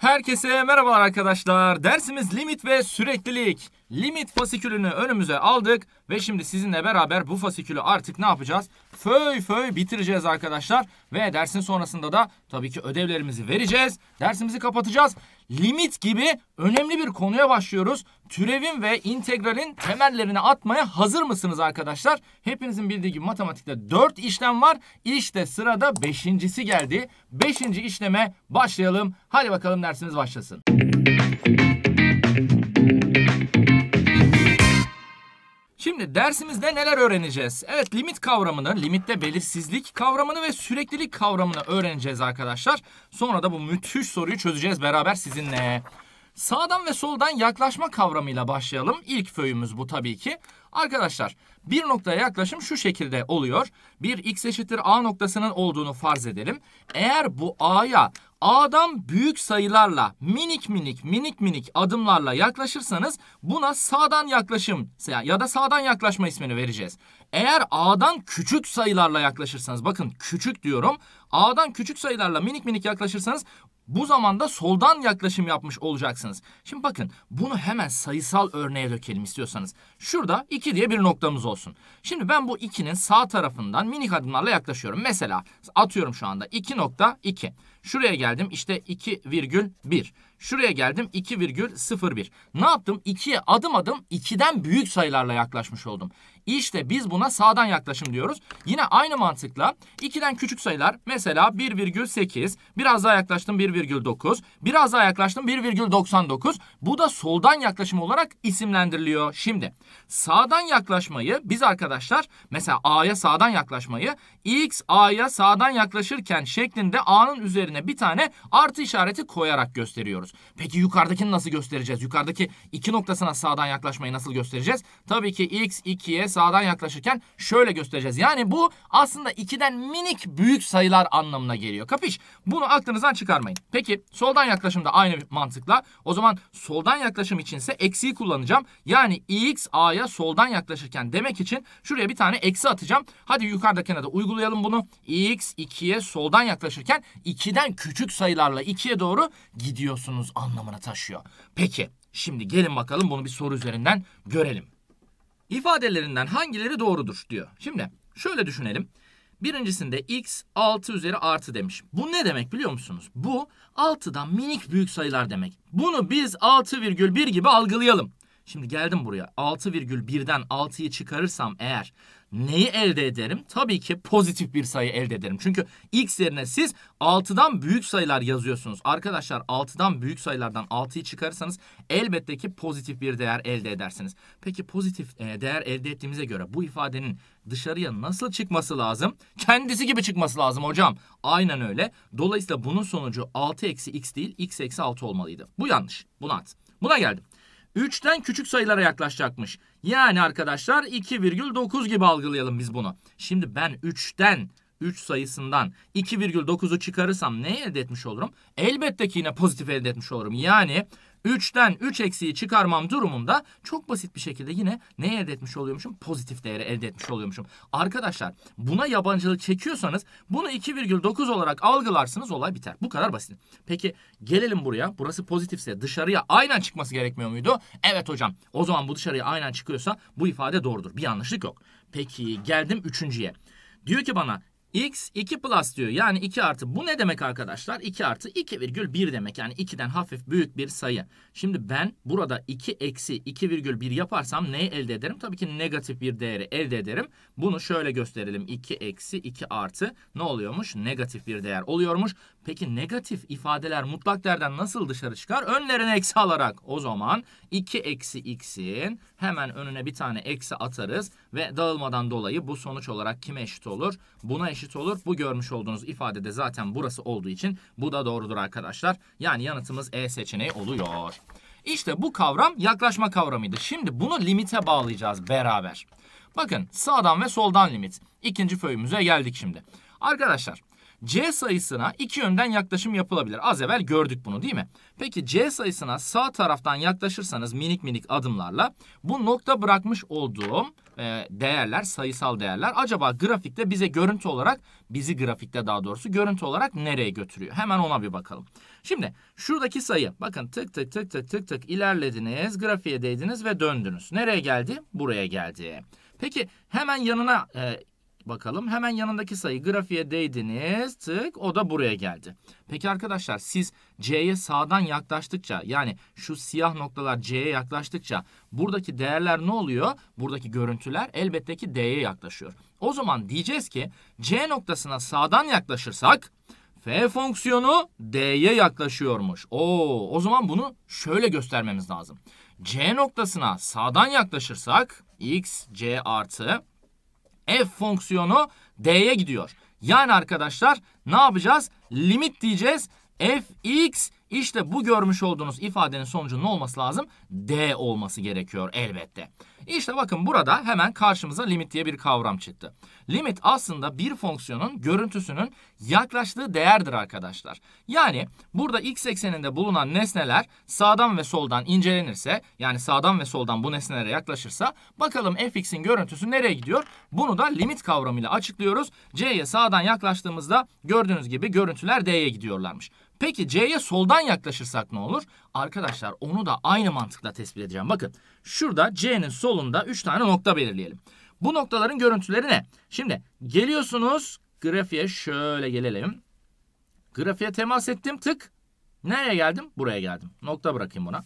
Herkese merhabalar arkadaşlar. Dersimiz limit ve süreklilik limit fasikülünü önümüze aldık ve şimdi sizinle beraber bu fasikülü artık ne yapacağız? Föy föy bitireceğiz arkadaşlar ve dersin sonrasında da tabii ki ödevlerimizi vereceğiz. Dersimizi kapatacağız. Limit gibi önemli bir konuya başlıyoruz. Türevin ve integralin temellerini atmaya hazır mısınız arkadaşlar? Hepinizin bildiği gibi matematikte 4 işlem var. İşte sırada 5.si geldi. 5. işleme başlayalım. Hadi bakalım dersimiz başlasın. Müzik Şimdi dersimizde neler öğreneceğiz? Evet limit kavramını, limitte belirsizlik kavramını ve süreklilik kavramını öğreneceğiz arkadaşlar. Sonra da bu müthiş soruyu çözeceğiz beraber sizinle. Sağdan ve soldan yaklaşma kavramıyla başlayalım. İlk föyümüz bu tabii ki. Arkadaşlar bir noktaya yaklaşım şu şekilde oluyor. Bir x eşittir a noktasının olduğunu farz edelim. Eğer bu a'ya A'dan büyük sayılarla minik minik minik minik adımlarla yaklaşırsanız buna sağdan yaklaşım ya da sağdan yaklaşma ismini vereceğiz. Eğer A'dan küçük sayılarla yaklaşırsanız bakın küçük diyorum. A'dan küçük sayılarla minik minik yaklaşırsanız bu zamanda soldan yaklaşım yapmış olacaksınız. Şimdi bakın bunu hemen sayısal örneğe dökelim istiyorsanız. Şurada 2 diye bir noktamız olsun. Şimdi ben bu 2'nin sağ tarafından minik adımlarla yaklaşıyorum. Mesela atıyorum şu anda 2.2. Şuraya geldim işte 2,1. Şuraya geldim 2,01. Ne yaptım? 2'ye adım adım 2'den büyük sayılarla yaklaşmış oldum. İşte biz buna sağdan yaklaşım diyoruz. Yine aynı mantıkla 2'den küçük sayılar mesela 1,8 biraz daha yaklaştım 1,9 biraz daha yaklaştım 1,99 bu da soldan yaklaşım olarak isimlendiriliyor. Şimdi sağdan yaklaşmayı biz arkadaşlar mesela A'ya sağdan yaklaşmayı x a'ya sağdan yaklaşırken şeklinde a'nın üzerine bir tane artı işareti koyarak gösteriyoruz. Peki yukarıdakini nasıl göstereceğiz? Yukarıdaki iki noktasına sağdan yaklaşmayı nasıl göstereceğiz? Tabii ki x 2'ye sağdan yaklaşırken şöyle göstereceğiz. Yani bu aslında 2'den minik büyük sayılar anlamına geliyor. Kapış? Bunu aklınızdan çıkarmayın. Peki soldan yaklaşımda aynı mantıkla. O zaman soldan yaklaşım içinse eksiği kullanacağım. Yani x a'ya soldan yaklaşırken demek için şuraya bir tane eksi atacağım. Hadi yukarıdakine de uygun uygulayalım bunu. x 2'ye soldan yaklaşırken 2'den küçük sayılarla 2'ye doğru gidiyorsunuz anlamına taşıyor. Peki şimdi gelin bakalım bunu bir soru üzerinden görelim. İfadelerinden hangileri doğrudur diyor. Şimdi şöyle düşünelim. Birincisinde x 6 üzeri artı demiş. Bu ne demek biliyor musunuz? Bu 6'dan minik büyük sayılar demek. Bunu biz 6,1 gibi algılayalım. Şimdi geldim buraya. 6,1'den 6'yı çıkarırsam eğer neyi elde ederim? Tabii ki pozitif bir sayı elde ederim. Çünkü x yerine siz 6'dan büyük sayılar yazıyorsunuz. Arkadaşlar 6'dan büyük sayılardan 6'yı çıkarırsanız elbette ki pozitif bir değer elde edersiniz. Peki pozitif e, değer elde ettiğimize göre bu ifadenin dışarıya nasıl çıkması lazım? Kendisi gibi çıkması lazım hocam. Aynen öyle. Dolayısıyla bunun sonucu 6 eksi x değil x eksi 6 olmalıydı. Bu yanlış. Bunu at. Buna geldim. 3'ten küçük sayılara yaklaşacakmış. Yani arkadaşlar 2,9 gibi algılayalım biz bunu. Şimdi ben 3'ten 3 sayısından 2,9'u çıkarırsam ne elde etmiş olurum? Elbette ki yine pozitif elde etmiş olurum. Yani 3'ten 3 eksiği çıkarmam durumunda çok basit bir şekilde yine ne elde etmiş oluyormuşum? Pozitif değeri elde etmiş oluyormuşum. Arkadaşlar buna yabancılık çekiyorsanız bunu 2,9 olarak algılarsınız olay biter. Bu kadar basit. Peki gelelim buraya. Burası pozitifse dışarıya aynen çıkması gerekmiyor muydu? Evet hocam. O zaman bu dışarıya aynen çıkıyorsa bu ifade doğrudur. Bir yanlışlık yok. Peki geldim üçüncüye. Diyor ki bana x 2 plus diyor. Yani 2 artı bu ne demek arkadaşlar? 2 artı 2,1 demek. Yani 2'den hafif büyük bir sayı. Şimdi ben burada 2 eksi 2,1 yaparsam neyi elde ederim? Tabii ki negatif bir değeri elde ederim. Bunu şöyle gösterelim. 2 eksi 2 artı ne oluyormuş? Negatif bir değer oluyormuş. Peki negatif ifadeler mutlak değerden nasıl dışarı çıkar? Önlerine eksi alarak. O zaman 2 eksi x'in hemen önüne bir tane eksi atarız ve dağılmadan dolayı bu sonuç olarak kime eşit olur? Buna eşit olur. Bu görmüş olduğunuz ifadede zaten burası olduğu için bu da doğrudur arkadaşlar. Yani yanıtımız E seçeneği oluyor. İşte bu kavram yaklaşma kavramıydı. Şimdi bunu limite bağlayacağız beraber. Bakın sağdan ve soldan limit. İkinci föyümüze geldik şimdi. Arkadaşlar C sayısına iki yönden yaklaşım yapılabilir. Az evvel gördük bunu değil mi? Peki C sayısına sağ taraftan yaklaşırsanız minik minik adımlarla bu nokta bırakmış olduğum e, değerler, sayısal değerler acaba grafikte bize görüntü olarak, bizi grafikte daha doğrusu görüntü olarak nereye götürüyor? Hemen ona bir bakalım. Şimdi şuradaki sayı bakın tık tık tık tık tık tık ilerlediniz, grafiğe değdiniz ve döndünüz. Nereye geldi? Buraya geldi. Peki hemen yanına e, bakalım. Hemen yanındaki sayı grafiğe değdiniz. Tık o da buraya geldi. Peki arkadaşlar siz C'ye sağdan yaklaştıkça yani şu siyah noktalar C'ye yaklaştıkça buradaki değerler ne oluyor? Buradaki görüntüler elbette ki D'ye yaklaşıyor. O zaman diyeceğiz ki C noktasına sağdan yaklaşırsak F fonksiyonu D'ye yaklaşıyormuş. Oo, o zaman bunu şöyle göstermemiz lazım. C noktasına sağdan yaklaşırsak x, c artı f fonksiyonu d'ye gidiyor. Yani arkadaşlar ne yapacağız? Limit diyeceğiz. f x işte bu görmüş olduğunuz ifadenin sonucunun olması lazım? D olması gerekiyor elbette. İşte bakın burada hemen karşımıza limit diye bir kavram çıktı. Limit aslında bir fonksiyonun görüntüsünün yaklaştığı değerdir arkadaşlar. Yani burada x ekseninde bulunan nesneler sağdan ve soldan incelenirse yani sağdan ve soldan bu nesnelere yaklaşırsa bakalım fx'in görüntüsü nereye gidiyor? Bunu da limit kavramıyla açıklıyoruz. c'ye sağdan yaklaştığımızda gördüğünüz gibi görüntüler d'ye gidiyorlarmış. Peki C'ye soldan yaklaşırsak ne olur? Arkadaşlar onu da aynı mantıkla tespit edeceğim. Bakın şurada C'nin solunda 3 tane nokta belirleyelim. Bu noktaların görüntüleri ne? Şimdi geliyorsunuz grafiğe şöyle gelelim. Grafiğe temas ettim tık. Nereye geldim? Buraya geldim. Nokta bırakayım buna.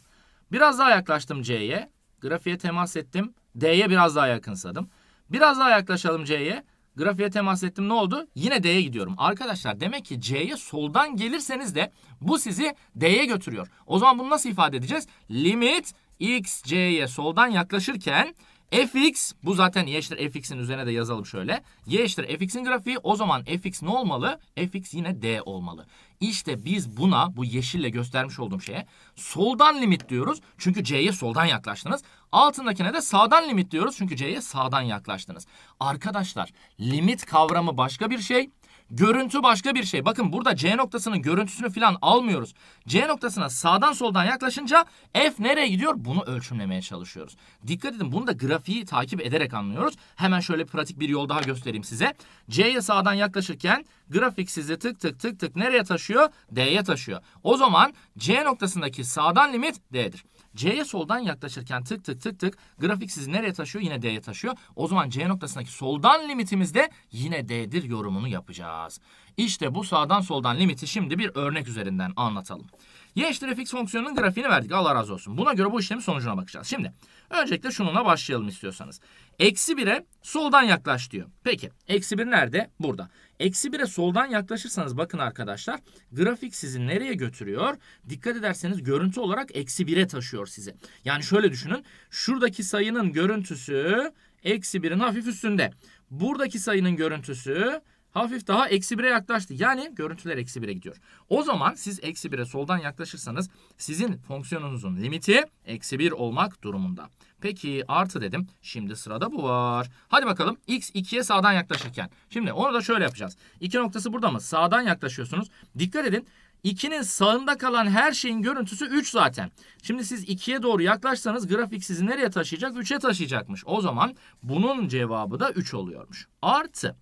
Biraz daha yaklaştım C'ye. Grafiğe temas ettim. D'ye biraz daha yakınsadım. Biraz daha yaklaşalım C'ye. Grafiğe temas ettim ne oldu? Yine D'ye gidiyorum. Arkadaşlar demek ki C'ye soldan gelirseniz de bu sizi D'ye götürüyor. O zaman bunu nasıl ifade edeceğiz? Limit x C'ye soldan yaklaşırken fx bu zaten y e eşittir fx'in üzerine de yazalım şöyle. y eşittir fx'in grafiği o zaman fx ne olmalı? fx yine d olmalı. İşte biz buna bu yeşille göstermiş olduğum şeye soldan limit diyoruz. Çünkü c'ye soldan yaklaştınız. Altındakine de sağdan limit diyoruz. Çünkü c'ye sağdan yaklaştınız. Arkadaşlar limit kavramı başka bir şey. Görüntü başka bir şey. Bakın burada C noktasının görüntüsünü falan almıyoruz. C noktasına sağdan soldan yaklaşınca F nereye gidiyor? Bunu ölçümlemeye çalışıyoruz. Dikkat edin bunu da grafiği takip ederek anlıyoruz. Hemen şöyle pratik bir yol daha göstereyim size. C'ye sağdan yaklaşırken grafik sizi tık tık tık tık nereye taşıyor? D'ye taşıyor. O zaman C noktasındaki sağdan limit D'dir. C'ye soldan yaklaşırken tık tık tık tık grafik sizi nereye taşıyor? Yine D'ye taşıyor. O zaman C noktasındaki soldan limitimiz de yine D'dir yorumunu yapacağız. İşte bu sağdan soldan limiti şimdi bir örnek üzerinden anlatalım. Y eşittir fx fonksiyonunun grafiğini verdik. Allah razı olsun. Buna göre bu işlemin sonucuna bakacağız. Şimdi öncelikle şununla başlayalım istiyorsanız. Eksi 1'e soldan yaklaş diyor. Peki eksi 1 nerede? Burada. Eksi 1'e soldan yaklaşırsanız bakın arkadaşlar grafik sizi nereye götürüyor? Dikkat ederseniz görüntü olarak eksi 1'e taşıyor sizi. Yani şöyle düşünün. Şuradaki sayının görüntüsü eksi 1'in hafif üstünde. Buradaki sayının görüntüsü hafif daha eksi 1'e yaklaştı. Yani görüntüler eksi 1'e gidiyor. O zaman siz eksi 1'e soldan yaklaşırsanız sizin fonksiyonunuzun limiti eksi 1 olmak durumunda. Peki artı dedim. Şimdi sırada bu var. Hadi bakalım x 2'ye sağdan yaklaşırken. Şimdi onu da şöyle yapacağız. 2 noktası burada mı? Sağdan yaklaşıyorsunuz. Dikkat edin. 2'nin sağında kalan her şeyin görüntüsü 3 zaten. Şimdi siz 2'ye doğru yaklaşsanız grafik sizi nereye taşıyacak? 3'e taşıyacakmış. O zaman bunun cevabı da 3 oluyormuş. Artı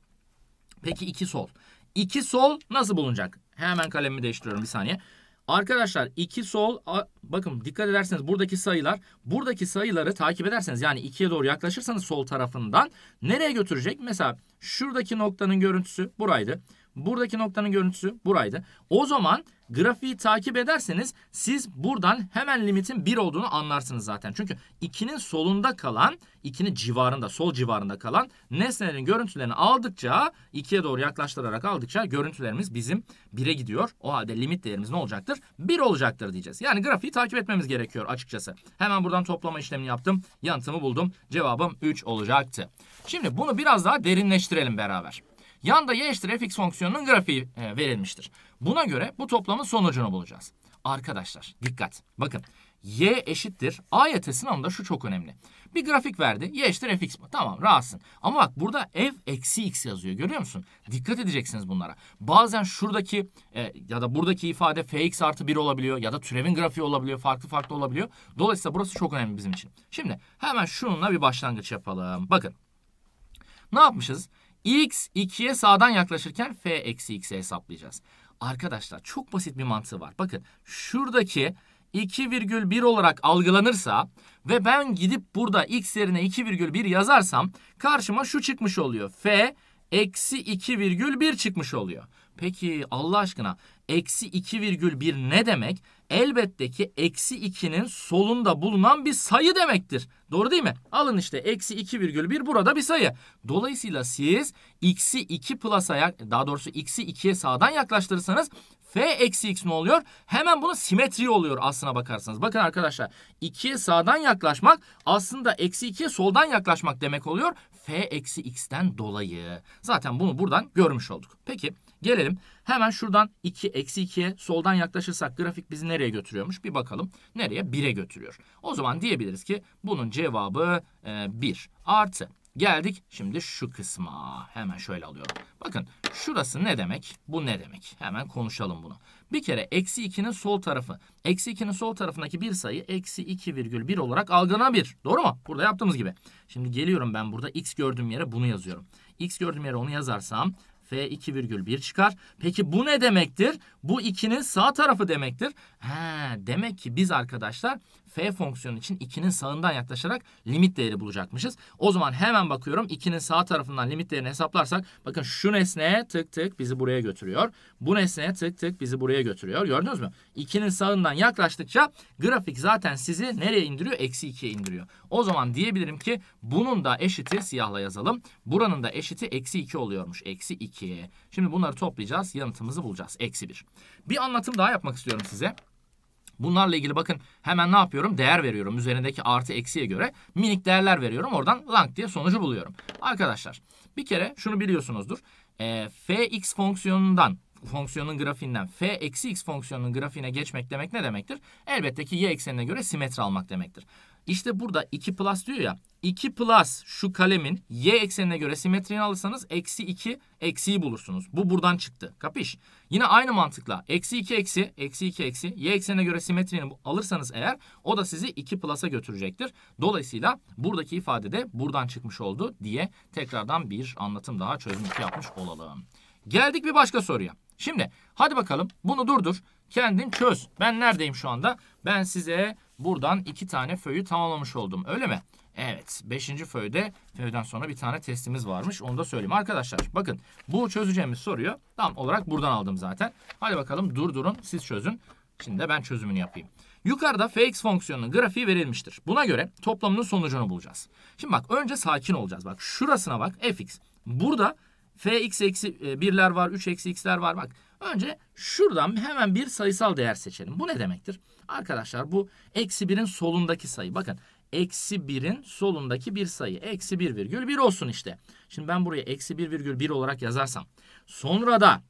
Peki iki sol. İki sol nasıl bulunacak? Hemen kalemimi değiştiriyorum bir saniye. Arkadaşlar iki sol bakın dikkat ederseniz buradaki sayılar buradaki sayıları takip ederseniz yani ikiye doğru yaklaşırsanız sol tarafından nereye götürecek? Mesela şuradaki noktanın görüntüsü buraydı. Buradaki noktanın görüntüsü buraydı. O zaman grafiği takip ederseniz siz buradan hemen limitin 1 olduğunu anlarsınız zaten. Çünkü 2'nin solunda kalan, 2'nin civarında, sol civarında kalan nesnelerin görüntülerini aldıkça, 2'ye doğru yaklaştırarak aldıkça görüntülerimiz bizim 1'e gidiyor. O halde limit değerimiz ne olacaktır? 1 olacaktır diyeceğiz. Yani grafiği takip etmemiz gerekiyor açıkçası. Hemen buradan toplama işlemini yaptım. Yanıtımı buldum. Cevabım 3 olacaktı. Şimdi bunu biraz daha derinleştirelim beraber. Yanda y eşittir fx fonksiyonunun grafiği e, verilmiştir. Buna göre bu toplamın sonucunu bulacağız. Arkadaşlar dikkat. Bakın y eşittir a AYT sınavında şu çok önemli. Bir grafik verdi. Y eşittir fx mı? Tamam rahatsın. Ama bak burada f eksi x yazıyor görüyor musun? Dikkat edeceksiniz bunlara. Bazen şuradaki e, ya da buradaki ifade fx artı 1 olabiliyor. Ya da türevin grafiği olabiliyor. Farklı farklı olabiliyor. Dolayısıyla burası çok önemli bizim için. Şimdi hemen şununla bir başlangıç yapalım. Bakın ne yapmışız? x 2'ye sağdan yaklaşırken f eksi x'i hesaplayacağız. Arkadaşlar çok basit bir mantığı var. Bakın şuradaki 2,1 olarak algılanırsa ve ben gidip burada x yerine 2,1 yazarsam karşıma şu çıkmış oluyor. f eksi 2,1 çıkmış oluyor. Peki Allah aşkına eksi 2,1 ne demek? elbette ki eksi 2'nin solunda bulunan bir sayı demektir. Doğru değil mi? Alın işte eksi 2,1 burada bir sayı. Dolayısıyla siz x'i 2 plus'a daha doğrusu x'i 2'ye sağdan yaklaştırırsanız f eksi x ne oluyor? Hemen bunun simetri oluyor aslına bakarsanız. Bakın arkadaşlar 2'ye sağdan yaklaşmak aslında eksi 2'ye soldan yaklaşmak demek oluyor. f eksi x'ten dolayı. Zaten bunu buradan görmüş olduk. Peki Gelelim hemen şuradan 2 eksi 2'ye soldan yaklaşırsak grafik bizi nereye götürüyormuş bir bakalım. Nereye? 1'e götürüyor. O zaman diyebiliriz ki bunun cevabı e, artı. Geldik şimdi şu kısma. Hemen şöyle alıyorum. Bakın şurası ne demek? Bu ne demek? Hemen konuşalım bunu. Bir kere eksi 2'nin sol tarafı. Eksi 2'nin sol tarafındaki bir sayı eksi 2,1 olarak algılanabilir. Doğru mu? Burada yaptığımız gibi. Şimdi geliyorum ben burada x gördüğüm yere bunu yazıyorum. x gördüğüm yere onu yazarsam F 2,1 çıkar. Peki bu ne demektir? Bu 2'nin sağ tarafı demektir. He, demek ki biz arkadaşlar f fonksiyonu için 2'nin sağından yaklaşarak limit değeri bulacakmışız. O zaman hemen bakıyorum 2'nin sağ tarafından limit değerini hesaplarsak bakın şu nesneye tık tık bizi buraya götürüyor. Bu nesneye tık tık bizi buraya götürüyor. Gördünüz mü? 2'nin sağından yaklaştıkça grafik zaten sizi nereye indiriyor? Eksi 2'ye indiriyor. O zaman diyebilirim ki bunun da eşiti siyahla yazalım. Buranın da eşiti eksi 2 oluyormuş. Eksi 2. Şimdi bunları toplayacağız. Yanıtımızı bulacağız. Eksi 1. Bir anlatım daha yapmak istiyorum size. Bunlarla ilgili bakın hemen ne yapıyorum? Değer veriyorum. Üzerindeki artı eksiye göre minik değerler veriyorum. Oradan lang diye sonucu buluyorum. Arkadaşlar bir kere şunu biliyorsunuzdur. E, fx fonksiyonundan fonksiyonun grafiğinden f eksi x fonksiyonunun grafiğine geçmek demek ne demektir? Elbette ki y eksenine göre simetri almak demektir. İşte burada 2 plus diyor ya. 2 plus şu kalemin y eksenine göre simetriğini alırsanız eksi 2 eksiyi bulursunuz. Bu buradan çıktı. Kapış. Yine aynı mantıkla eksi 2 eksi eksi 2 eksi y eksenine göre simetriğini alırsanız eğer o da sizi 2 plus'a götürecektir. Dolayısıyla buradaki ifade de buradan çıkmış oldu diye tekrardan bir anlatım daha çözümlük yapmış olalım. Geldik bir başka soruya. Şimdi hadi bakalım bunu durdur. Kendin çöz. Ben neredeyim şu anda? Ben size buradan iki tane föyü tamamlamış oldum. Öyle mi? Evet. Beşinci föyde föyden sonra bir tane testimiz varmış. Onu da söyleyeyim. Arkadaşlar bakın bu çözeceğimiz soruyu tam olarak buradan aldım zaten. Hadi bakalım durdurun siz çözün. Şimdi de ben çözümünü yapayım. Yukarıda fx fonksiyonunun grafiği verilmiştir. Buna göre toplamının sonucunu bulacağız. Şimdi bak önce sakin olacağız. Bak şurasına bak fx. Burada fx eksi 1'ler e, var, 3 eksi x'ler var. Bak Önce şuradan hemen bir sayısal değer seçelim. Bu ne demektir? Arkadaşlar bu eksi birin solundaki sayı. Bakın eksi birin solundaki bir sayı. Eksi bir virgül bir olsun işte. Şimdi ben buraya eksi bir virgül bir olarak yazarsam. Sonra da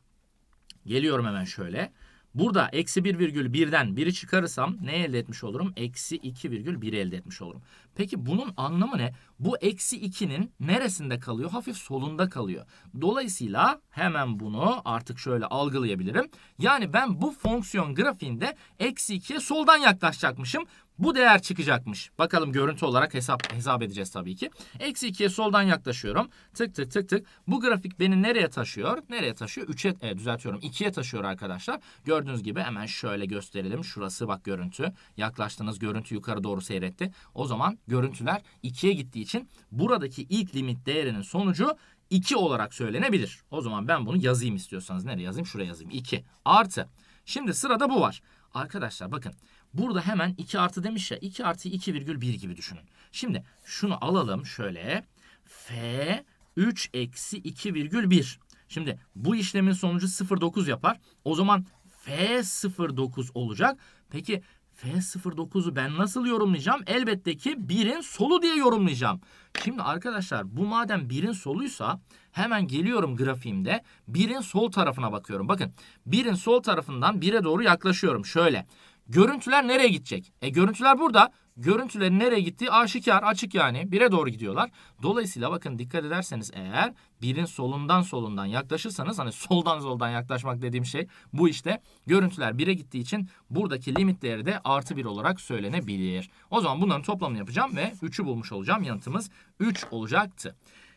geliyorum hemen şöyle. Burada eksi bir virgül birden biri çıkarırsam ne elde etmiş olurum? Eksi iki virgül bir elde etmiş olurum. Peki bunun anlamı ne? Bu eksi 2'nin neresinde kalıyor? Hafif solunda kalıyor. Dolayısıyla hemen bunu artık şöyle algılayabilirim. Yani ben bu fonksiyon grafiğinde eksi 2'ye soldan yaklaşacakmışım. Bu değer çıkacakmış. Bakalım görüntü olarak hesap hesap edeceğiz tabii ki. Eksi 2'ye soldan yaklaşıyorum. Tık tık tık tık. Bu grafik beni nereye taşıyor? Nereye taşıyor? 3'e e, düzeltiyorum. 2'ye taşıyor arkadaşlar. Gördüğünüz gibi hemen şöyle gösterelim. Şurası bak görüntü. Yaklaştığınız görüntü yukarı doğru seyretti. O zaman görüntüler 2'ye gittiği için buradaki ilk limit değerinin sonucu 2 olarak söylenebilir. O zaman ben bunu yazayım istiyorsanız. Nereye yazayım? Şuraya yazayım. 2 artı. Şimdi sırada bu var. Arkadaşlar bakın burada hemen 2 artı demiş ya 2 artı 2,1 gibi düşünün. Şimdi şunu alalım şöyle. F 3 eksi 2,1. Şimdi bu işlemin sonucu 0,9 yapar. O zaman F 0,9 olacak. Peki F09'u ben nasıl yorumlayacağım? Elbette ki 1'in solu diye yorumlayacağım. Şimdi arkadaşlar bu madem 1'in soluysa hemen geliyorum grafiğimde 1'in sol tarafına bakıyorum. Bakın 1'in sol tarafından 1'e doğru yaklaşıyorum. Şöyle görüntüler nereye gidecek? E görüntüler burada. Görüntülerin nereye gittiği aşikar açık yani. Bire doğru gidiyorlar. Dolayısıyla bakın dikkat ederseniz eğer birin solundan solundan yaklaşırsanız hani soldan soldan yaklaşmak dediğim şey bu işte görüntüler bire gittiği için buradaki limit değeri de artı bir olarak söylenebilir. O zaman bunların toplamını yapacağım ve 3'ü bulmuş olacağım. Yanıtımız 3 olacaktı.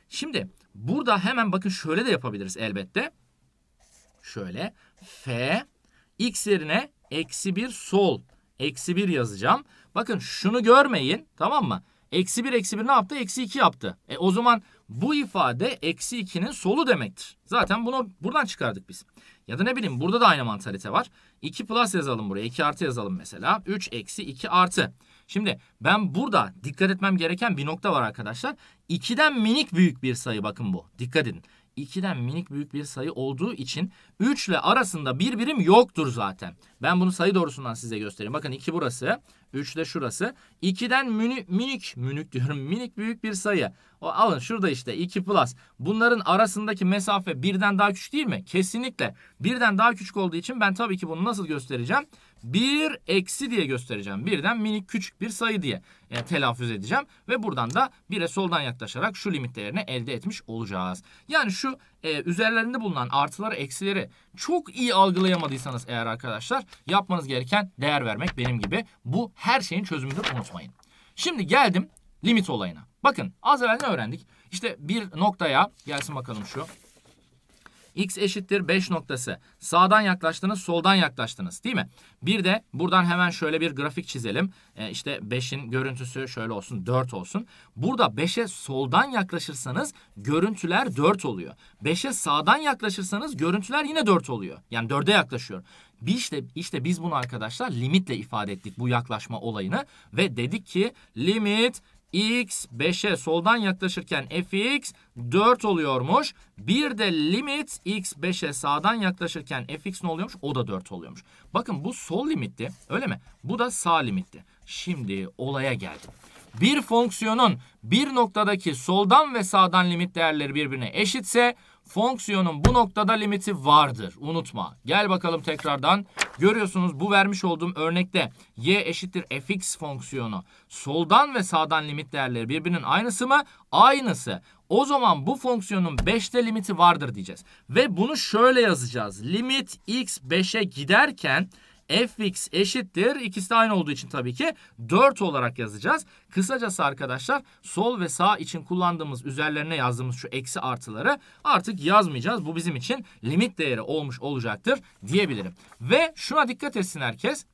Şimdi burada hemen bakın şöyle de yapabiliriz elbette. Şöyle f x yerine eksi 1 sol eksi 1 yazacağım. Bakın şunu görmeyin tamam mı? Eksi 1 eksi 1 ne yaptı? Eksi 2 yaptı. E o zaman bu ifade eksi 2'nin solu demektir. Zaten bunu buradan çıkardık biz. Ya da ne bileyim burada da aynı mantalite var. 2 plus yazalım buraya. 2 artı yazalım mesela. 3 eksi 2 artı. Şimdi ben burada dikkat etmem gereken bir nokta var arkadaşlar. 2'den minik büyük bir sayı bakın bu. Dikkat edin. 2'den minik büyük bir sayı olduğu için 3 ile arasında bir birim yoktur zaten. Ben bunu sayı doğrusundan size göstereyim. Bakın 2 burası, 3 de şurası. 2'den mini, minik, minik diyorum minik büyük bir sayı. O, alın şurada işte 2 plus. Bunların arasındaki mesafe birden daha küçük değil mi? Kesinlikle. Birden daha küçük olduğu için ben tabii ki bunu nasıl göstereceğim? 1 eksi diye göstereceğim. Birden minik küçük bir sayı diye yani e, telaffuz edeceğim. Ve buradan da 1'e soldan yaklaşarak şu limit değerini elde etmiş olacağız. Yani şu e, üzerlerinde bulunan artıları eksileri çok iyi algılayamadıysanız eğer arkadaşlar yapmanız gereken değer vermek benim gibi. Bu her şeyin çözümüdür unutmayın. Şimdi geldim limit olayına. Bakın az evvel ne öğrendik? İşte bir noktaya gelsin bakalım şu x eşittir 5 noktası. Sağdan yaklaştınız, soldan yaklaştınız değil mi? Bir de buradan hemen şöyle bir grafik çizelim. E, işte 5'in görüntüsü şöyle olsun 4 olsun. Burada 5'e soldan yaklaşırsanız görüntüler 4 oluyor. 5'e sağdan yaklaşırsanız görüntüler yine 4 oluyor. Yani 4'e yaklaşıyor. Bir işte, işte biz bunu arkadaşlar limitle ifade ettik bu yaklaşma olayını. Ve dedik ki limit x 5'e soldan yaklaşırken fx 4 oluyormuş. Bir de limit x 5'e sağdan yaklaşırken fx ne oluyormuş? O da 4 oluyormuş. Bakın bu sol limitti öyle mi? Bu da sağ limitti. Şimdi olaya geldim. Bir fonksiyonun bir noktadaki soldan ve sağdan limit değerleri birbirine eşitse Fonksiyonun bu noktada limiti vardır. Unutma. Gel bakalım tekrardan. Görüyorsunuz bu vermiş olduğum örnekte y eşittir fx fonksiyonu. Soldan ve sağdan limit değerleri birbirinin aynısı mı? Aynısı. O zaman bu fonksiyonun 5'te limiti vardır diyeceğiz. Ve bunu şöyle yazacağız. Limit x 5'e giderken fx eşittir. İkisi de aynı olduğu için tabii ki 4 olarak yazacağız. Kısacası arkadaşlar sol ve sağ için kullandığımız üzerlerine yazdığımız şu eksi artıları artık yazmayacağız. Bu bizim için limit değeri olmuş olacaktır diyebilirim. Ve şuna dikkat etsin herkes.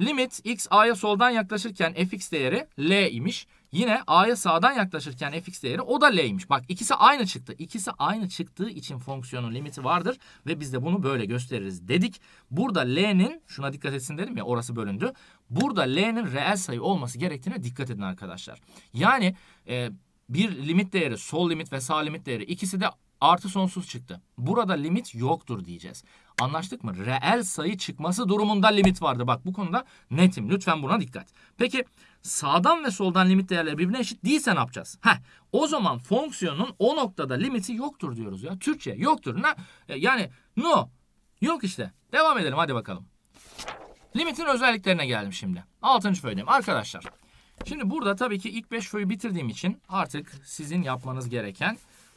Limit x a'ya soldan yaklaşırken fx değeri l imiş. Yine A'ya sağdan yaklaşırken fx değeri o da L'ymiş. Bak ikisi aynı çıktı. İkisi aynı çıktığı için fonksiyonun limiti vardır. Ve biz de bunu böyle gösteririz dedik. Burada L'nin şuna dikkat etsin dedim ya orası bölündü. Burada L'nin reel sayı olması gerektiğine dikkat edin arkadaşlar. Yani e, bir limit değeri sol limit ve sağ limit değeri ikisi de artı sonsuz çıktı. Burada limit yoktur diyeceğiz. Anlaştık mı? Reel sayı çıkması durumunda limit vardı. Bak bu konuda netim. Lütfen buna dikkat. Peki sağdan ve soldan limit değerleri birbirine eşit değilse ne yapacağız? Heh, o zaman fonksiyonun o noktada limiti yoktur diyoruz ya. Türkçe yoktur. Ne? E, yani no. Yok işte. Devam edelim hadi bakalım. Limitin özelliklerine geldim şimdi. Altıncı föydeyim arkadaşlar. Şimdi burada tabii ki ilk beş föyü bitirdiğim için artık sizin yapmanız gereken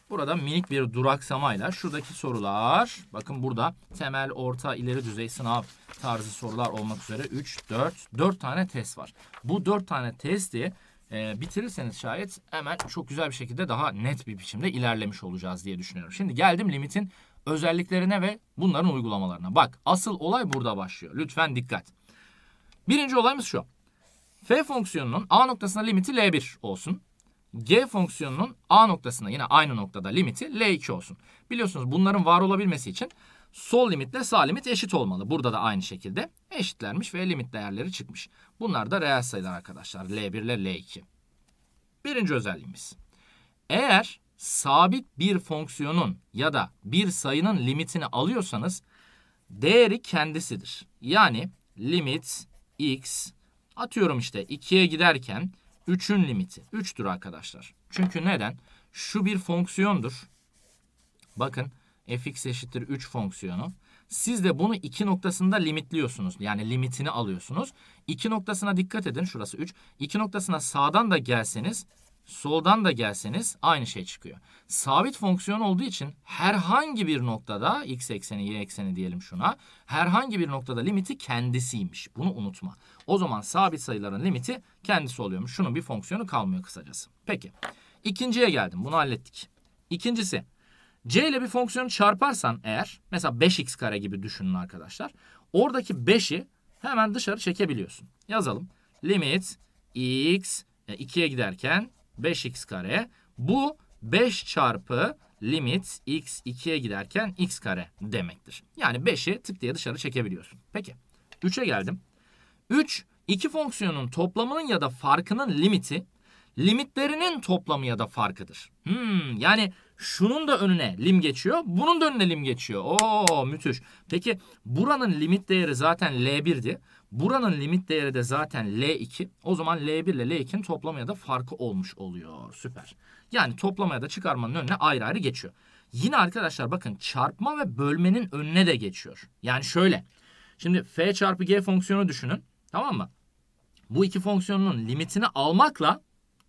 Burada minik bir duraksamayla şuradaki sorular bakın burada temel, orta, ileri düzey sınav tarzı sorular olmak üzere 3, 4, 4 tane test var. Bu 4 tane testi e, bitirirseniz şayet hemen çok güzel bir şekilde daha net bir biçimde ilerlemiş olacağız diye düşünüyorum. Şimdi geldim limitin özelliklerine ve bunların uygulamalarına. Bak asıl olay burada başlıyor. Lütfen dikkat. Birinci olayımız şu. F fonksiyonunun A noktasına limiti L1 olsun g fonksiyonunun a noktasına yine aynı noktada limiti l2 olsun. Biliyorsunuz bunların var olabilmesi için sol limitle sağ limit eşit olmalı. Burada da aynı şekilde eşitlenmiş ve limit değerleri çıkmış. Bunlar da reel sayılar arkadaşlar. L1 ile L2. Birinci özelliğimiz. Eğer sabit bir fonksiyonun ya da bir sayının limitini alıyorsanız değeri kendisidir. Yani limit x atıyorum işte 2'ye giderken 3'ün limiti 3'tür arkadaşlar. Çünkü neden? Şu bir fonksiyondur. Bakın fx eşittir 3 fonksiyonu. Siz de bunu 2 noktasında limitliyorsunuz. Yani limitini alıyorsunuz. 2 noktasına dikkat edin. Şurası 3. 2 noktasına sağdan da gelseniz soldan da gelseniz aynı şey çıkıyor. Sabit fonksiyon olduğu için herhangi bir noktada x ekseni y ekseni diyelim şuna herhangi bir noktada limiti kendisiymiş. Bunu unutma. O zaman sabit sayıların limiti kendisi oluyormuş. Şunun bir fonksiyonu kalmıyor kısacası. Peki. İkinciye geldim. Bunu hallettik. İkincisi c ile bir fonksiyonu çarparsan eğer mesela 5x kare gibi düşünün arkadaşlar. Oradaki 5'i hemen dışarı çekebiliyorsun. Yazalım. Limit x 2'ye e, giderken 5x kare. Bu 5 çarpı limit x 2'ye giderken x kare demektir. Yani 5'i tık diye dışarı çekebiliyorsun. Peki 3'e geldim. 3. İki fonksiyonun toplamının ya da farkının limiti limitlerinin toplamı ya da farkıdır. Hmm, yani şunun da önüne lim geçiyor, bunun da önüne lim geçiyor. Oo müthiş. Peki buranın limit değeri zaten L1'di. Buranın limit değeri de zaten L2. O zaman L1 ile L2'nin toplamı ya da farkı olmuş oluyor. Süper. Yani toplamaya da çıkarmanın önüne ayrı ayrı geçiyor. Yine arkadaşlar bakın çarpma ve bölmenin önüne de geçiyor. Yani şöyle. Şimdi f çarpı g fonksiyonu düşünün. Tamam mı? Bu iki fonksiyonun limitini almakla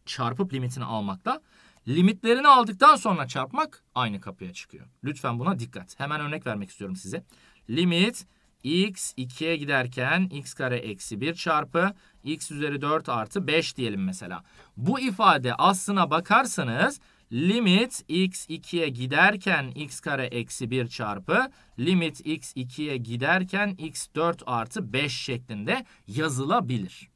çarpıp limitini almakla limitlerini aldıktan sonra çarpmak aynı kapıya çıkıyor. Lütfen buna dikkat. Hemen örnek vermek istiyorum size. Limit x 2'ye giderken x kare eksi 1 çarpı x üzeri 4 artı 5 diyelim mesela. Bu ifade aslına bakarsanız limit x 2'ye giderken x kare eksi 1 çarpı limit x 2'ye giderken x 4 artı 5 şeklinde yazılabilir.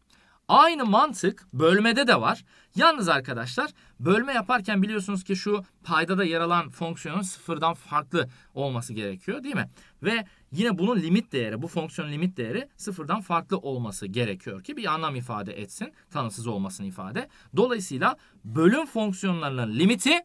Aynı mantık bölmede de var. Yalnız arkadaşlar bölme yaparken biliyorsunuz ki şu payda yer alan fonksiyonun sıfırdan farklı olması gerekiyor değil mi? Ve yine bunun limit değeri bu fonksiyonun limit değeri sıfırdan farklı olması gerekiyor ki bir anlam ifade etsin. Tanımsız olmasını ifade. Dolayısıyla bölüm fonksiyonlarının limiti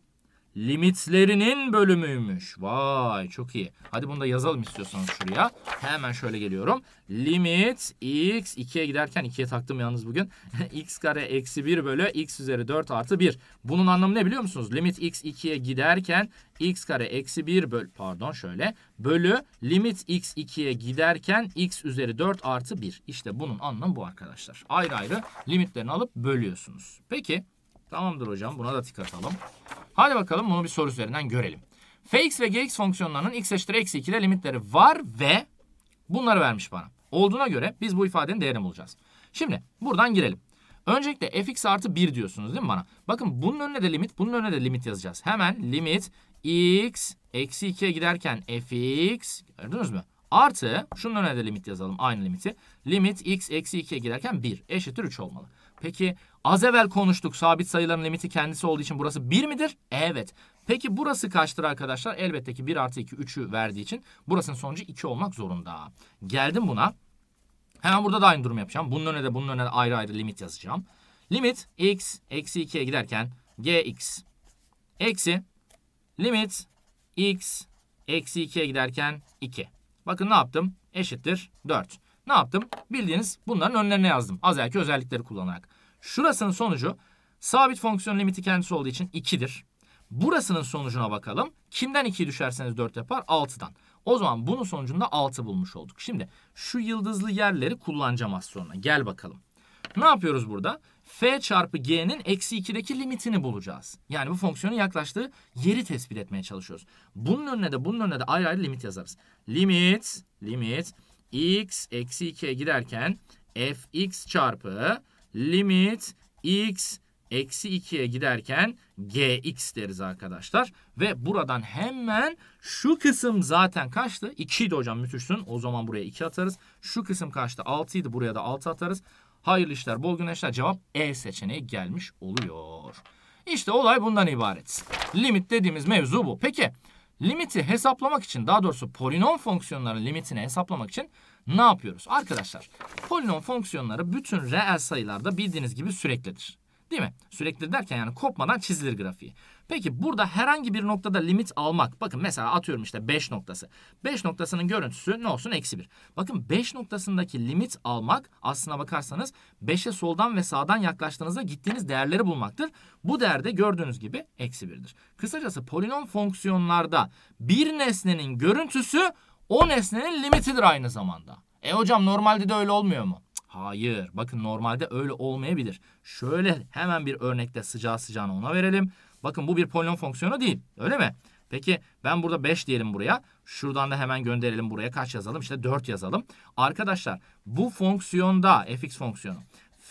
limitlerinin bölümüymüş. Vay çok iyi. Hadi bunu da yazalım istiyorsanız şuraya. Hemen şöyle geliyorum. Limit x 2'ye giderken 2'ye taktım yalnız bugün. x kare eksi 1 bölü x üzeri 4 artı 1. Bunun anlamı ne biliyor musunuz? Limit x 2'ye giderken x kare eksi 1 bölü pardon şöyle bölü limit x 2'ye giderken x üzeri 4 artı 1. İşte bunun anlamı bu arkadaşlar. Ayrı ayrı limitlerini alıp bölüyorsunuz. Peki Tamamdır hocam. Buna da dikkat atalım. Hadi bakalım bunu bir soru üzerinden görelim. Fx ve gx fonksiyonlarının x eşittir eksi 2'de limitleri var ve bunları vermiş bana. Olduğuna göre biz bu ifadenin değerini bulacağız. Şimdi buradan girelim. Öncelikle fx artı 1 diyorsunuz değil mi bana? Bakın bunun önüne de limit, bunun önüne de limit yazacağız. Hemen limit x eksi 2'ye giderken fx gördünüz mü? Artı şunun önüne de limit yazalım aynı limiti. Limit x eksi 2'ye giderken 1 eşittir 3 olmalı. Peki Az evvel konuştuk sabit sayıların limiti kendisi olduğu için burası 1 midir? Evet. Peki burası kaçtır arkadaşlar? Elbette ki 1 artı 2 3'ü verdiği için burasının sonucu 2 olmak zorunda. Geldim buna. Hemen burada da aynı durum yapacağım. Bunun önüne de bunun önüne de ayrı ayrı limit yazacağım. Limit x eksi 2'ye giderken gx eksi limit x eksi 2'ye giderken 2. Bakın ne yaptım? Eşittir 4. Ne yaptım? Bildiğiniz bunların önlerine yazdım. Az özellikleri kullanarak. Şurasının sonucu sabit fonksiyon limiti kendisi olduğu için 2'dir. Burasının sonucuna bakalım. Kimden 2 düşerseniz 4 yapar? 6'dan. O zaman bunun sonucunda 6 bulmuş olduk. Şimdi şu yıldızlı yerleri kullanacağım az sonra. Gel bakalım. Ne yapıyoruz burada? f çarpı g'nin eksi 2'deki limitini bulacağız. Yani bu fonksiyonun yaklaştığı yeri tespit etmeye çalışıyoruz. Bunun önüne de bunun önüne de ayrı ayrı limit yazarız. Limit, limit x eksi 2'ye giderken fx çarpı limit x eksi 2'ye giderken gx deriz arkadaşlar. Ve buradan hemen şu kısım zaten kaçtı? 2 hocam müthişsin. O zaman buraya 2 atarız. Şu kısım kaçtı? 6 idi. Buraya da 6 atarız. Hayırlı işler, bol güneşler. Cevap E seçeneği gelmiş oluyor. İşte olay bundan ibaret. Limit dediğimiz mevzu bu. Peki limiti hesaplamak için daha doğrusu polinom fonksiyonların limitini hesaplamak için ne yapıyoruz? Arkadaşlar polinom fonksiyonları bütün reel sayılarda bildiğiniz gibi süreklidir. Değil mi? Sürekli derken yani kopmadan çizilir grafiği. Peki burada herhangi bir noktada limit almak. Bakın mesela atıyorum işte 5 noktası. 5 noktasının görüntüsü ne olsun? Eksi 1. Bakın 5 noktasındaki limit almak aslına bakarsanız 5'e soldan ve sağdan yaklaştığınızda gittiğiniz değerleri bulmaktır. Bu değerde gördüğünüz gibi eksi 1'dir. Kısacası polinom fonksiyonlarda bir nesnenin görüntüsü o nesnenin limitidir aynı zamanda. E hocam normalde de öyle olmuyor mu? Hayır. Bakın normalde öyle olmayabilir. Şöyle hemen bir örnekte sıcağı sıcağına ona verelim. Bakın bu bir polinom fonksiyonu değil. Öyle mi? Peki ben burada 5 diyelim buraya. Şuradan da hemen gönderelim buraya. Kaç yazalım? İşte 4 yazalım. Arkadaşlar bu fonksiyonda fx fonksiyonu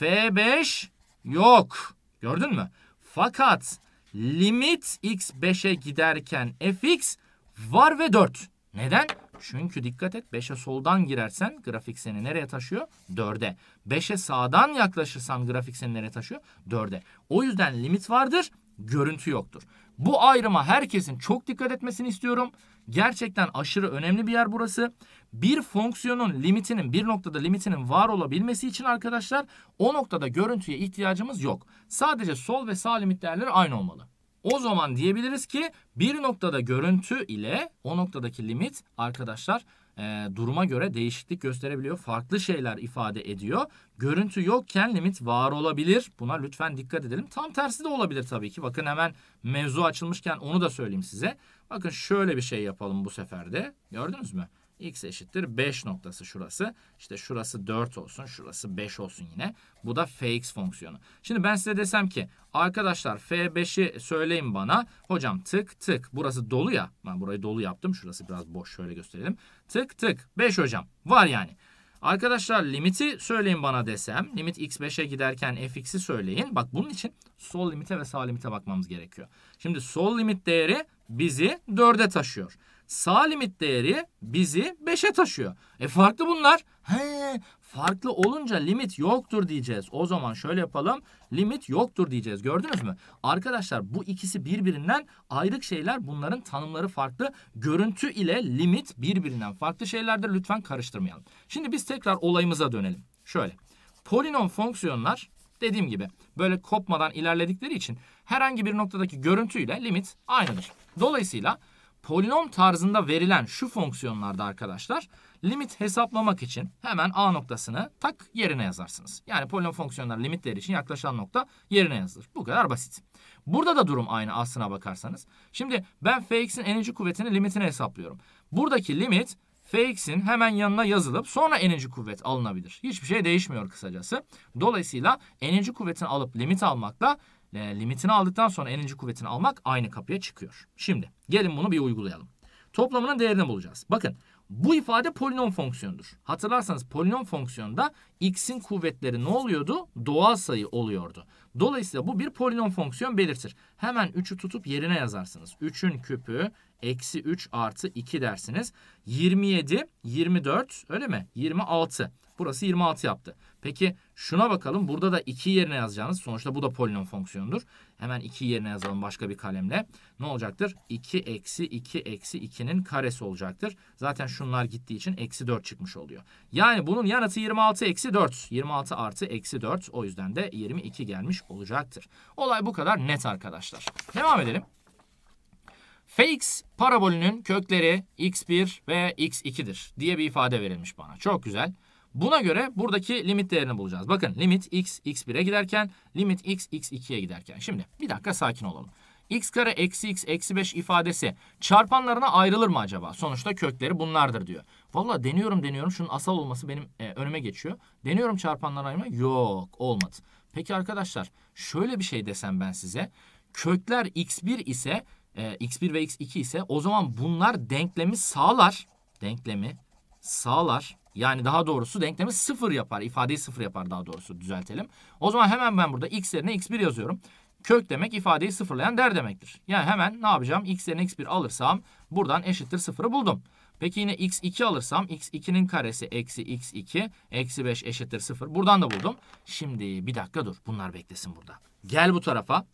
f5 yok. Gördün mü? Fakat limit x5'e giderken fx var ve 4. Neden? Çünkü dikkat et 5'e soldan girersen grafik seni nereye taşıyor? 4'e. 5'e sağdan yaklaşırsan grafik seni nereye taşıyor? 4'e. O yüzden limit vardır, görüntü yoktur. Bu ayrıma herkesin çok dikkat etmesini istiyorum. Gerçekten aşırı önemli bir yer burası. Bir fonksiyonun limitinin bir noktada limitinin var olabilmesi için arkadaşlar o noktada görüntüye ihtiyacımız yok. Sadece sol ve sağ limit değerleri aynı olmalı. O zaman diyebiliriz ki bir noktada görüntü ile o noktadaki limit arkadaşlar e, duruma göre değişiklik gösterebiliyor. Farklı şeyler ifade ediyor. Görüntü yokken limit var olabilir. Buna lütfen dikkat edelim. Tam tersi de olabilir tabii ki. Bakın hemen mevzu açılmışken onu da söyleyeyim size. Bakın şöyle bir şey yapalım bu seferde. Gördünüz mü? x eşittir 5 noktası şurası. İşte şurası 4 olsun, şurası 5 olsun yine. Bu da fx fonksiyonu. Şimdi ben size desem ki arkadaşlar f5'i söyleyin bana. Hocam tık tık burası dolu ya. Ben burayı dolu yaptım. Şurası biraz boş şöyle gösterelim. Tık tık 5 hocam var yani. Arkadaşlar limiti söyleyin bana desem. Limit x5'e giderken fx'i söyleyin. Bak bunun için sol limite ve sağ limite bakmamız gerekiyor. Şimdi sol limit değeri bizi 4'e taşıyor. Sağ limit değeri bizi 5'e taşıyor. E farklı bunlar. He, farklı olunca limit yoktur diyeceğiz. O zaman şöyle yapalım. Limit yoktur diyeceğiz. Gördünüz mü? Arkadaşlar bu ikisi birbirinden ayrık şeyler. Bunların tanımları farklı. Görüntü ile limit birbirinden farklı şeylerdir. Lütfen karıştırmayalım. Şimdi biz tekrar olayımıza dönelim. Şöyle. Polinom fonksiyonlar dediğim gibi böyle kopmadan ilerledikleri için herhangi bir noktadaki görüntü ile limit aynıdır. Dolayısıyla polinom tarzında verilen şu fonksiyonlarda arkadaşlar limit hesaplamak için hemen a noktasını tak yerine yazarsınız. Yani polinom fonksiyonlar limitleri için yaklaşan nokta yerine yazılır. Bu kadar basit. Burada da durum aynı aslına bakarsanız. Şimdi ben fx'in enerji kuvvetini limitini hesaplıyorum. Buradaki limit fx'in hemen yanına yazılıp sonra enerji kuvvet alınabilir. Hiçbir şey değişmiyor kısacası. Dolayısıyla enerji kuvvetini alıp limit almakla e, limitini aldıktan sonra enerji kuvvetini almak aynı kapıya çıkıyor. Şimdi gelin bunu bir uygulayalım. Toplamının değerini bulacağız. Bakın bu ifade polinom fonksiyonudur. Hatırlarsanız polinom fonksiyonunda x'in kuvvetleri ne oluyordu? Doğal sayı oluyordu. Dolayısıyla bu bir polinom fonksiyon belirtir. Hemen 3'ü tutup yerine yazarsınız. 3'ün küpü eksi 3 artı 2 dersiniz. 27, 24 öyle mi? 26. Burası 26 yaptı. Peki şuna bakalım. Burada da 2 yerine yazacağınız. Sonuçta bu da polinom fonksiyonudur. Hemen 2 yerine yazalım başka bir kalemle. Ne olacaktır? 2 eksi 2 eksi 2'nin karesi olacaktır. Zaten şunlar gittiği için eksi 4 çıkmış oluyor. Yani bunun yanıtı 26 eksi 4. 26 artı eksi 4. O yüzden de 22 gelmiş olacaktır. Olay bu kadar net arkadaşlar. Devam edelim. Fakes parabolünün kökleri x1 ve x2'dir diye bir ifade verilmiş bana. Çok güzel. Buna göre buradaki limit değerini bulacağız. Bakın limit x x1'e giderken limit x x2'ye giderken. Şimdi bir dakika sakin olalım. x kare eksi x eksi 5 ifadesi çarpanlarına ayrılır mı acaba? Sonuçta kökleri bunlardır diyor. Valla deniyorum deniyorum şunun asal olması benim e, önüme geçiyor. Deniyorum çarpanlarına ayırma yok olmadı. Peki arkadaşlar şöyle bir şey desem ben size. Kökler x1 ise e, x1 ve x2 ise o zaman bunlar denklemi sağlar. Denklemi sağlar yani daha doğrusu denklemi sıfır yapar. ifadeyi sıfır yapar daha doğrusu düzeltelim. O zaman hemen ben burada x yerine x1 yazıyorum. Kök demek ifadeyi sıfırlayan der demektir. Yani hemen ne yapacağım? x yerine x1 alırsam buradan eşittir sıfırı buldum. Peki yine x2 alırsam x2'nin karesi eksi x2 eksi 5 eşittir sıfır. Buradan da buldum. Şimdi bir dakika dur. Bunlar beklesin burada. Gel bu tarafa.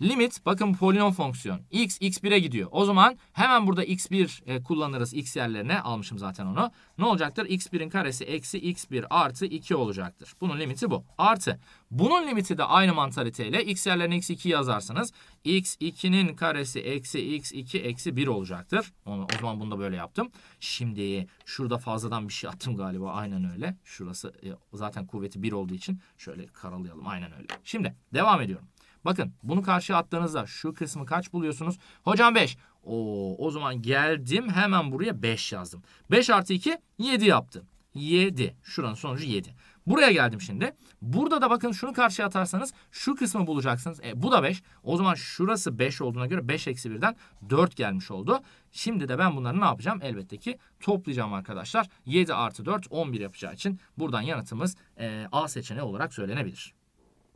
Limit bakın polinom fonksiyon. x x1'e gidiyor. O zaman hemen burada x1 e, kullanırız x yerlerine. Almışım zaten onu. Ne olacaktır? x1'in karesi eksi x1 artı 2 olacaktır. Bunun limiti bu. Artı. Bunun limiti de aynı mantaliteyle x yerlerine x2 yazarsanız x2'nin karesi eksi x2 eksi 1 olacaktır. Onu, o zaman bunu da böyle yaptım. Şimdi şurada fazladan bir şey attım galiba. Aynen öyle. Şurası e, zaten kuvveti 1 olduğu için şöyle karalayalım. Aynen öyle. Şimdi devam ediyorum. Bakın bunu karşıya attığınızda şu kısmı kaç buluyorsunuz? Hocam 5. Oo, o zaman geldim hemen buraya 5 yazdım. 5 artı 2 7 yaptı. 7. Şuranın sonucu 7. Buraya geldim şimdi. Burada da bakın şunu karşıya atarsanız şu kısmı bulacaksınız. E, bu da 5. O zaman şurası 5 olduğuna göre 5 eksi 1'den 4 gelmiş oldu. Şimdi de ben bunları ne yapacağım? Elbette ki toplayacağım arkadaşlar. 7 artı 4 11 yapacağı için buradan yanıtımız e, A seçeneği olarak söylenebilir.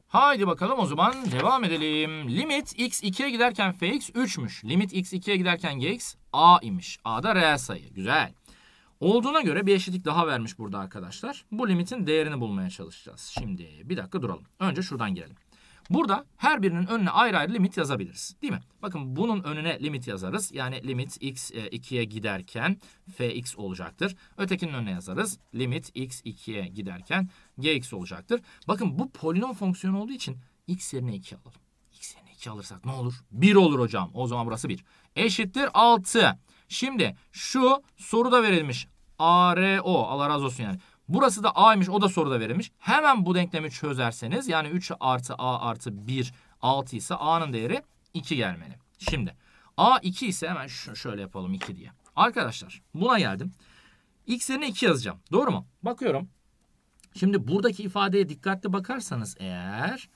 Haydi bakalım o zaman devam edelim. Limit x2'ye giderken fx 3'müş. Limit x2'ye giderken gx a imiş. A da reel sayı. Güzel. Olduğuna göre bir eşitlik daha vermiş burada arkadaşlar. Bu limitin değerini bulmaya çalışacağız. Şimdi bir dakika duralım. Önce şuradan girelim. Burada her birinin önüne ayrı ayrı limit yazabiliriz. Değil mi? Bakın bunun önüne limit yazarız. Yani limit x 2'ye e, giderken fx olacaktır. Ötekinin önüne yazarız. Limit x 2'ye giderken gx olacaktır. Bakın bu polinom fonksiyonu olduğu için x yerine 2 alalım. x yerine 2 alırsak ne olur? 1 olur hocam. O zaman burası 1. Eşittir 6. Şimdi şu soruda verilmiş. ARO. Allah razı olsun yani. Burası da A'ymış o da soruda verilmiş. Hemen bu denklemi çözerseniz yani 3 artı A artı 1 6 ise A'nın değeri 2 gelmeli. Şimdi A 2 ise hemen şöyle yapalım 2 diye. Arkadaşlar buna geldim. X yerine 2 yazacağım. Doğru mu? Bakıyorum. Şimdi buradaki ifadeye dikkatli bakarsanız eğer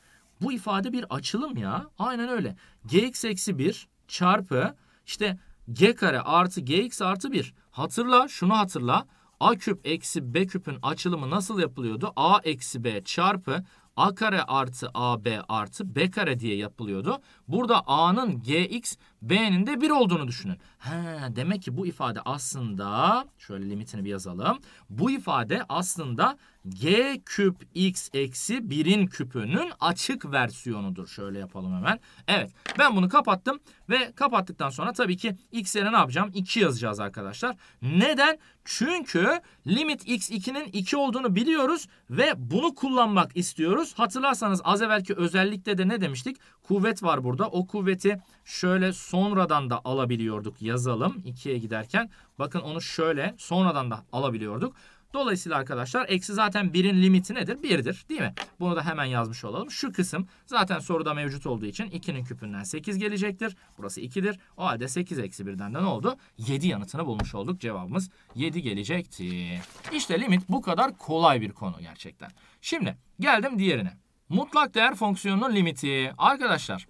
bu ifade bir açılım ya. Aynen öyle. Gx eksi 1 çarpı işte g kare artı gx artı 1. Hatırla şunu hatırla. a küp eksi b küpün açılımı nasıl yapılıyordu? a eksi b çarpı a kare artı ab artı b kare diye yapılıyordu. Burada a'nın gx b'nin de 1 olduğunu düşünün. He, demek ki bu ifade aslında şöyle limitini bir yazalım. Bu ifade aslında g küp x eksi 1'in küpünün açık versiyonudur. Şöyle yapalım hemen. Evet ben bunu kapattım ve kapattıktan sonra tabii ki x yerine ne yapacağım? 2 yazacağız arkadaşlar. Neden? Çünkü limit x2'nin 2 olduğunu biliyoruz ve bunu kullanmak istiyoruz. Hatırlarsanız az evvelki özellikte de ne demiştik? Kuvvet var burada. O kuvveti şöyle sonradan da alabiliyorduk. Yazalım 2'ye giderken. Bakın onu şöyle sonradan da alabiliyorduk. Dolayısıyla arkadaşlar eksi zaten birin limiti nedir? Birdir değil mi? Bunu da hemen yazmış olalım. Şu kısım zaten soruda mevcut olduğu için 2'nin küpünden 8 gelecektir. Burası 2'dir. O halde 8 eksi 1'den de ne oldu? 7 yanıtını bulmuş olduk. Cevabımız 7 gelecekti. İşte limit bu kadar kolay bir konu gerçekten. Şimdi geldim diğerine. Mutlak değer fonksiyonunun limiti. Arkadaşlar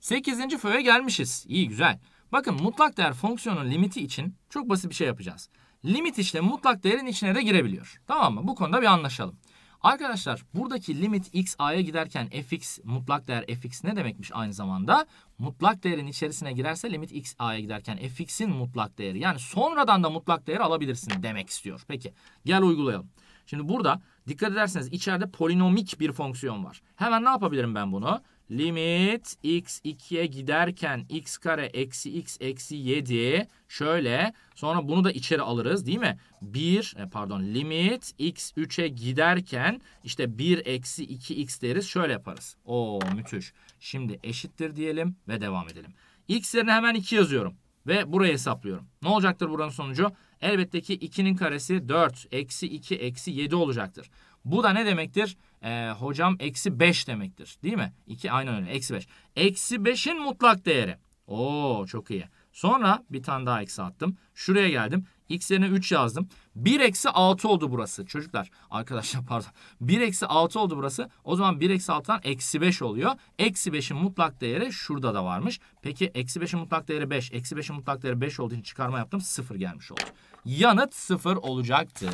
8. föye gelmişiz. İyi güzel. Bakın mutlak değer fonksiyonun limiti için çok basit bir şey yapacağız limit işlemi mutlak değerin içine de girebiliyor. Tamam mı? Bu konuda bir anlaşalım. Arkadaşlar buradaki limit x a'ya giderken fx mutlak değer fx ne demekmiş aynı zamanda? Mutlak değerin içerisine girerse limit x a'ya giderken fx'in mutlak değeri yani sonradan da mutlak değeri alabilirsin demek istiyor. Peki gel uygulayalım. Şimdi burada dikkat ederseniz içeride polinomik bir fonksiyon var. Hemen ne yapabilirim ben bunu? Limit x 2'ye giderken x kare eksi x eksi 7 şöyle sonra bunu da içeri alırız değil mi? 1 e, pardon limit x 3'e giderken işte 1 eksi 2 x deriz şöyle yaparız. Oo müthiş. Şimdi eşittir diyelim ve devam edelim. X yerine hemen 2 yazıyorum ve burayı hesaplıyorum. Ne olacaktır buranın sonucu? Elbette ki 2'nin karesi 4 eksi 2 eksi 7 olacaktır. Bu da ne demektir? Ee, hocam eksi 5 demektir. Değil mi? 2 aynen öyle. Eksi 5. Eksi 5'in mutlak değeri. Oo çok iyi. Sonra bir tane daha eksi attım. Şuraya geldim. X yerine 3 yazdım. 1 eksi 6 oldu burası. Çocuklar arkadaşlar pardon. 1 eksi 6 oldu burası. O zaman 1 eksi 6'dan eksi 5 oluyor. Eksi 5'in mutlak değeri şurada da varmış. Peki eksi 5'in mutlak değeri 5. Eksi 5'in mutlak değeri 5 olduğu için çıkarma yaptım. 0 gelmiş oldu. Yanıt 0 olacaktı.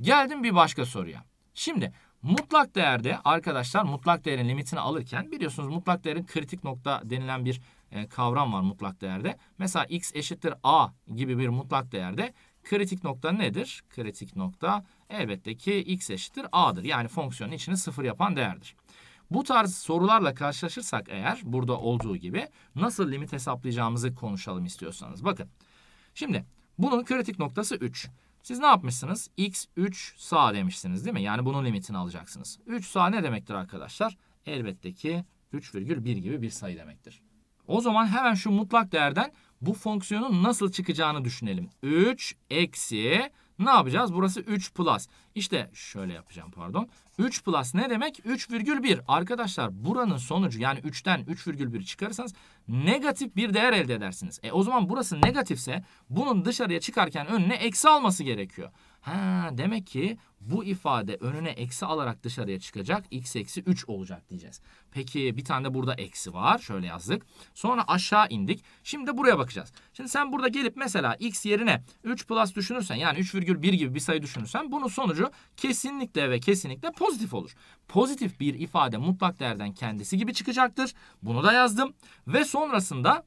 Geldim bir başka soruya. Şimdi mutlak değerde arkadaşlar mutlak değerin limitini alırken biliyorsunuz mutlak değerin kritik nokta denilen bir e, kavram var mutlak değerde. Mesela x eşittir a gibi bir mutlak değerde kritik nokta nedir? Kritik nokta elbette ki x eşittir a'dır. Yani fonksiyonun içini sıfır yapan değerdir. Bu tarz sorularla karşılaşırsak eğer burada olduğu gibi nasıl limit hesaplayacağımızı konuşalım istiyorsanız. Bakın şimdi bunun kritik noktası 3. Siz ne yapmışsınız? X 3 sağ demişsiniz değil mi? Yani bunun limitini alacaksınız. 3 sağ ne demektir arkadaşlar? Elbette ki 3,1 gibi bir sayı demektir. O zaman hemen şu mutlak değerden bu fonksiyonun nasıl çıkacağını düşünelim. 3 eksi ne yapacağız? Burası 3 plus. İşte şöyle yapacağım pardon. 3 plus ne demek? 3,1. Arkadaşlar buranın sonucu yani 3'ten 3,1 çıkarırsanız negatif bir değer elde edersiniz. E o zaman burası negatifse bunun dışarıya çıkarken önüne eksi alması gerekiyor. Ha demek ki bu ifade önüne eksi alarak dışarıya çıkacak. X eksi 3 olacak diyeceğiz. Peki bir tane de burada eksi var. Şöyle yazdık. Sonra aşağı indik. Şimdi buraya bakacağız. Şimdi sen burada gelip mesela x yerine 3 plus düşünürsen yani 3,1 gibi bir sayı düşünürsen bunun sonucu kesinlikle ve kesinlikle pozitif olur. Pozitif bir ifade mutlak değerden kendisi gibi çıkacaktır. Bunu da yazdım. Ve sonrasında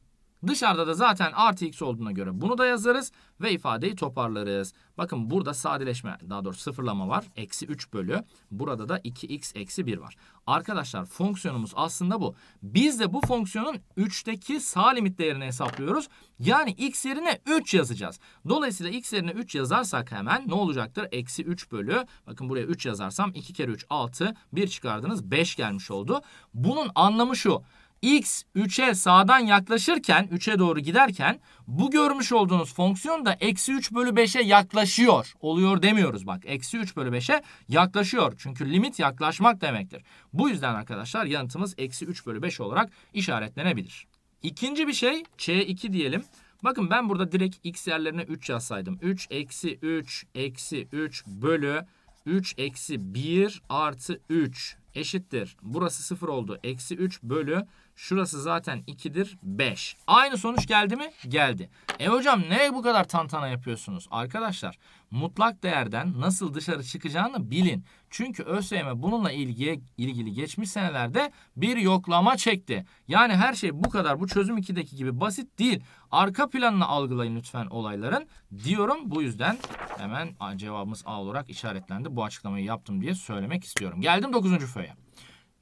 Dışarıda da zaten artı x olduğuna göre bunu da yazarız ve ifadeyi toparlarız. Bakın burada sadeleşme daha doğrusu sıfırlama var. Eksi 3 bölü. Burada da 2x eksi 1 var. Arkadaşlar fonksiyonumuz aslında bu. Biz de bu fonksiyonun 3'teki sağ limit değerini hesaplıyoruz. Yani x yerine 3 yazacağız. Dolayısıyla x yerine 3 yazarsak hemen ne olacaktır? Eksi 3 bölü. Bakın buraya 3 yazarsam 2 kere 3 6. 1 çıkardınız 5 gelmiş oldu. Bunun anlamı şu x 3'e sağdan yaklaşırken 3'e doğru giderken bu görmüş olduğunuz fonksiyon da eksi 3 bölü 5'e yaklaşıyor. Oluyor demiyoruz bak. Eksi 3 bölü 5'e yaklaşıyor. Çünkü limit yaklaşmak demektir. Bu yüzden arkadaşlar yanıtımız eksi 3 bölü 5 olarak işaretlenebilir. İkinci bir şey c 2 diyelim. Bakın ben burada direkt x yerlerine 3 yazsaydım. 3 eksi 3 eksi 3 bölü 3 eksi 1 artı 3 eşittir. Burası 0 oldu. Eksi 3 bölü Şurası zaten 2'dir 5. Aynı sonuç geldi mi? Geldi. E hocam ne bu kadar tantana yapıyorsunuz? Arkadaşlar mutlak değerden nasıl dışarı çıkacağını bilin. Çünkü ÖSYM bununla ilgili, ilgili geçmiş senelerde bir yoklama çekti. Yani her şey bu kadar bu çözüm 2'deki gibi basit değil. Arka planını algılayın lütfen olayların diyorum. Bu yüzden hemen cevabımız A olarak işaretlendi. Bu açıklamayı yaptım diye söylemek istiyorum. Geldim 9. föye.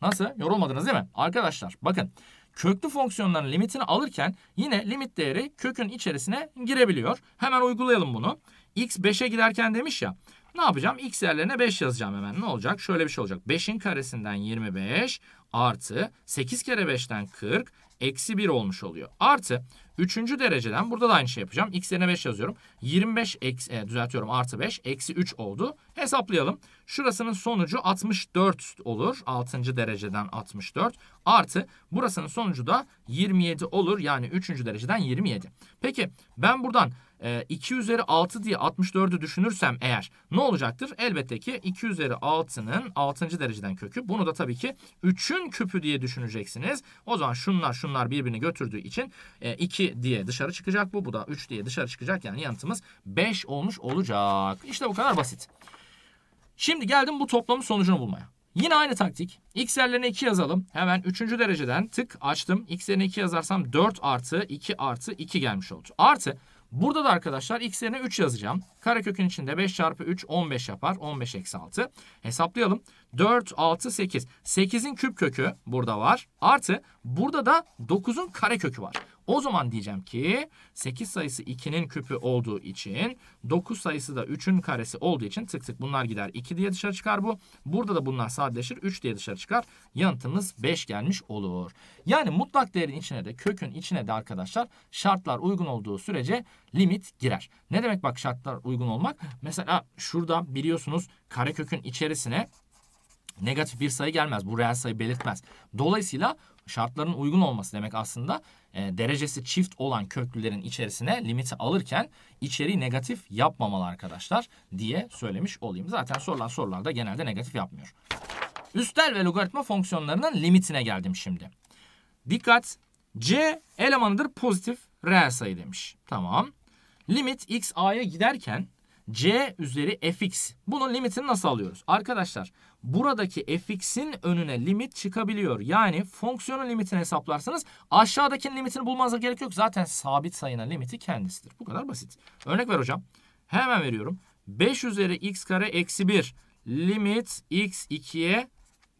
Nasıl? Yorulmadınız değil mi? Arkadaşlar bakın köklü fonksiyonların limitini alırken yine limit değeri kökün içerisine girebiliyor. Hemen uygulayalım bunu. x 5'e giderken demiş ya ne yapacağım? X yerlerine 5 yazacağım hemen. Ne olacak? Şöyle bir şey olacak. 5'in karesinden 25 artı 8 kere 5'ten 40 eksi 1 olmuş oluyor. Artı Üçüncü dereceden burada da aynı şey yapacağım. X yerine 5 yazıyorum. 25 eksi, e, düzeltiyorum artı 5 eksi 3 oldu. Hesaplayalım. Şurasının sonucu 64 olur. altıncı dereceden 64 artı burasının sonucu da 27 olur. Yani üçüncü dereceden 27. Peki ben buradan e, ee, 2 üzeri 6 diye 64'ü düşünürsem eğer ne olacaktır? Elbette ki 2 üzeri 6'nın 6. dereceden kökü. Bunu da tabii ki 3'ün küpü diye düşüneceksiniz. O zaman şunlar şunlar birbirini götürdüğü için e, 2 diye dışarı çıkacak bu. Bu da 3 diye dışarı çıkacak. Yani yanıtımız 5 olmuş olacak. İşte bu kadar basit. Şimdi geldim bu toplamın sonucunu bulmaya. Yine aynı taktik. X yerlerine 2 yazalım. Hemen 3. dereceden tık açtım. X yerine 2 yazarsam 4 artı 2 artı 2 gelmiş oldu. Artı Burada da arkadaşlar x yerine 3 yazacağım. Karekökün içinde 5 çarpı 3 15 yapar. 15 eksi 6. Hesaplayalım. 4, 6, 8. 8'in küp kökü burada var. Artı burada da 9'un karekökü var. O zaman diyeceğim ki 8 sayısı 2'nin küpü olduğu için 9 sayısı da 3'ün karesi olduğu için tık tık bunlar gider 2 diye dışarı çıkar bu. Burada da bunlar sadeleşir 3 diye dışarı çıkar. Yanıtımız 5 gelmiş olur. Yani mutlak değerin içine de kökün içine de arkadaşlar şartlar uygun olduğu sürece limit girer. Ne demek bak şartlar uygun olmak? Mesela şurada biliyorsunuz kare kökün içerisine negatif bir sayı gelmez. Bu reel sayı belirtmez. Dolayısıyla şartların uygun olması demek aslında e, derecesi çift olan köklülerin içerisine limiti alırken içeriği negatif yapmamalı arkadaşlar diye söylemiş olayım. Zaten sorulan sorularda genelde negatif yapmıyor. Üstel ve logaritma fonksiyonlarının limitine geldim şimdi. Dikkat! C elemanıdır pozitif reel sayı demiş. Tamam. Limit x a'ya giderken c üzeri fx. Bunun limitini nasıl alıyoruz? Arkadaşlar buradaki fx'in önüne limit çıkabiliyor. Yani fonksiyonun limitini hesaplarsanız aşağıdakinin limitini bulmanıza gerek yok. Zaten sabit sayının limiti kendisidir. Bu kadar basit. Örnek ver hocam. Hemen veriyorum. 5 üzeri x kare eksi 1 limit x 2'ye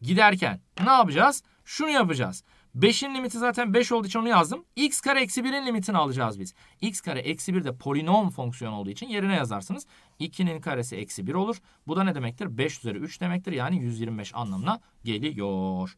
giderken ne yapacağız? Şunu yapacağız. 5'in limiti zaten 5 olduğu için onu yazdım. x kare eksi 1'in limitini alacağız biz. x kare eksi 1 de polinom fonksiyon olduğu için yerine yazarsınız. 2'nin karesi eksi 1 olur. Bu da ne demektir? 5 üzeri 3 demektir. Yani 125 anlamına geliyor.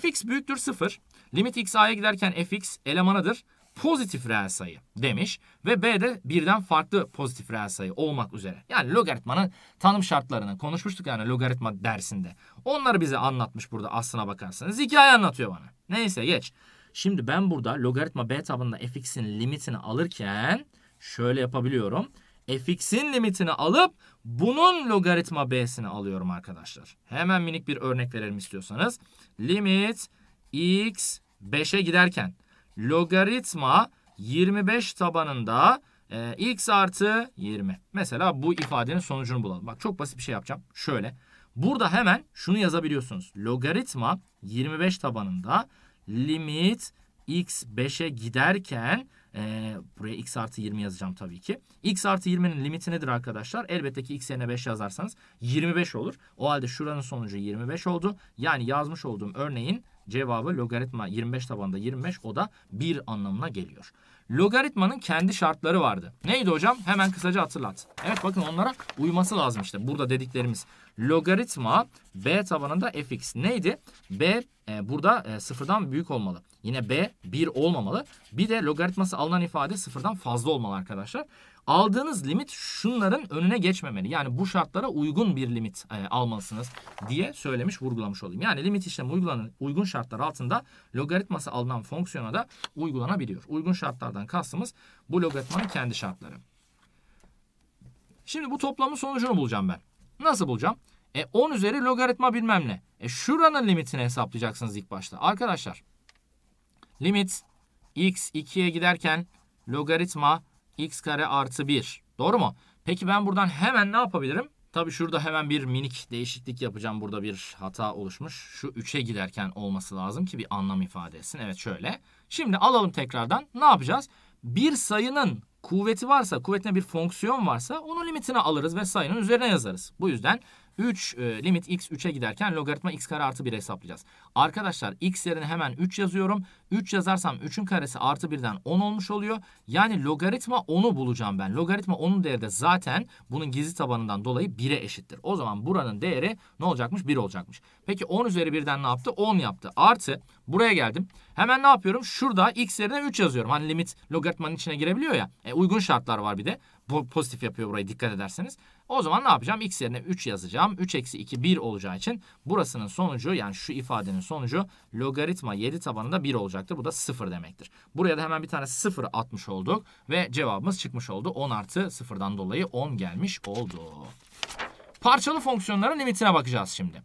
fx büyüktür 0. Limit x a'ya giderken fx elemanıdır pozitif reel sayı demiş ve B de birden farklı pozitif reel sayı olmak üzere. Yani logaritmanın tanım şartlarını konuşmuştuk yani logaritma dersinde. Onları bize anlatmış burada aslına bakarsanız. Hikaye anlatıyor bana. Neyse geç. Şimdi ben burada logaritma B tabanında fx'in limitini alırken şöyle yapabiliyorum. fx'in limitini alıp bunun logaritma b'sini alıyorum arkadaşlar. Hemen minik bir örnek verelim istiyorsanız. Limit x 5'e giderken logaritma 25 tabanında e, x artı 20. Mesela bu ifadenin sonucunu bulalım. Bak çok basit bir şey yapacağım. Şöyle. Burada hemen şunu yazabiliyorsunuz. Logaritma 25 tabanında limit x 5'e giderken e, buraya x artı 20 yazacağım tabii ki. x artı 20'nin limiti nedir arkadaşlar? Elbette ki x yerine 5 yazarsanız 25 olur. O halde şuranın sonucu 25 oldu. Yani yazmış olduğum örneğin Cevabı logaritma 25 tabanında 25 o da 1 anlamına geliyor. Logaritmanın kendi şartları vardı. Neydi hocam? Hemen kısaca hatırlat. Evet bakın onlara uyması lazım işte. Burada dediklerimiz logaritma b tabanında fx neydi? b e, burada e, sıfırdan büyük olmalı. Yine b 1 olmamalı. Bir de logaritması alınan ifade sıfırdan fazla olmalı arkadaşlar. Aldığınız limit şunların önüne geçmemeli. Yani bu şartlara uygun bir limit e, almalısınız diye söylemiş, vurgulamış olayım. Yani limit işlemi uygulanır, uygun şartlar altında logaritması alınan fonksiyona da uygulanabiliyor. Uygun şartlardan kastımız bu logaritmanın kendi şartları. Şimdi bu toplamın sonucunu bulacağım ben. Nasıl bulacağım? E 10 üzeri logaritma bilmem ne. E şuranın limitini hesaplayacaksınız ilk başta. Arkadaşlar limit x 2'ye giderken logaritma x kare artı 1. Doğru mu? Peki ben buradan hemen ne yapabilirim? Tabi şurada hemen bir minik değişiklik yapacağım. Burada bir hata oluşmuş. Şu 3'e giderken olması lazım ki bir anlam ifade etsin. Evet şöyle. Şimdi alalım tekrardan. Ne yapacağız? Bir sayının kuvveti varsa, kuvvetine bir fonksiyon varsa onun limitini alırız ve sayının üzerine yazarız. Bu yüzden 3 e, limit x 3'e giderken logaritma x kare artı 1 hesaplayacağız. Arkadaşlar x yerine hemen 3 yazıyorum. 3 yazarsam 3'ün karesi artı 1'den 10 olmuş oluyor. Yani logaritma 10'u bulacağım ben. Logaritma 10'un değeri de zaten bunun gizli tabanından dolayı 1'e eşittir. O zaman buranın değeri ne olacakmış? 1 olacakmış. Peki 10 üzeri 1'den ne yaptı? 10 yaptı. Artı buraya geldim. Hemen ne yapıyorum? Şurada x yerine 3 yazıyorum. Hani limit logaritmanın içine girebiliyor ya. E, uygun şartlar var bir de pozitif yapıyor burayı dikkat ederseniz. O zaman ne yapacağım? X yerine 3 yazacağım. 3 eksi 2 1 olacağı için burasının sonucu yani şu ifadenin sonucu logaritma 7 tabanında 1 olacaktır. Bu da 0 demektir. Buraya da hemen bir tane 0 atmış olduk ve cevabımız çıkmış oldu. 10 artı 0'dan dolayı 10 gelmiş oldu. Parçalı fonksiyonların limitine bakacağız şimdi.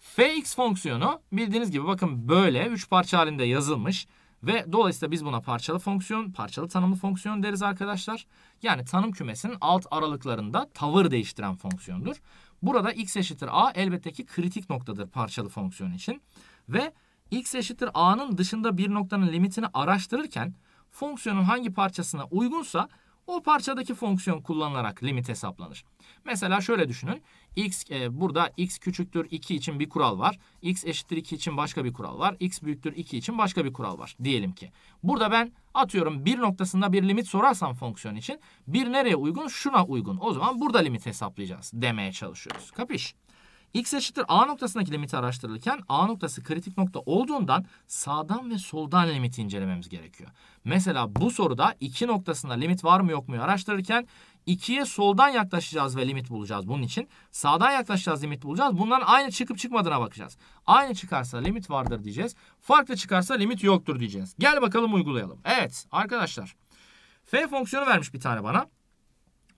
Fx fonksiyonu bildiğiniz gibi bakın böyle 3 parça halinde yazılmış. Ve dolayısıyla biz buna parçalı fonksiyon, parçalı tanımlı fonksiyon deriz arkadaşlar. Yani tanım kümesinin alt aralıklarında tavır değiştiren fonksiyondur. Burada x eşittir a elbette ki kritik noktadır parçalı fonksiyon için. Ve x eşittir a'nın dışında bir noktanın limitini araştırırken fonksiyonun hangi parçasına uygunsa o parçadaki fonksiyon kullanılarak limit hesaplanır. Mesela şöyle düşünün. X e, burada x küçüktür 2 için bir kural var. X eşittir 2 için başka bir kural var. X büyüktür 2 için başka bir kural var diyelim ki. Burada ben atıyorum bir noktasında bir limit sorarsam fonksiyon için bir nereye uygun? Şuna uygun. O zaman burada limit hesaplayacağız demeye çalışıyoruz. Kapış? X eşittir A noktasındaki limiti araştırırken A noktası kritik nokta olduğundan sağdan ve soldan limiti incelememiz gerekiyor. Mesela bu soruda 2 noktasında limit var mı yok mu araştırırken 2'ye soldan yaklaşacağız ve limit bulacağız bunun için. Sağdan yaklaşacağız limit bulacağız. Bunların aynı çıkıp çıkmadığına bakacağız. Aynı çıkarsa limit vardır diyeceğiz. Farklı çıkarsa limit yoktur diyeceğiz. Gel bakalım uygulayalım. Evet arkadaşlar. F fonksiyonu vermiş bir tane bana.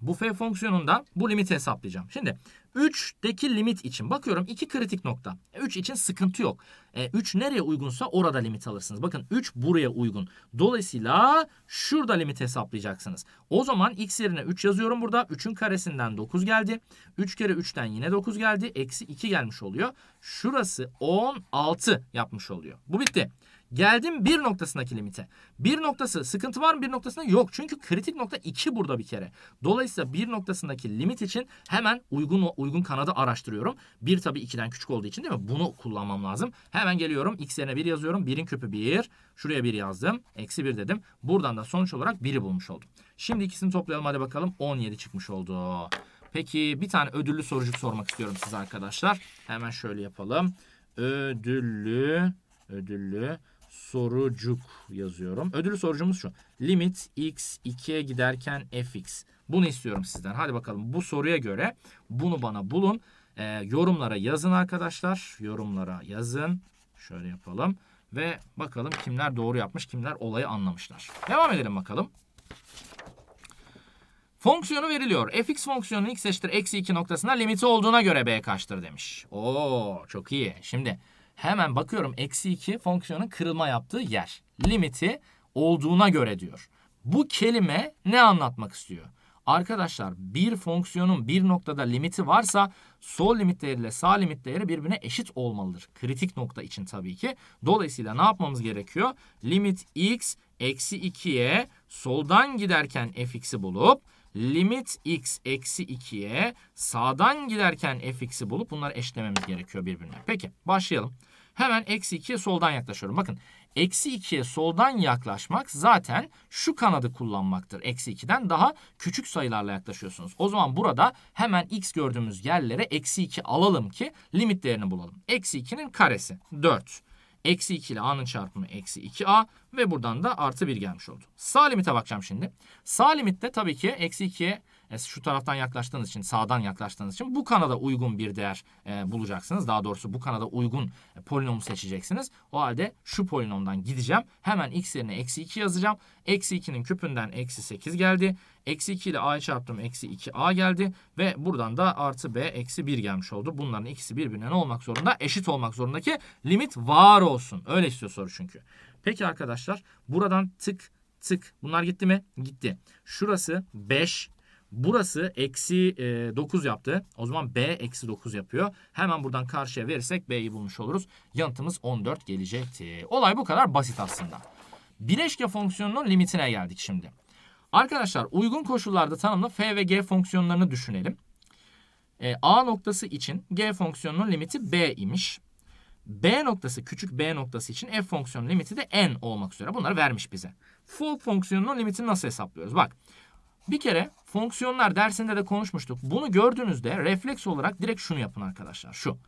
Bu f fonksiyonundan bu limiti hesaplayacağım. Şimdi 3'deki limit için bakıyorum 2 kritik nokta. 3 için sıkıntı yok. E, 3 nereye uygunsa orada limit alırsınız. Bakın 3 buraya uygun. Dolayısıyla şurada limit hesaplayacaksınız. O zaman x yerine 3 yazıyorum burada. 3'ün karesinden 9 geldi. 3 kere 3'ten yine 9 geldi. Eksi 2 gelmiş oluyor. Şurası 16 yapmış oluyor. Bu bitti. Geldim bir noktasındaki limite. Bir noktası sıkıntı var mı bir noktasında? Yok. Çünkü kritik nokta 2 burada bir kere. Dolayısıyla bir noktasındaki limit için hemen uygun uygun kanadı araştırıyorum. Bir tabi 2'den küçük olduğu için değil mi? Bunu kullanmam lazım. Hemen geliyorum. X yerine 1 yazıyorum. 1'in küpü 1. Şuraya 1 yazdım. Eksi 1 dedim. Buradan da sonuç olarak 1'i bulmuş oldum. Şimdi ikisini toplayalım hadi bakalım. 17 çıkmış oldu. Peki bir tane ödüllü sorucuk sormak istiyorum size arkadaşlar. Hemen şöyle yapalım. Ödüllü, ödüllü sorucuk yazıyorum. Ödül sorucumuz şu. Limit x 2'ye giderken fx. Bunu istiyorum sizden. Hadi bakalım bu soruya göre bunu bana bulun. E, yorumlara yazın arkadaşlar. Yorumlara yazın. Şöyle yapalım. Ve bakalım kimler doğru yapmış, kimler olayı anlamışlar. Devam edelim bakalım. Fonksiyonu veriliyor. fx fonksiyonunun x eşittir eksi 2 noktasında limiti olduğuna göre b kaçtır demiş. Oo çok iyi. Şimdi Hemen bakıyorum eksi 2 fonksiyonun kırılma yaptığı yer. Limiti olduğuna göre diyor. Bu kelime ne anlatmak istiyor? Arkadaşlar bir fonksiyonun bir noktada limiti varsa sol limit değeriyle sağ limit değeri birbirine eşit olmalıdır. Kritik nokta için tabii ki. Dolayısıyla ne yapmamız gerekiyor? Limit x eksi 2'ye soldan giderken fx'i bulup limit x eksi 2'ye sağdan giderken fx'i bulup bunları eşlememiz gerekiyor birbirine. Peki başlayalım. Hemen eksi 2'ye soldan yaklaşıyorum. Bakın eksi 2'ye soldan yaklaşmak zaten şu kanadı kullanmaktır. Eksi 2'den daha küçük sayılarla yaklaşıyorsunuz. O zaman burada hemen x gördüğümüz yerlere eksi 2 alalım ki limit değerini bulalım. Eksi 2'nin karesi 4 Eksi 2 ile a'nın çarpımı eksi 2a ve buradan da artı 1 gelmiş oldu. Sağ limite bakacağım şimdi. Sağ limitte tabii ki eksi 2'ye e, şu taraftan yaklaştığınız için, sağdan yaklaştığınız için bu kanada uygun bir değer e, bulacaksınız. Daha doğrusu bu kanada uygun e, polinomu seçeceksiniz. O halde şu polinomdan gideceğim. Hemen x yerine eksi 2 yazacağım. Eksi 2'nin küpünden eksi 8 geldi. Eksi 2 ile a çarptım. Eksi 2a geldi. Ve buradan da artı b eksi 1 gelmiş oldu. Bunların ikisi birbirine ne olmak zorunda? Eşit olmak zorunda ki limit var olsun. Öyle istiyor soru çünkü. Peki arkadaşlar buradan tık tık. Bunlar gitti mi? Gitti. Şurası 5. Burası eksi 9 e, yaptı. O zaman B eksi 9 yapıyor. Hemen buradan karşıya verirsek B'yi bulmuş oluruz. Yanıtımız 14 gelecekti. Olay bu kadar basit aslında. Bileşke fonksiyonunun limitine geldik şimdi. Arkadaşlar uygun koşullarda tanımlı f ve g fonksiyonlarını düşünelim. E, a noktası için g fonksiyonunun limiti b imiş. B noktası küçük b noktası için f fonksiyonunun limiti de n olmak üzere. Bunları vermiş bize. Full fonksiyonunun limitini nasıl hesaplıyoruz? Bak bir kere fonksiyonlar dersinde de konuşmuştuk. Bunu gördüğünüzde refleks olarak direkt şunu yapın arkadaşlar. Şu.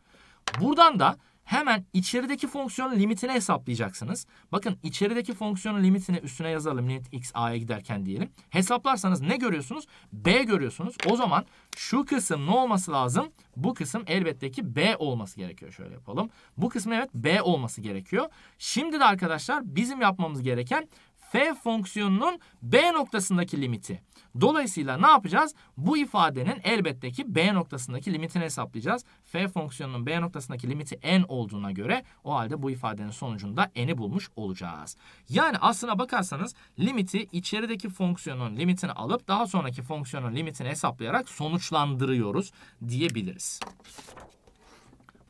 Buradan da hemen içerideki fonksiyonun limitini hesaplayacaksınız. Bakın içerideki fonksiyonun limitini üstüne yazalım. Limit x a'ya giderken diyelim. Hesaplarsanız ne görüyorsunuz? b görüyorsunuz. O zaman şu kısım ne olması lazım? Bu kısım elbette ki b olması gerekiyor. Şöyle yapalım. Bu kısım evet b olması gerekiyor. Şimdi de arkadaşlar bizim yapmamız gereken f fonksiyonunun b noktasındaki limiti. Dolayısıyla ne yapacağız? Bu ifadenin elbette ki b noktasındaki limitini hesaplayacağız. f fonksiyonunun b noktasındaki limiti n olduğuna göre o halde bu ifadenin sonucunda n'i bulmuş olacağız. Yani aslına bakarsanız limiti içerideki fonksiyonun limitini alıp daha sonraki fonksiyonun limitini hesaplayarak sonuçlandırıyoruz diyebiliriz.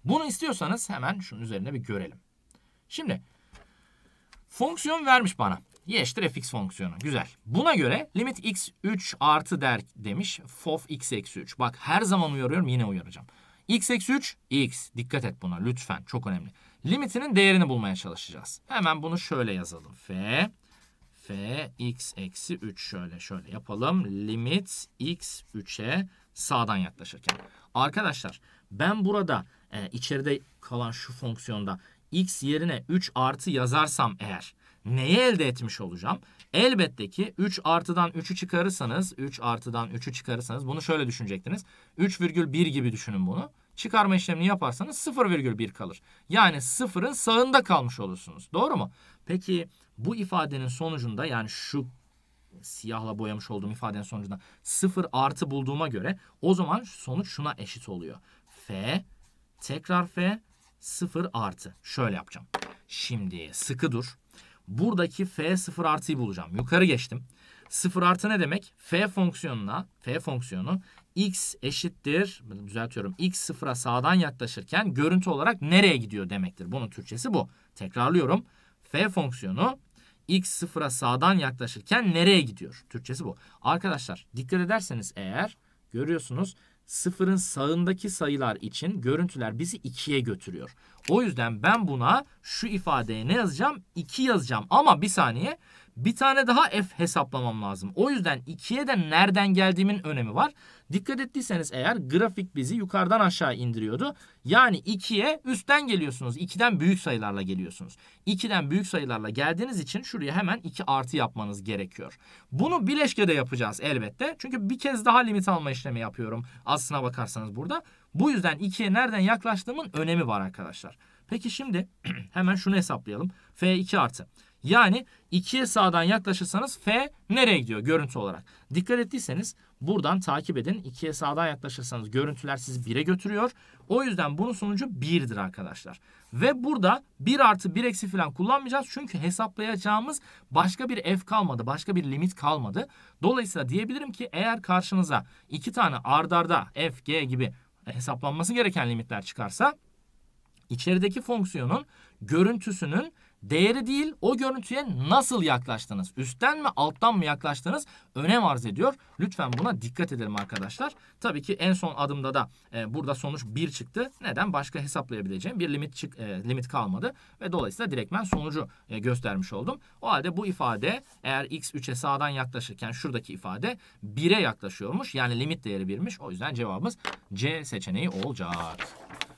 Bunu istiyorsanız hemen şunun üzerine bir görelim. Şimdi fonksiyon vermiş bana y eşittir fx fonksiyonu. Güzel. Buna göre limit x 3 artı der demiş. Fof x eksi 3. Bak her zaman uyarıyorum yine uyaracağım. x eksi 3 x. Dikkat et buna lütfen. Çok önemli. Limitinin değerini bulmaya çalışacağız. Hemen bunu şöyle yazalım. F f x eksi 3 şöyle şöyle yapalım. Limit x 3'e sağdan yaklaşırken. Arkadaşlar ben burada e, içeride kalan şu fonksiyonda x yerine 3 artı yazarsam eğer neyi elde etmiş olacağım? Elbette ki 3 artıdan 3'ü çıkarırsanız 3 artıdan 3'ü çıkarırsanız bunu şöyle düşünecektiniz. 3,1 gibi düşünün bunu. Çıkarma işlemini yaparsanız 0,1 kalır. Yani 0'ın sağında kalmış olursunuz. Doğru mu? Peki bu ifadenin sonucunda yani şu siyahla boyamış olduğum ifadenin sonucunda 0 artı bulduğuma göre o zaman sonuç şuna eşit oluyor. F tekrar F 0 artı. Şöyle yapacağım. Şimdi sıkı dur buradaki f0 artıyı bulacağım. Yukarı geçtim. 0 artı ne demek? f fonksiyonuna f fonksiyonu x eşittir düzeltiyorum x sıfıra sağdan yaklaşırken görüntü olarak nereye gidiyor demektir. Bunun Türkçesi bu. Tekrarlıyorum. f fonksiyonu x sıfıra sağdan yaklaşırken nereye gidiyor? Türkçesi bu. Arkadaşlar dikkat ederseniz eğer görüyorsunuz sıfırın sağındaki sayılar için görüntüler bizi 2'ye götürüyor. O yüzden ben buna şu ifadeye ne yazacağım? 2 yazacağım. Ama bir saniye bir tane daha f hesaplamam lazım. O yüzden 2'ye de nereden geldiğimin önemi var. Dikkat ettiyseniz eğer grafik bizi yukarıdan aşağı indiriyordu. Yani 2'ye üstten geliyorsunuz. 2'den büyük sayılarla geliyorsunuz. 2'den büyük sayılarla geldiğiniz için şuraya hemen 2 artı yapmanız gerekiyor. Bunu bileşkede yapacağız elbette. Çünkü bir kez daha limit alma işlemi yapıyorum. Aslına bakarsanız burada. Bu yüzden 2'ye nereden yaklaştığımın önemi var arkadaşlar. Peki şimdi hemen şunu hesaplayalım. F2 artı. Yani 2'ye sağdan yaklaşırsanız F nereye gidiyor görüntü olarak? Dikkat ettiyseniz buradan takip edin. 2'ye sağdan yaklaşırsanız görüntüler sizi 1'e götürüyor. O yüzden bunun sonucu 1'dir arkadaşlar. Ve burada 1 artı 1 eksi falan kullanmayacağız. Çünkü hesaplayacağımız başka bir f kalmadı. Başka bir limit kalmadı. Dolayısıyla diyebilirim ki eğer karşınıza 2 tane ardarda f, g gibi hesaplanması gereken limitler çıkarsa içerideki fonksiyonun görüntüsünün Değeri değil o görüntüye nasıl yaklaştınız? Üstten mi alttan mı yaklaştınız? Önem arz ediyor. Lütfen buna dikkat edelim arkadaşlar. Tabii ki en son adımda da e, burada sonuç 1 çıktı. Neden? Başka hesaplayabileceğim bir limit çık, e, limit kalmadı. Ve dolayısıyla direktmen sonucu e, göstermiş oldum. O halde bu ifade eğer x3'e sağdan yaklaşırken şuradaki ifade 1'e yaklaşıyormuş. Yani limit değeri 1'miş. O yüzden cevabımız C seçeneği olacak.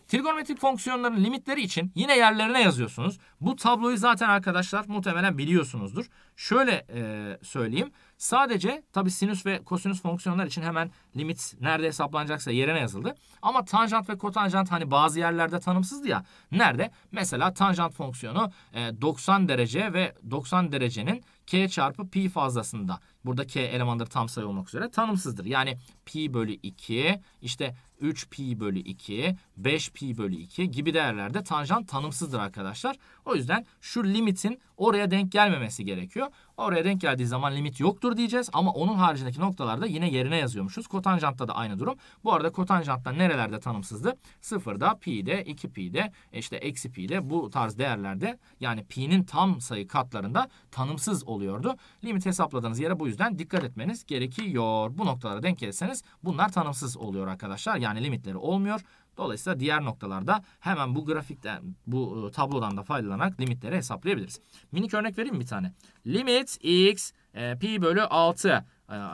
Trigonometrik fonksiyonların limitleri için yine yerlerine yazıyorsunuz. Bu tabloyu zaten arkadaşlar muhtemelen biliyorsunuzdur. Şöyle e, söyleyeyim. Sadece tabii sinüs ve kosinüs fonksiyonlar için hemen limit nerede hesaplanacaksa yerine yazıldı. Ama tanjant ve kotanjant hani bazı yerlerde tanımsızdı ya. Nerede? Mesela tanjant fonksiyonu e, 90 derece ve 90 derecenin k çarpı pi fazlasında. Burada k elemanları tam sayı olmak üzere tanımsızdır. Yani pi bölü 2, işte 3 pi bölü 2, 5 pi bölü 2 gibi değerlerde tanjant tanımsızdır arkadaşlar. O yüzden şu limitin oraya denk gelmemesi gerekiyor. Oraya denk geldiği zaman limit yoktur diyeceğiz ama onun haricindeki noktalarda yine yerine yazıyormuşuz. Kotanjantta da aynı durum. Bu arada kotanjantta nerelerde tanımsızdı? Sıfırda, pi'de, 2pi'de, işte eksi pi'de bu tarz değerlerde yani pi'nin tam sayı katlarında tanımsız oluyordu. Limit hesapladığınız yere bu yüzden dikkat etmeniz gerekiyor. Bu noktalara denk gelirseniz bunlar tanımsız oluyor arkadaşlar. Yani limitleri olmuyor. Dolayısıyla diğer noktalarda hemen bu grafikten, bu e, tablodan da faydalanarak limitleri hesaplayabiliriz. Minik örnek vereyim bir tane. Limit x e, pi bölü 6. E,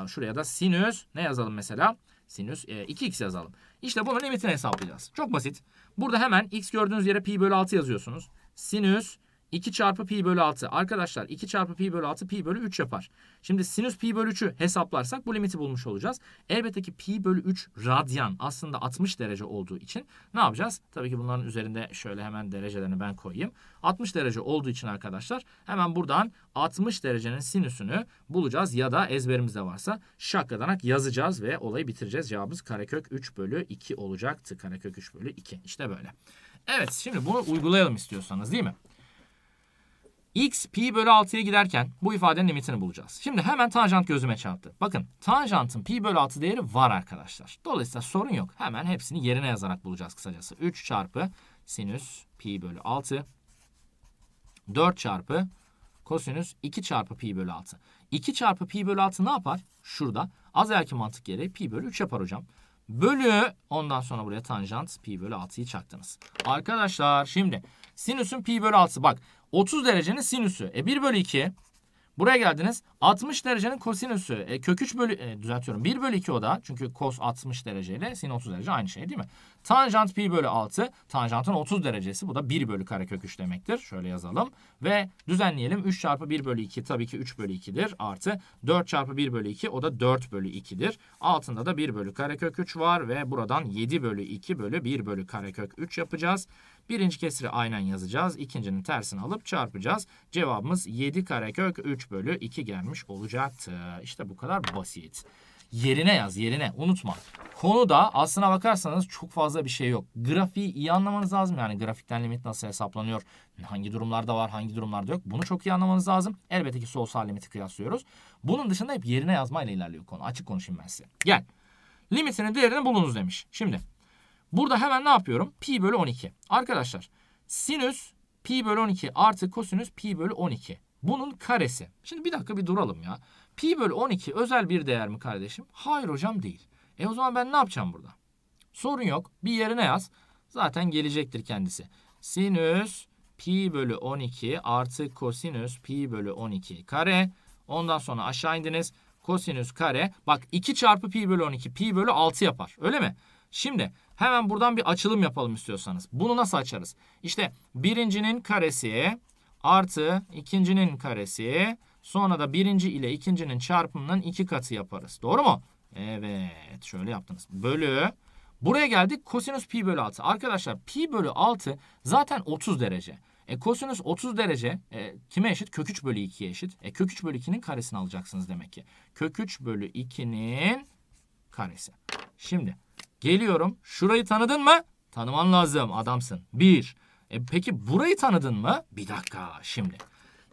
şuraya da sinüs ne yazalım mesela? Sinüs e, 2x yazalım. İşte bunun limitini hesaplayacağız. Çok basit. Burada hemen x gördüğünüz yere pi bölü 6 yazıyorsunuz. Sinüs 2 çarpı pi bölü 6. Arkadaşlar 2 çarpı pi bölü 6 pi bölü 3 yapar. Şimdi sinüs pi bölü 3'ü hesaplarsak bu limiti bulmuş olacağız. Elbette ki pi bölü 3 radyan aslında 60 derece olduğu için ne yapacağız? Tabii ki bunların üzerinde şöyle hemen derecelerini ben koyayım. 60 derece olduğu için arkadaşlar hemen buradan 60 derecenin sinüsünü bulacağız ya da ezberimizde varsa şakadanak yazacağız ve olayı bitireceğiz. Cevabımız karekök 3 bölü 2 olacaktı. Karekök 3 bölü 2 işte böyle. Evet şimdi bunu uygulayalım istiyorsanız değil mi? x pi bölü 6'ya giderken bu ifadenin limitini bulacağız. Şimdi hemen tanjant gözüme çarptı. Bakın tanjantın pi bölü 6 değeri var arkadaşlar. Dolayısıyla sorun yok. Hemen hepsini yerine yazarak bulacağız kısacası. 3 çarpı sinüs pi bölü 6. 4 çarpı kosinüs 2 çarpı pi bölü 6. 2 çarpı pi bölü 6 ne yapar? Şurada az erki mantık gereği pi bölü 3 yapar hocam. Bölü ondan sonra buraya tanjant pi bölü 6'yı çaktınız. Arkadaşlar şimdi sinüsün pi bölü 6 bak 30 derecenin sinüsü. E 1 bölü 2. Buraya geldiniz. 60 derecenin kosinüsü. E, kök 3 bölü... E, düzeltiyorum. 1 bölü 2 o da. Çünkü kos 60 dereceyle sin 30 derece aynı şey değil mi? Tanjant pi bölü 6. Tanjantın 30 derecesi. Bu da 1 bölü kare kök 3 demektir. Şöyle yazalım. Ve düzenleyelim. 3 çarpı 1 bölü 2 tabii ki 3 bölü 2'dir. Artı 4 çarpı 1 bölü 2 o da 4 bölü 2'dir. Altında da 1 bölü kare kök 3 var. Ve buradan 7 bölü 2 bölü 1 bölü kare kök 3 yapacağız. Birinci kesiri aynen yazacağız. İkincinin tersini alıp çarpacağız. Cevabımız 7 karekök 3 bölü 2 gelmiş olacaktı. İşte bu kadar basit. Yerine yaz yerine unutma. Konuda aslına bakarsanız çok fazla bir şey yok. Grafiği iyi anlamanız lazım. Yani grafikten limit nasıl hesaplanıyor? Hangi durumlarda var hangi durumlarda yok? Bunu çok iyi anlamanız lazım. Elbette ki sol sağ limiti kıyaslıyoruz. Bunun dışında hep yerine yazmayla ilerliyor konu. Açık konuşayım ben size. Gel. Limitinin değerini bulunuz demiş. Şimdi Burada hemen ne yapıyorum? Pi bölü 12. Arkadaşlar sinüs pi bölü 12 artı kosinüs pi bölü 12. Bunun karesi. Şimdi bir dakika bir duralım ya. Pi bölü 12 özel bir değer mi kardeşim? Hayır hocam değil. E o zaman ben ne yapacağım burada? Sorun yok. Bir yerine yaz. Zaten gelecektir kendisi. Sinüs pi bölü 12 artı kosinüs pi bölü 12 kare. Ondan sonra aşağı indiniz. Kosinüs kare. Bak 2 çarpı pi bölü 12 pi bölü 6 yapar. Öyle mi? Şimdi Hemen buradan bir açılım yapalım istiyorsanız. Bunu nasıl açarız? İşte birincinin karesi artı ikincinin karesi sonra da birinci ile ikincinin çarpımının iki katı yaparız. Doğru mu? Evet şöyle yaptınız. Bölü. Buraya geldik kosinüs pi bölü 6. Arkadaşlar pi bölü 6 zaten 30 derece. E kosinüs 30 derece e, kime eşit? Kök 3 bölü 2'ye eşit. E kök 3 bölü 2'nin karesini alacaksınız demek ki. Kök 3 bölü 2'nin karesi. Şimdi Geliyorum. Şurayı tanıdın mı? Tanıman lazım. Adamsın. Bir. E peki burayı tanıdın mı? Bir dakika şimdi.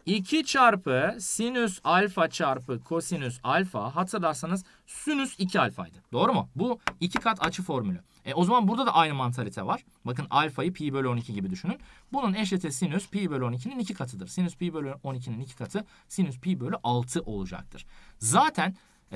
2 çarpı sinüs alfa çarpı kosinüs alfa hatırlarsanız sinüs 2 alfaydı. Doğru mu? Bu 2 kat açı formülü. E, o zaman burada da aynı mantalite var. Bakın alfayı pi bölü 12 gibi düşünün. Bunun eşleti sinüs pi bölü 12'nin 2 katıdır. Sinüs pi bölü 12'nin 2 katı sinüs pi bölü 6 olacaktır. Zaten 30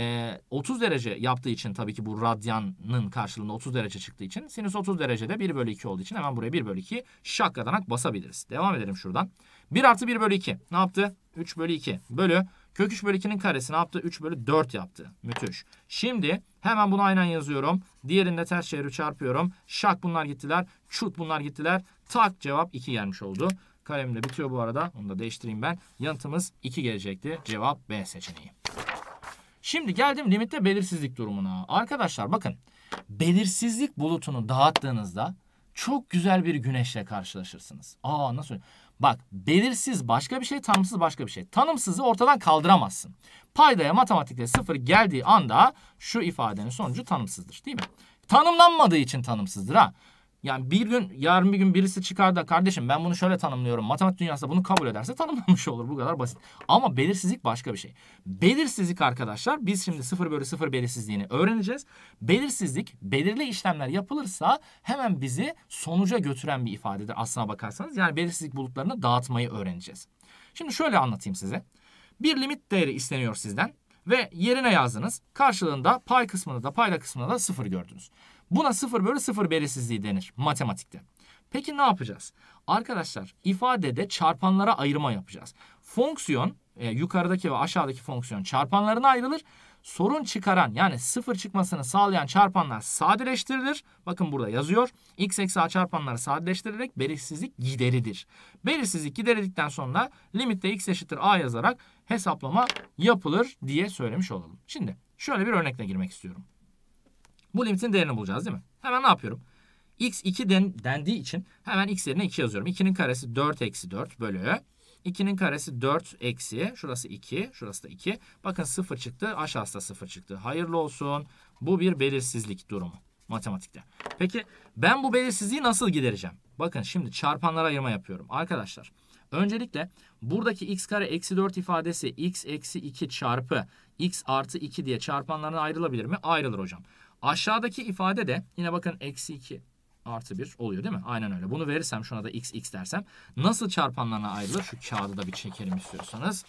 ee, derece yaptığı için tabii ki bu radyanın karşılığında 30 derece çıktığı için sinüs 30 derecede 1 bölü 2 olduğu için hemen buraya 1 bölü 2 şak atarak basabiliriz. Devam edelim şuradan. 1 artı 1 bölü 2 ne yaptı? 3 bölü 2 bölü kök 3 bölü 2'nin karesi ne yaptı? 3 bölü 4 yaptı. Müthiş. Şimdi hemen bunu aynen yazıyorum. diğerinde ters çevirip çarpıyorum. Şak bunlar gittiler. Çut bunlar gittiler. Tak cevap 2 gelmiş oldu. Kalemle bitiyor bu arada. Onu da değiştireyim ben. Yanıtımız 2 gelecekti. Cevap B seçeneği. Şimdi geldim limitte belirsizlik durumuna. Arkadaşlar bakın belirsizlik bulutunu dağıttığınızda çok güzel bir güneşle karşılaşırsınız. Aa nasıl? Bak belirsiz başka bir şey, tanımsız başka bir şey. Tanımsızı ortadan kaldıramazsın. Paydaya matematikte sıfır geldiği anda şu ifadenin sonucu tanımsızdır değil mi? Tanımlanmadığı için tanımsızdır ha. Yani bir gün yarın bir gün birisi çıkar da kardeşim ben bunu şöyle tanımlıyorum. Matematik dünyasında bunu kabul ederse tanımlamış olur. Bu kadar basit. Ama belirsizlik başka bir şey. Belirsizlik arkadaşlar biz şimdi 0 bölü 0 belirsizliğini öğreneceğiz. Belirsizlik belirli işlemler yapılırsa hemen bizi sonuca götüren bir ifadedir aslına bakarsanız. Yani belirsizlik bulutlarını dağıtmayı öğreneceğiz. Şimdi şöyle anlatayım size. Bir limit değeri isteniyor sizden ve yerine yazdınız. Karşılığında pay kısmını da payda kısmını da sıfır gördünüz. Buna 0 bölü 0 belirsizliği denir matematikte. Peki ne yapacağız? Arkadaşlar ifadede çarpanlara ayırma yapacağız. Fonksiyon e, yukarıdaki ve aşağıdaki fonksiyon çarpanlarına ayrılır. Sorun çıkaran yani sıfır çıkmasını sağlayan çarpanlar sadeleştirilir. Bakın burada yazıyor. X eksi A çarpanları sadeleştirilerek belirsizlik giderilir. Belirsizlik giderildikten sonra limitte X eşittir A yazarak hesaplama yapılır diye söylemiş olalım. Şimdi şöyle bir örnekle girmek istiyorum. Bu limitin değerini bulacağız değil mi? Hemen ne yapıyorum? x2 den, dendiği için hemen x yerine 2 yazıyorum. 2'nin karesi 4 eksi 4 bölü. 2'nin karesi 4 eksi. Şurası 2. Şurası da 2. Bakın 0 çıktı. Aşağısı da 0 çıktı. Hayırlı olsun. Bu bir belirsizlik durumu matematikte. Peki ben bu belirsizliği nasıl gidereceğim? Bakın şimdi çarpanlara ayırma yapıyorum. Arkadaşlar öncelikle buradaki x kare eksi 4 ifadesi x eksi 2 çarpı x artı 2 diye çarpanlarına ayrılabilir mi? Ayrılır hocam. Aşağıdaki ifade de yine bakın eksi 2 artı 1 oluyor değil mi? Aynen öyle. Bunu verirsem şuna da x x dersem nasıl çarpanlarına ayrılır? Şu kağıdı da bir çekerim istiyorsanız.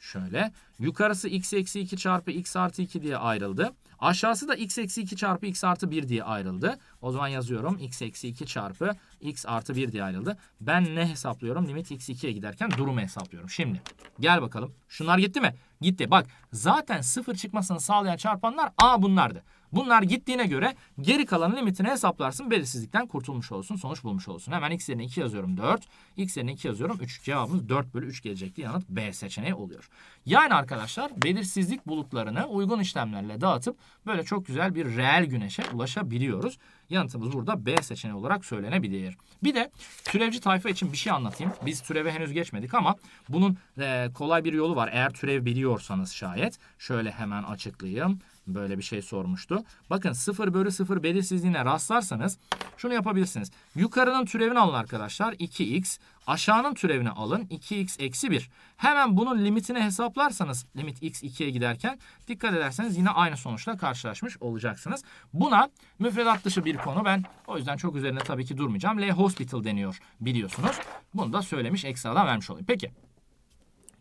Şöyle Yukarısı x eksi 2 çarpı x artı 2 diye ayrıldı. Aşağısı da x eksi 2 çarpı x artı 1 diye ayrıldı. O zaman yazıyorum x eksi 2 çarpı x artı 1 diye ayrıldı. Ben ne hesaplıyorum? Limit x 2'ye giderken durumu hesaplıyorum. Şimdi gel bakalım. Şunlar gitti mi? Gitti. Bak zaten sıfır çıkmasını sağlayan çarpanlar a bunlardı. Bunlar gittiğine göre geri kalan limitini hesaplarsın. Belirsizlikten kurtulmuş olsun. Sonuç bulmuş olsun. Hemen x yerine 2 yazıyorum 4. X yerine 2 yazıyorum 3. Cevabımız 4 bölü 3 gelecekti. Yanıt B seçeneği oluyor. Yani arkadaşlar arkadaşlar belirsizlik bulutlarını uygun işlemlerle dağıtıp böyle çok güzel bir reel güneşe ulaşabiliyoruz. Yanıtımız burada B seçeneği olarak söylenebilir. Bir de türevci tayfa için bir şey anlatayım. Biz türeve henüz geçmedik ama bunun e, kolay bir yolu var. Eğer türev biliyorsanız şayet şöyle hemen açıklayayım böyle bir şey sormuştu. Bakın 0 bölü 0 belirsizliğine rastlarsanız şunu yapabilirsiniz. Yukarının türevini alın arkadaşlar 2x. Aşağının türevini alın 2x eksi 1. Hemen bunun limitini hesaplarsanız limit x 2'ye giderken dikkat ederseniz yine aynı sonuçla karşılaşmış olacaksınız. Buna müfredat dışı bir konu ben o yüzden çok üzerine tabii ki durmayacağım. L-Hospital deniyor biliyorsunuz. Bunu da söylemiş ekstradan vermiş olayım. Peki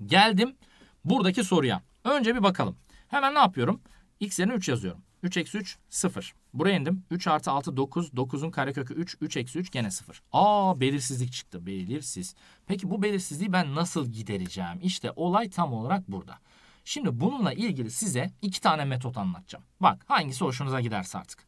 geldim buradaki soruya. Önce bir bakalım. Hemen ne yapıyorum? X yerine 3 yazıyorum. 3 eksi 3 0. Buraya indim. 3 artı 6 9. 9'un karekökü 3. 3 eksi 3 gene 0. Aa belirsizlik çıktı. Belirsiz. Peki bu belirsizliği ben nasıl gidereceğim? İşte olay tam olarak burada. Şimdi bununla ilgili size iki tane metot anlatacağım. Bak hangisi hoşunuza giderse artık.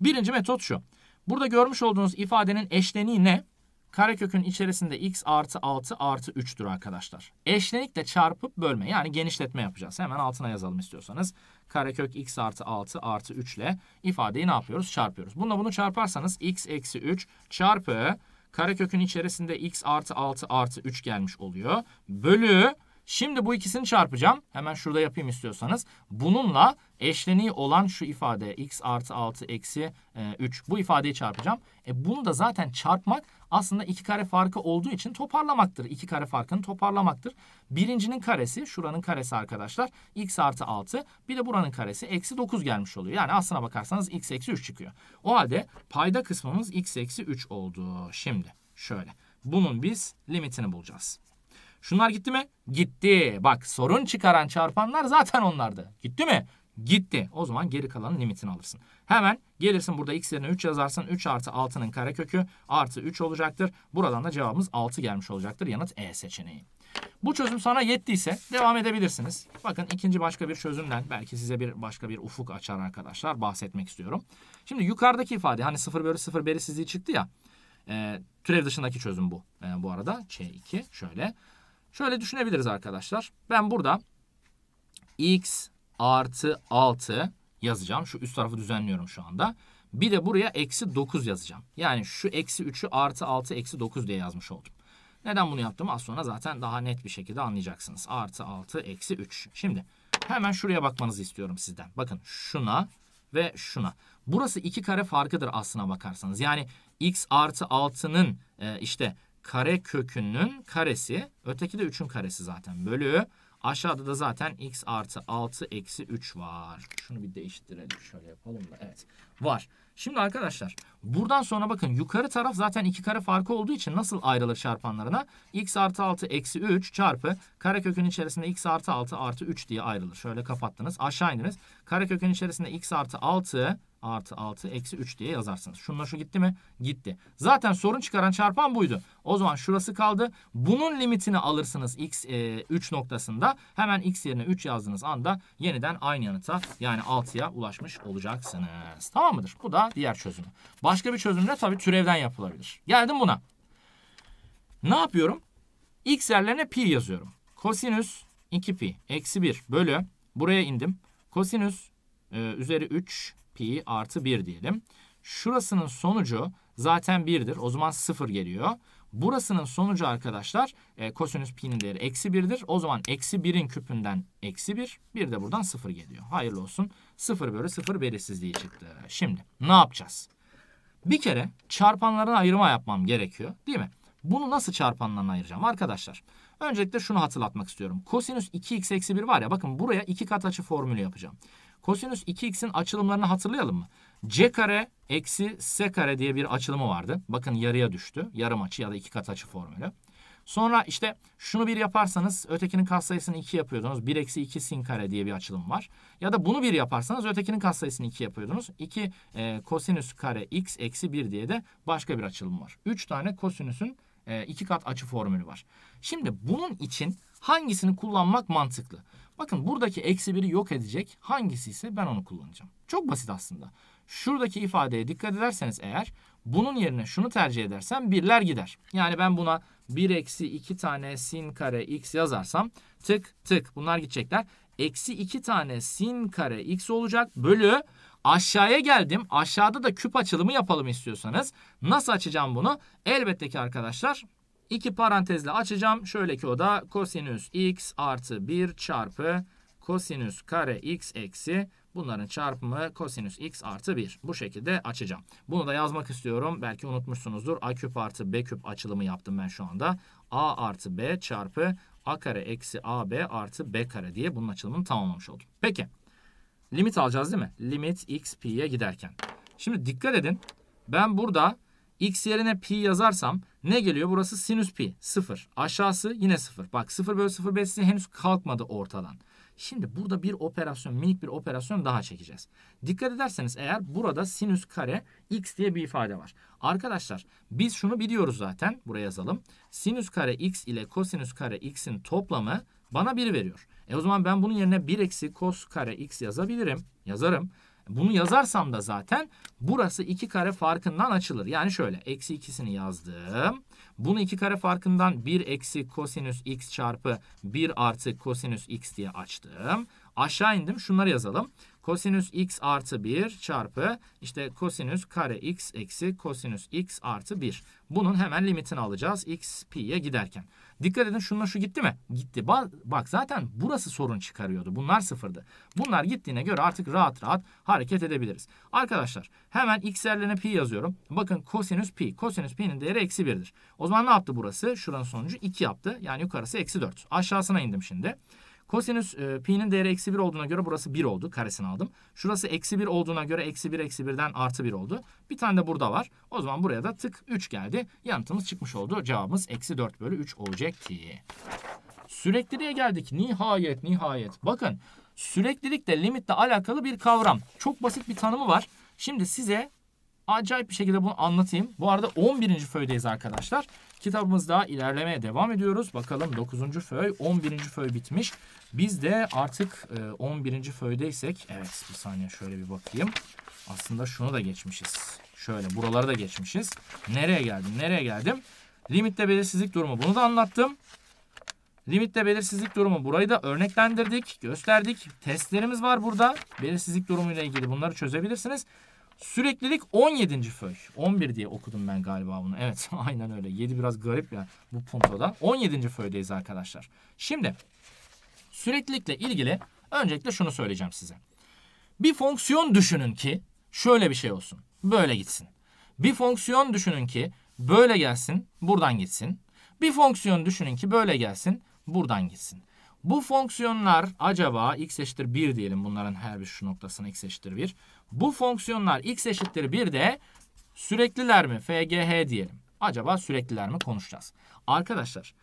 Birinci metot şu. Burada görmüş olduğunuz ifadenin eşleniği ne? Karekökün içerisinde x artı 6 artı 3'tür arkadaşlar. Eşlenikle çarpıp bölme yani genişletme yapacağız. Hemen altına yazalım istiyorsanız karekök x artı 6 artı 3 ile ifadeyi ne yapıyoruz? Çarpıyoruz. Bununla bunu çarparsanız x eksi 3 çarpı karekökün içerisinde x artı 6 artı 3 gelmiş oluyor. Bölü Şimdi bu ikisini çarpacağım. Hemen şurada yapayım istiyorsanız. Bununla eşleniği olan şu ifade x artı 6 eksi 3 e, bu ifadeyi çarpacağım. E bunu da zaten çarpmak aslında iki kare farkı olduğu için toparlamaktır. İki kare farkını toparlamaktır. Birincinin karesi şuranın karesi arkadaşlar x artı 6 bir de buranın karesi eksi 9 gelmiş oluyor. Yani aslına bakarsanız x eksi 3 çıkıyor. O halde payda kısmımız x eksi 3 oldu. Şimdi şöyle bunun biz limitini bulacağız. Şunlar gitti mi? Gitti. Bak sorun çıkaran çarpanlar zaten onlardı. Gitti mi? Gitti. O zaman geri kalanın limitini alırsın. Hemen gelirsin burada x yerine 3 yazarsın. 3 artı 6'nın karekökü artı 3 olacaktır. Buradan da cevabımız 6 gelmiş olacaktır. Yanıt E seçeneği. Bu çözüm sana yettiyse devam edebilirsiniz. Bakın ikinci başka bir çözümden belki size bir başka bir ufuk açar arkadaşlar bahsetmek istiyorum. Şimdi yukarıdaki ifade hani 0 bölü 0 belirsizliği çıktı ya. E, türev dışındaki çözüm bu e, bu arada. c 2 şöyle. Şöyle düşünebiliriz arkadaşlar. Ben burada x artı 6 yazacağım. Şu üst tarafı düzenliyorum şu anda. Bir de buraya eksi 9 yazacağım. Yani şu eksi 3'ü artı 6 eksi 9 diye yazmış oldum. Neden bunu yaptım? Az sonra zaten daha net bir şekilde anlayacaksınız. Artı 6 eksi 3. Şimdi hemen şuraya bakmanızı istiyorum sizden. Bakın şuna ve şuna. Burası iki kare farkıdır aslına bakarsanız. Yani x artı 6'nın e, işte kare kökünün karesi. Öteki de 3'ün karesi zaten. Bölü. Aşağıda da zaten x artı 6 eksi 3 var. Şunu bir değiştirelim. Şöyle yapalım da. Evet. Var. Şimdi arkadaşlar buradan sonra bakın yukarı taraf zaten iki kare farkı olduğu için nasıl ayrılır çarpanlarına? x artı 6 eksi 3 çarpı kare kökün içerisinde x artı 6 artı 3 diye ayrılır. Şöyle kapattınız. Aşağı indiniz. Kare kökün içerisinde x artı 6 artı 6 eksi 3 diye yazarsınız. Şununla şu gitti mi? Gitti. Zaten sorun çıkaran çarpan buydu. O zaman şurası kaldı. Bunun limitini alırsınız x e, 3 noktasında. Hemen x yerine 3 yazdığınız anda yeniden aynı yanıta yani 6'ya ulaşmış olacaksınız. Tamam mıdır? Bu da diğer çözümü. Başka bir çözüm de tabii türevden yapılabilir. Geldim buna. Ne yapıyorum? x yerlerine pi yazıyorum. Kosinüs 2 pi eksi 1 bölü buraya indim. Kosinüs e, üzeri 3 pi artı 1 diyelim. Şurasının sonucu zaten 1'dir. O zaman 0 geliyor. Burasının sonucu arkadaşlar e, kosinüs pi'nin değeri eksi 1'dir. O zaman eksi 1'in küpünden eksi 1. Bir de buradan 0 geliyor. Hayırlı olsun. 0 bölü 0 belirsizliği çıktı. Şimdi ne yapacağız? Bir kere çarpanlarına ayırma yapmam gerekiyor. Değil mi? Bunu nasıl çarpanlarına ayıracağım arkadaşlar? Öncelikle şunu hatırlatmak istiyorum. Kosinüs 2x eksi 1 var ya bakın buraya iki kat açı formülü yapacağım. Kosinüs 2x'in açılımlarını hatırlayalım mı? c kare eksi s kare diye bir açılımı vardı. Bakın yarıya düştü. Yarım açı ya da iki kat açı formülü. Sonra işte şunu bir yaparsanız ötekinin katsayısını 2 yapıyordunuz. 1 eksi 2 sin kare diye bir açılım var. Ya da bunu bir yaparsanız ötekinin katsayısını 2 yapıyordunuz. 2 e, kosinüs kare x eksi 1 diye de başka bir açılım var. 3 tane kosinüsün e, iki kat açı formülü var. Şimdi bunun için hangisini kullanmak mantıklı? Bakın buradaki eksi 1'i yok edecek hangisi ise ben onu kullanacağım. Çok basit aslında. Şuradaki ifadeye dikkat ederseniz eğer bunun yerine şunu tercih edersem birler gider. Yani ben buna 1 eksi 2 tane sin kare x yazarsam tık tık bunlar gidecekler. Eksi 2 tane sin kare x olacak bölü aşağıya geldim. Aşağıda da küp açılımı yapalım istiyorsanız. Nasıl açacağım bunu? Elbette ki arkadaşlar İki parantezle açacağım. Şöyle ki o da kosinüs x artı 1 çarpı kosinüs kare x eksi bunların çarpımı kosinüs x artı 1. Bu şekilde açacağım. Bunu da yazmak istiyorum. Belki unutmuşsunuzdur. A küp artı B küp açılımı yaptım ben şu anda. A artı B çarpı A kare eksi AB artı B kare diye bunun açılımını tamamlamış oldum. Peki. Limit alacağız değil mi? Limit x pi'ye giderken. Şimdi dikkat edin. Ben burada x yerine pi yazarsam ne geliyor? Burası sinüs pi 0. Aşağısı yine 0. Bak 0 bölü 0 besisi henüz kalkmadı ortadan. Şimdi burada bir operasyon, minik bir operasyon daha çekeceğiz. Dikkat ederseniz eğer burada sinüs kare x diye bir ifade var. Arkadaşlar biz şunu biliyoruz zaten. Buraya yazalım. Sinüs kare x ile kosinüs kare x'in toplamı bana 1 veriyor. E o zaman ben bunun yerine 1 eksi kos kare x yazabilirim. Yazarım. Bunu yazarsam da zaten burası 2 kare farkından açılır. Yani şöyle eksi ikisini yazdım. Bunu 2 kare farkından 1 eksi kosinüs x çarpı 1 artı kosinüs x diye açtım. Aşağı indim şunları yazalım. Kosinüs x artı 1 çarpı işte kosinüs kare x eksi kosinüs x artı 1. Bunun hemen limitini alacağız x pi'ye giderken. Dikkat edin şununla şu gitti mi? Gitti. Bak zaten burası sorun çıkarıyordu. Bunlar sıfırdı. Bunlar gittiğine göre artık rahat rahat hareket edebiliriz. Arkadaşlar hemen x yerlerine pi yazıyorum. Bakın kosinüs pi. Kosinüs pi'nin değeri eksi 1'dir. O zaman ne yaptı burası? Şuranın sonucu 2 yaptı. Yani yukarısı eksi 4. Aşağısına indim şimdi. Şimdi. Kosinüs e, pi'nin değeri eksi 1 olduğuna göre burası 1 oldu. Karesini aldım. Şurası eksi 1 olduğuna göre eksi 1 eksi 1'den artı 1 oldu. Bir tane de burada var. O zaman buraya da tık 3 geldi. Yanıtımız çıkmış oldu. Cevabımız eksi 4 bölü 3 olacaktı. Sürekliliğe geldik. Nihayet nihayet. Bakın süreklilik de limitle alakalı bir kavram. Çok basit bir tanımı var. Şimdi size acayip bir şekilde bunu anlatayım. Bu arada 11. föydeyiz arkadaşlar. Kitabımızda ilerlemeye devam ediyoruz. Bakalım 9. föy, 11. föy bitmiş. Biz de artık 11. E, föydeysek, evet bir saniye şöyle bir bakayım. Aslında şunu da geçmişiz. Şöyle buraları da geçmişiz. Nereye geldim, nereye geldim? Limitte belirsizlik durumu bunu da anlattım. Limitte belirsizlik durumu burayı da örneklendirdik, gösterdik. Testlerimiz var burada. Belirsizlik durumuyla ilgili bunları çözebilirsiniz. Süreklilik 17. föy. 11 diye okudum ben galiba bunu. Evet aynen öyle. 7 biraz garip ya bu puntoda. 17. föydeyiz arkadaşlar. Şimdi süreklilikle ilgili öncelikle şunu söyleyeceğim size. Bir fonksiyon düşünün ki şöyle bir şey olsun. Böyle gitsin. Bir fonksiyon düşünün ki böyle gelsin, buradan gitsin. Bir fonksiyon düşünün ki böyle gelsin, buradan gitsin. Bu fonksiyonlar acaba x eşittir 1 diyelim bunların her bir şu noktasına x eşittir 1. Bu fonksiyonlar x eşittir 1 de sürekliler mi? FGH diyelim. Acaba sürekliler mi konuşacağız. Arkadaşlar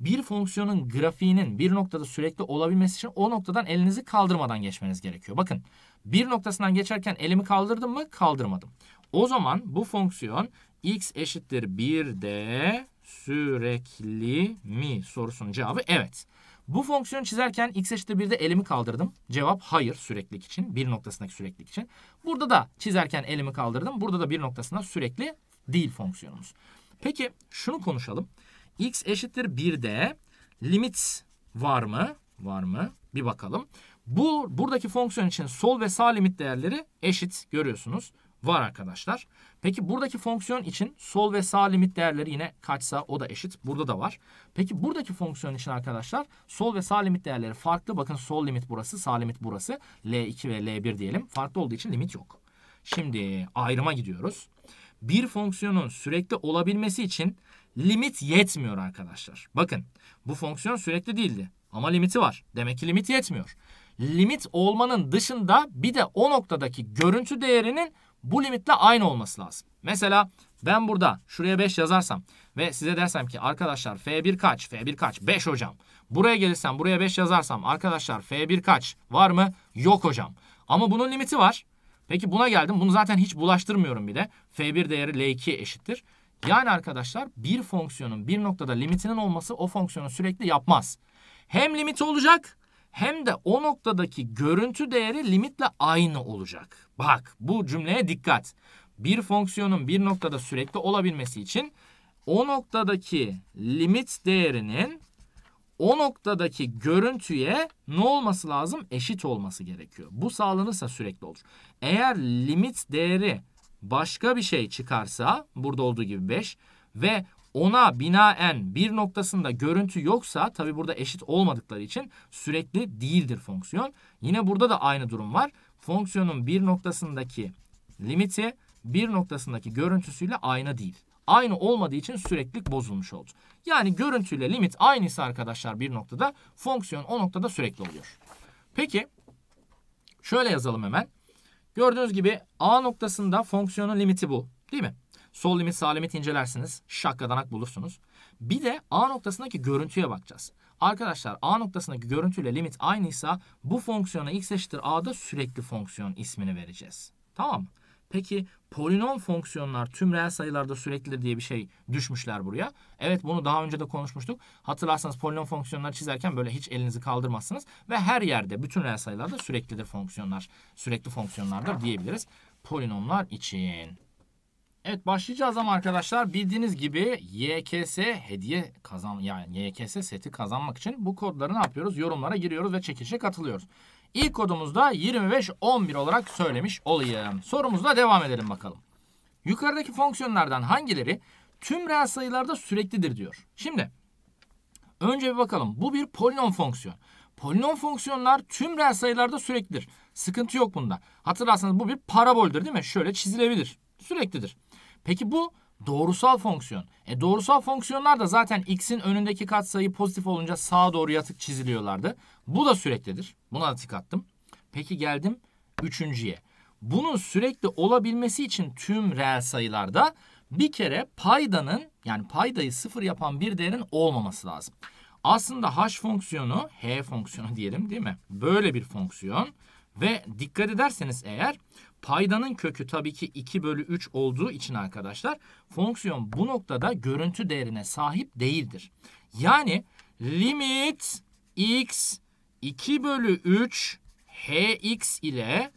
bir fonksiyonun grafiğinin bir noktada sürekli olabilmesi için o noktadan elinizi kaldırmadan geçmeniz gerekiyor. Bakın bir noktasından geçerken elimi kaldırdım mı? Kaldırmadım. O zaman bu fonksiyon x eşittir 1 de sürekli mi sorusunun cevabı evet. Bu fonksiyonu çizerken x eşittir 1'de elimi kaldırdım. Cevap hayır süreklilik için. Bir noktasındaki süreklilik için. Burada da çizerken elimi kaldırdım. Burada da bir noktasında sürekli değil fonksiyonumuz. Peki şunu konuşalım. x eşittir 1'de limit var mı? Var mı? Bir bakalım. Bu buradaki fonksiyon için sol ve sağ limit değerleri eşit görüyorsunuz var arkadaşlar. Peki buradaki fonksiyon için sol ve sağ limit değerleri yine kaçsa o da eşit. Burada da var. Peki buradaki fonksiyon için arkadaşlar sol ve sağ limit değerleri farklı. Bakın sol limit burası, sağ limit burası. L2 ve L1 diyelim. Farklı olduğu için limit yok. Şimdi ayrıma gidiyoruz. Bir fonksiyonun sürekli olabilmesi için limit yetmiyor arkadaşlar. Bakın bu fonksiyon sürekli değildi ama limiti var. Demek ki limit yetmiyor. Limit olmanın dışında bir de o noktadaki görüntü değerinin bu limitle aynı olması lazım. Mesela ben burada şuraya 5 yazarsam ve size dersem ki arkadaşlar F1 kaç? F1 kaç? 5 hocam. Buraya gelirsem buraya 5 yazarsam arkadaşlar F1 kaç? Var mı? Yok hocam. Ama bunun limiti var. Peki buna geldim. Bunu zaten hiç bulaştırmıyorum bir de. F1 değeri L2 eşittir. Yani arkadaşlar bir fonksiyonun bir noktada limitinin olması o fonksiyonu sürekli yapmaz. Hem limiti olacak hem de o noktadaki görüntü değeri limitle aynı olacak. Bak bu cümleye dikkat. Bir fonksiyonun bir noktada sürekli olabilmesi için o noktadaki limit değerinin o noktadaki görüntüye ne olması lazım? Eşit olması gerekiyor. Bu sağlanırsa sürekli olur. Eğer limit değeri başka bir şey çıkarsa burada olduğu gibi 5 ve ona binaen bir noktasında görüntü yoksa tabi burada eşit olmadıkları için sürekli değildir fonksiyon. Yine burada da aynı durum var. Fonksiyonun bir noktasındaki limiti bir noktasındaki görüntüsüyle aynı değil. Aynı olmadığı için süreklilik bozulmuş oldu. Yani görüntüyle limit aynıysa arkadaşlar bir noktada fonksiyon o noktada sürekli oluyor. Peki şöyle yazalım hemen. Gördüğünüz gibi A noktasında fonksiyonun limiti bu değil mi? Sol limit sağ limit incelersiniz. Şakkadanak bulursunuz. Bir de A noktasındaki görüntüye bakacağız. Arkadaşlar A noktasındaki görüntüyle limit aynıysa bu fonksiyona x eşittir a'da sürekli fonksiyon ismini vereceğiz. Tamam mı? Peki polinom fonksiyonlar tüm reel sayılarda süreklidir diye bir şey düşmüşler buraya. Evet bunu daha önce de konuşmuştuk. Hatırlarsanız polinom fonksiyonları çizerken böyle hiç elinizi kaldırmazsınız. Ve her yerde bütün reel sayılarda süreklidir fonksiyonlar. Sürekli fonksiyonlardır diyebiliriz polinomlar için. Evet başlayacağız ama arkadaşlar bildiğiniz gibi YKS hediye kazan yani YKS seti kazanmak için bu kodları ne yapıyoruz? Yorumlara giriyoruz ve çekişe katılıyoruz. İlk kodumuzda 2511 olarak söylemiş olayım. Sorumuzla devam edelim bakalım. Yukarıdaki fonksiyonlardan hangileri tüm reel sayılarda süreklidir diyor. Şimdi önce bir bakalım. Bu bir polinom fonksiyon. Polinom fonksiyonlar tüm reel sayılarda süreklidir. Sıkıntı yok bunda. Hatırlarsanız bu bir paraboldür değil mi? Şöyle çizilebilir. Süreklidir. Peki bu doğrusal fonksiyon. E doğrusal fonksiyonlar da zaten x'in önündeki katsayı pozitif olunca sağa doğru yatık çiziliyorlardı. Bu da süreklidir. Buna da tık attım. Peki geldim üçüncüye. Bunun sürekli olabilmesi için tüm reel sayılarda bir kere paydanın yani paydayı sıfır yapan bir değerin olmaması lazım. Aslında h fonksiyonu, h fonksiyonu diyelim değil mi? Böyle bir fonksiyon ve dikkat ederseniz eğer Paydanın kökü tabii ki 2 bölü 3 olduğu için arkadaşlar fonksiyon bu noktada görüntü değerine sahip değildir. Yani limit x 2 bölü 3 hx ile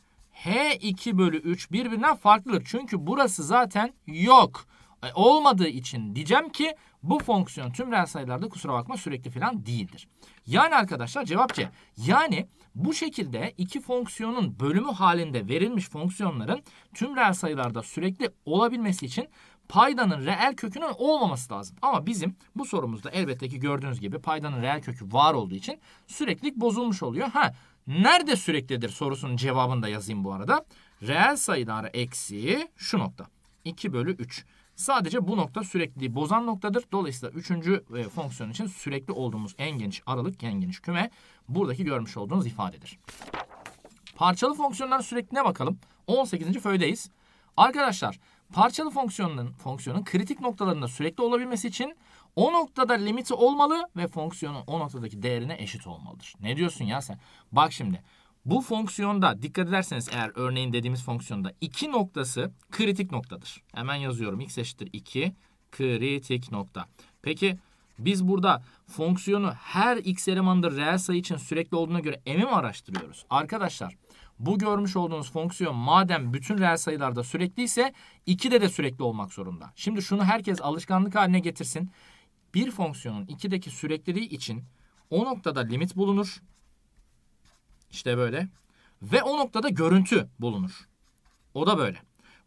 h2 bölü 3 birbirinden farklıdır. Çünkü burası zaten yok. E, olmadığı için diyeceğim ki bu fonksiyon tüm reel sayılarda kusura bakma sürekli falan değildir. Yani arkadaşlar cevap C. Yani bu şekilde iki fonksiyonun bölümü halinde verilmiş fonksiyonların tüm reel sayılarda sürekli olabilmesi için paydanın reel kökünün olmaması lazım. Ama bizim bu sorumuzda elbette ki gördüğünüz gibi paydanın reel kökü var olduğu için süreklilik bozulmuş oluyor. Ha nerede süreklidir sorusunun cevabını da yazayım bu arada. Reel sayılar eksi şu nokta. 2 bölü 3. Sadece bu nokta sürekli bozan noktadır. Dolayısıyla üçüncü e, fonksiyon için sürekli olduğumuz en geniş aralık, en geniş küme buradaki görmüş olduğunuz ifadedir. Parçalı fonksiyonlar sürekliliğine bakalım. 18. föydeyiz. Arkadaşlar parçalı fonksiyonun, fonksiyonun kritik noktalarında sürekli olabilmesi için o noktada limiti olmalı ve fonksiyonun o noktadaki değerine eşit olmalıdır. Ne diyorsun ya sen? Bak şimdi bu fonksiyonda dikkat ederseniz eğer örneğin dediğimiz fonksiyonda 2 noktası kritik noktadır. Hemen yazıyorum x eşittir 2 kritik nokta. Peki biz burada fonksiyonu her x elemanıdır reel sayı için sürekli olduğuna göre emi mi araştırıyoruz? Arkadaşlar bu görmüş olduğunuz fonksiyon madem bütün reel sayılarda sürekli ise 2'de de sürekli olmak zorunda. Şimdi şunu herkes alışkanlık haline getirsin. Bir fonksiyonun 2'deki sürekliliği için o noktada limit bulunur. İşte böyle. Ve o noktada görüntü bulunur. O da böyle.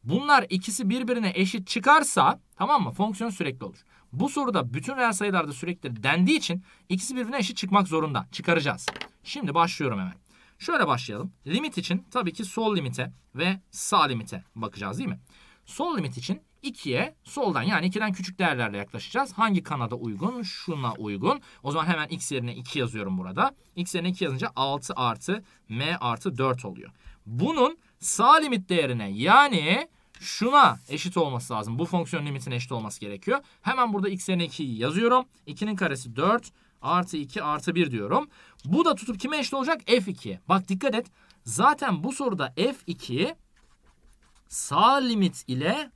Bunlar ikisi birbirine eşit çıkarsa tamam mı? Fonksiyon sürekli olur. Bu soruda bütün reel sayılarda sürekli dendiği için ikisi birbirine eşit çıkmak zorunda. Çıkaracağız. Şimdi başlıyorum hemen. Şöyle başlayalım. Limit için tabii ki sol limite ve sağ limite bakacağız değil mi? Sol limit için 2'ye soldan yani 2'den küçük değerlerle yaklaşacağız. Hangi kanada uygun? Şuna uygun. O zaman hemen x yerine 2 yazıyorum burada. x yerine 2 yazınca 6 artı m artı 4 oluyor. Bunun sağ limit değerine yani şuna eşit olması lazım. Bu fonksiyon limitine eşit olması gerekiyor. Hemen burada x yerine 2'yi yazıyorum. 2'nin karesi 4 artı 2 artı 1 diyorum. Bu da tutup kime eşit olacak? F2. Bak dikkat et. Zaten bu soruda F2 sağ limit ile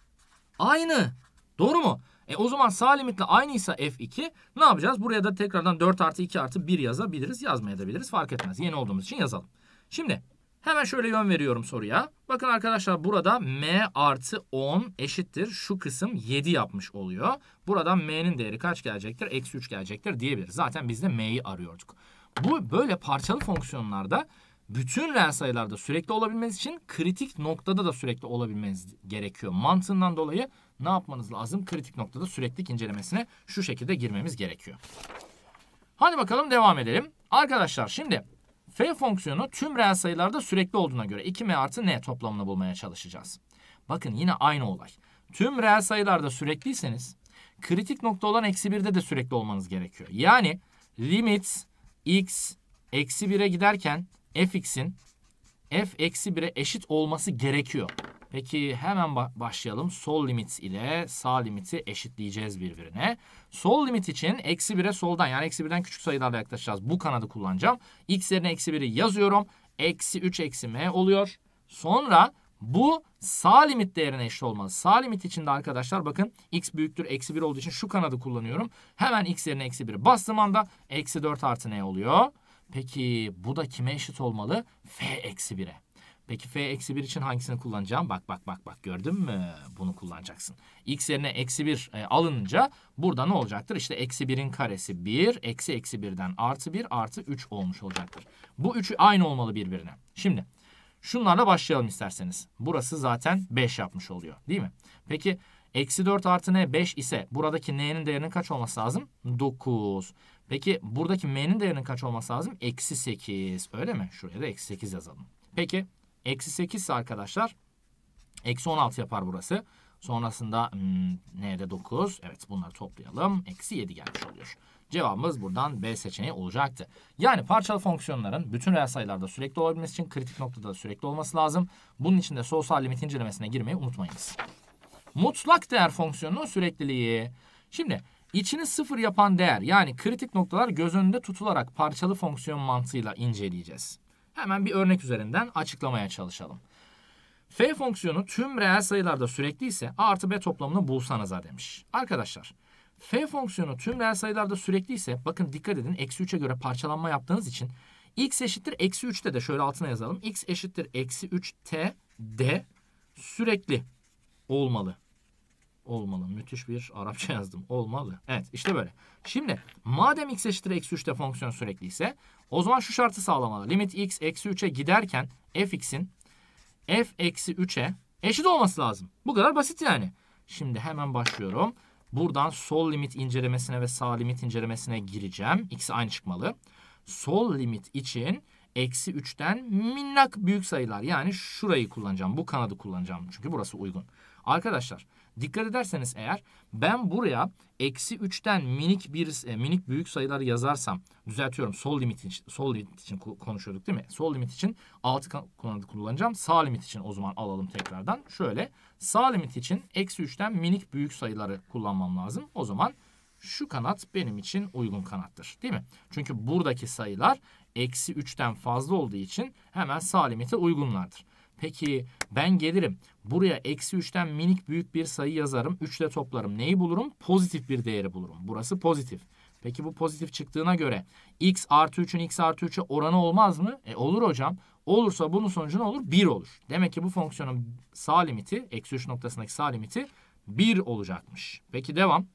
aynı. Doğru mu? E o zaman sağ limitle aynıysa f2 ne yapacağız? Buraya da tekrardan 4 artı 2 artı 1 yazabiliriz. Yazmayabiliriz fark etmez. Yeni olduğumuz için yazalım. Şimdi hemen şöyle yön veriyorum soruya. Bakın arkadaşlar burada m artı 10 eşittir. Şu kısım 7 yapmış oluyor. Buradan m'nin değeri kaç gelecektir? Eksi 3 gelecektir diyebiliriz. Zaten biz de m'yi arıyorduk. Bu böyle parçalı fonksiyonlarda bütün reel sayılarda sürekli olabilmeniz için kritik noktada da sürekli olabilmeniz gerekiyor. Mantığından dolayı ne yapmanız lazım? Kritik noktada sürekli incelemesine şu şekilde girmemiz gerekiyor. Hadi bakalım devam edelim. Arkadaşlar şimdi f fonksiyonu tüm reel sayılarda sürekli olduğuna göre 2m artı n toplamını bulmaya çalışacağız. Bakın yine aynı olay. Tüm reel sayılarda sürekliyseniz kritik nokta olan eksi 1'de de sürekli olmanız gerekiyor. Yani limit x eksi 1'e giderken fx'in f eksi 1'e eşit olması gerekiyor. Peki hemen başlayalım. Sol limit ile sağ limiti eşitleyeceğiz birbirine. Sol limit için eksi 1'e soldan yani eksi 1'den küçük sayılarla yaklaşacağız. Bu kanadı kullanacağım. X yerine eksi 1'i yazıyorum. Eksi 3 eksi m oluyor. Sonra bu sağ limit değerine eşit olmalı. Sağ limit için de arkadaşlar bakın x büyüktür eksi 1 olduğu için şu kanadı kullanıyorum. Hemen x yerine eksi 1'i bastığım anda eksi 4 artı n oluyor? Peki bu da kime eşit olmalı? F eksi 1'e. Peki f eksi 1 için hangisini kullanacağım? Bak bak bak bak gördün mü? Bunu kullanacaksın. x yerine eksi 1 e, alınca burada ne olacaktır? İşte eksi 1'in karesi 1, eksi eksi 1'den artı 1 artı 3 olmuş olacaktır. Bu üçü aynı olmalı birbirine. Şimdi şunlarla başlayalım isterseniz. Burası zaten 5 yapmış oluyor değil mi? Peki eksi 4 artı ne? 5 ise buradaki n'nin değerinin kaç olması lazım? 9. Peki buradaki m'nin değerinin kaç olması lazım? Eksi 8 öyle mi? Şuraya da eksi 8 yazalım. Peki eksi 8 ise arkadaşlar eksi 16 yapar burası. Sonrasında hmm, nerede 9? Evet bunları toplayalım. Eksi 7 gelmiş oluyor. Cevabımız buradan B seçeneği olacaktı. Yani parçalı fonksiyonların bütün reel sayılarda sürekli olabilmesi için kritik noktada sürekli olması lazım. Bunun için de sosyal limit incelemesine girmeyi unutmayınız. Mutlak değer fonksiyonunun sürekliliği. Şimdi İçini sıfır yapan değer yani kritik noktalar göz önünde tutularak parçalı fonksiyon mantığıyla inceleyeceğiz. Hemen bir örnek üzerinden açıklamaya çalışalım. F fonksiyonu tüm reel sayılarda sürekli ise A artı B toplamını bulsanıza demiş. Arkadaşlar F fonksiyonu tüm reel sayılarda sürekli ise bakın dikkat edin eksi 3'e göre parçalanma yaptığınız için x eşittir eksi 3'te de şöyle altına yazalım. x eşittir eksi 3 t de sürekli olmalı Olmalı. Müthiş bir Arapça yazdım. Olmalı. Evet işte böyle. Şimdi madem x eşittir eksi 3'te fonksiyon sürekli ise o zaman şu şartı sağlamalı. Limit x eksi 3'e giderken fx'in f eksi 3'e eşit olması lazım. Bu kadar basit yani. Şimdi hemen başlıyorum. Buradan sol limit incelemesine ve sağ limit incelemesine gireceğim. İkisi aynı çıkmalı. Sol limit için eksi 3'ten minnak büyük sayılar. Yani şurayı kullanacağım. Bu kanadı kullanacağım. Çünkü burası uygun. Arkadaşlar Dikkat ederseniz eğer ben buraya eksi 3'ten minik bir e, minik büyük sayılar yazarsam düzeltiyorum. Sol limit için, sol limit için konuşuyorduk değil mi? Sol limit için 6 kullanacağım. Sağ limit için o zaman alalım tekrardan. Şöyle sağ limit için eksi 3'ten minik büyük sayıları kullanmam lazım. O zaman şu kanat benim için uygun kanattır değil mi? Çünkü buradaki sayılar eksi 3'ten fazla olduğu için hemen sağ limite uygunlardır. Peki ben gelirim Buraya eksi 3'ten minik büyük bir sayı yazarım. 3 ile toplarım. Neyi bulurum? Pozitif bir değeri bulurum. Burası pozitif. Peki bu pozitif çıktığına göre x artı 3'ün x artı 3'e oranı olmaz mı? E olur hocam. Olursa bunun sonucu ne olur? 1 olur. Demek ki bu fonksiyonun sağ limiti, eksi 3 noktasındaki sağ limiti 1 olacakmış. Peki devam.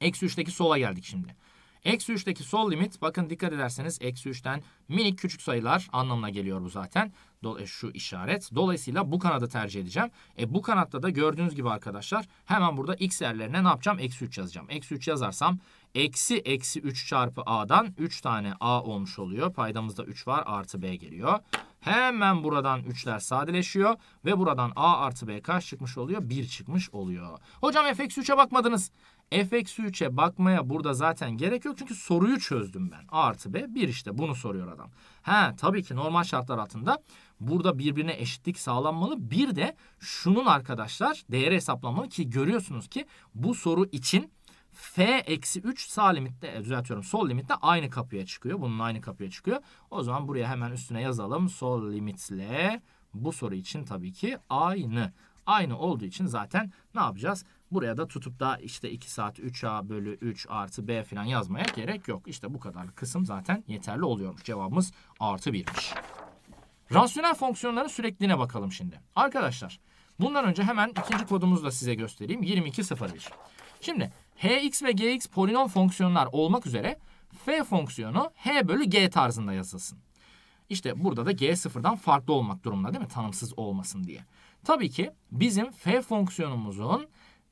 Eksi 3'teki sola geldik şimdi. Eksi 3'teki sol limit bakın dikkat ederseniz eksi 3'ten minik küçük sayılar anlamına geliyor bu zaten. E, şu işaret. Dolayısıyla bu kanadı tercih edeceğim. E bu kanatta da gördüğünüz gibi arkadaşlar hemen burada x yerlerine ne yapacağım? Eksi 3 yazacağım. Eksi 3 yazarsam eksi eksi 3 çarpı a'dan 3 tane a olmuş oluyor. Paydamızda 3 var artı b geliyor. Hemen buradan 3'ler sadeleşiyor ve buradan a artı b kaç çıkmış oluyor? 1 çıkmış oluyor. Hocam f 3'e bakmadınız f eksi 3'e bakmaya burada zaten gerek yok. Çünkü soruyu çözdüm ben. A artı B 1 işte bunu soruyor adam. He tabii ki normal şartlar altında burada birbirine eşitlik sağlanmalı. Bir de şunun arkadaşlar değeri hesaplanmalı ki görüyorsunuz ki bu soru için f eksi 3 sağ limitte e, düzeltiyorum sol limitte aynı kapıya çıkıyor. Bunun aynı kapıya çıkıyor. O zaman buraya hemen üstüne yazalım. Sol limitle bu soru için tabii ki aynı. Aynı olduğu için zaten ne yapacağız? Buraya da tutup da işte 2 saat 3A bölü 3 artı B falan yazmaya gerek yok. İşte bu kadar kısım zaten yeterli oluyormuş. Cevabımız artı 1'miş. Rasyonel fonksiyonların sürekliliğine bakalım şimdi. Arkadaşlar bundan önce hemen ikinci kodumuzu da size göstereyim. 2201. Şimdi hx ve gx polinom fonksiyonlar olmak üzere f fonksiyonu h bölü g tarzında yazılsın. İşte burada da g sıfırdan farklı olmak durumunda değil mi? Tanımsız olmasın diye. Tabii ki bizim f fonksiyonumuzun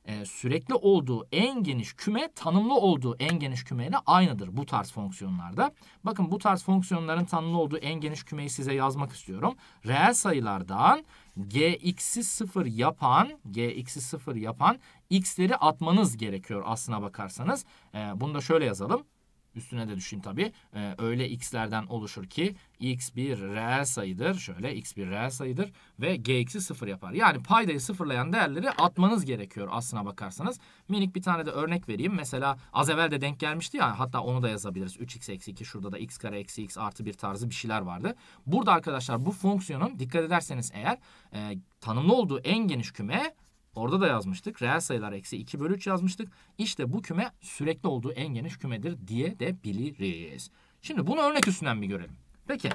e, sürekli olduğu en geniş küme tanımlı olduğu en geniş kümeyle aynıdır bu tarz fonksiyonlarda. Bakın bu tarz fonksiyonların tanımlı olduğu en geniş kümeyi size yazmak istiyorum. Reel sayılardan gx'i 0 yapan gx'i 0 yapan x'leri atmanız gerekiyor aslına bakarsanız. E, bunu da şöyle yazalım üstüne de düşeyim tabii. E, öyle x'lerden oluşur ki x bir reel sayıdır. Şöyle x bir reel sayıdır ve gx'i sıfır yapar. Yani paydayı sıfırlayan değerleri atmanız gerekiyor aslına bakarsanız. Minik bir tane de örnek vereyim. Mesela az evvel de denk gelmişti ya hatta onu da yazabiliriz. 3x eksi 2 şurada da x kare eksi x artı 1 tarzı bir şeyler vardı. Burada arkadaşlar bu fonksiyonun dikkat ederseniz eğer e, tanımlı olduğu en geniş küme Orada da yazmıştık. Reel sayılar eksi 2 bölü 3 yazmıştık. İşte bu küme sürekli olduğu en geniş kümedir diye de biliriz. Şimdi bunu örnek üstünden bir görelim. Peki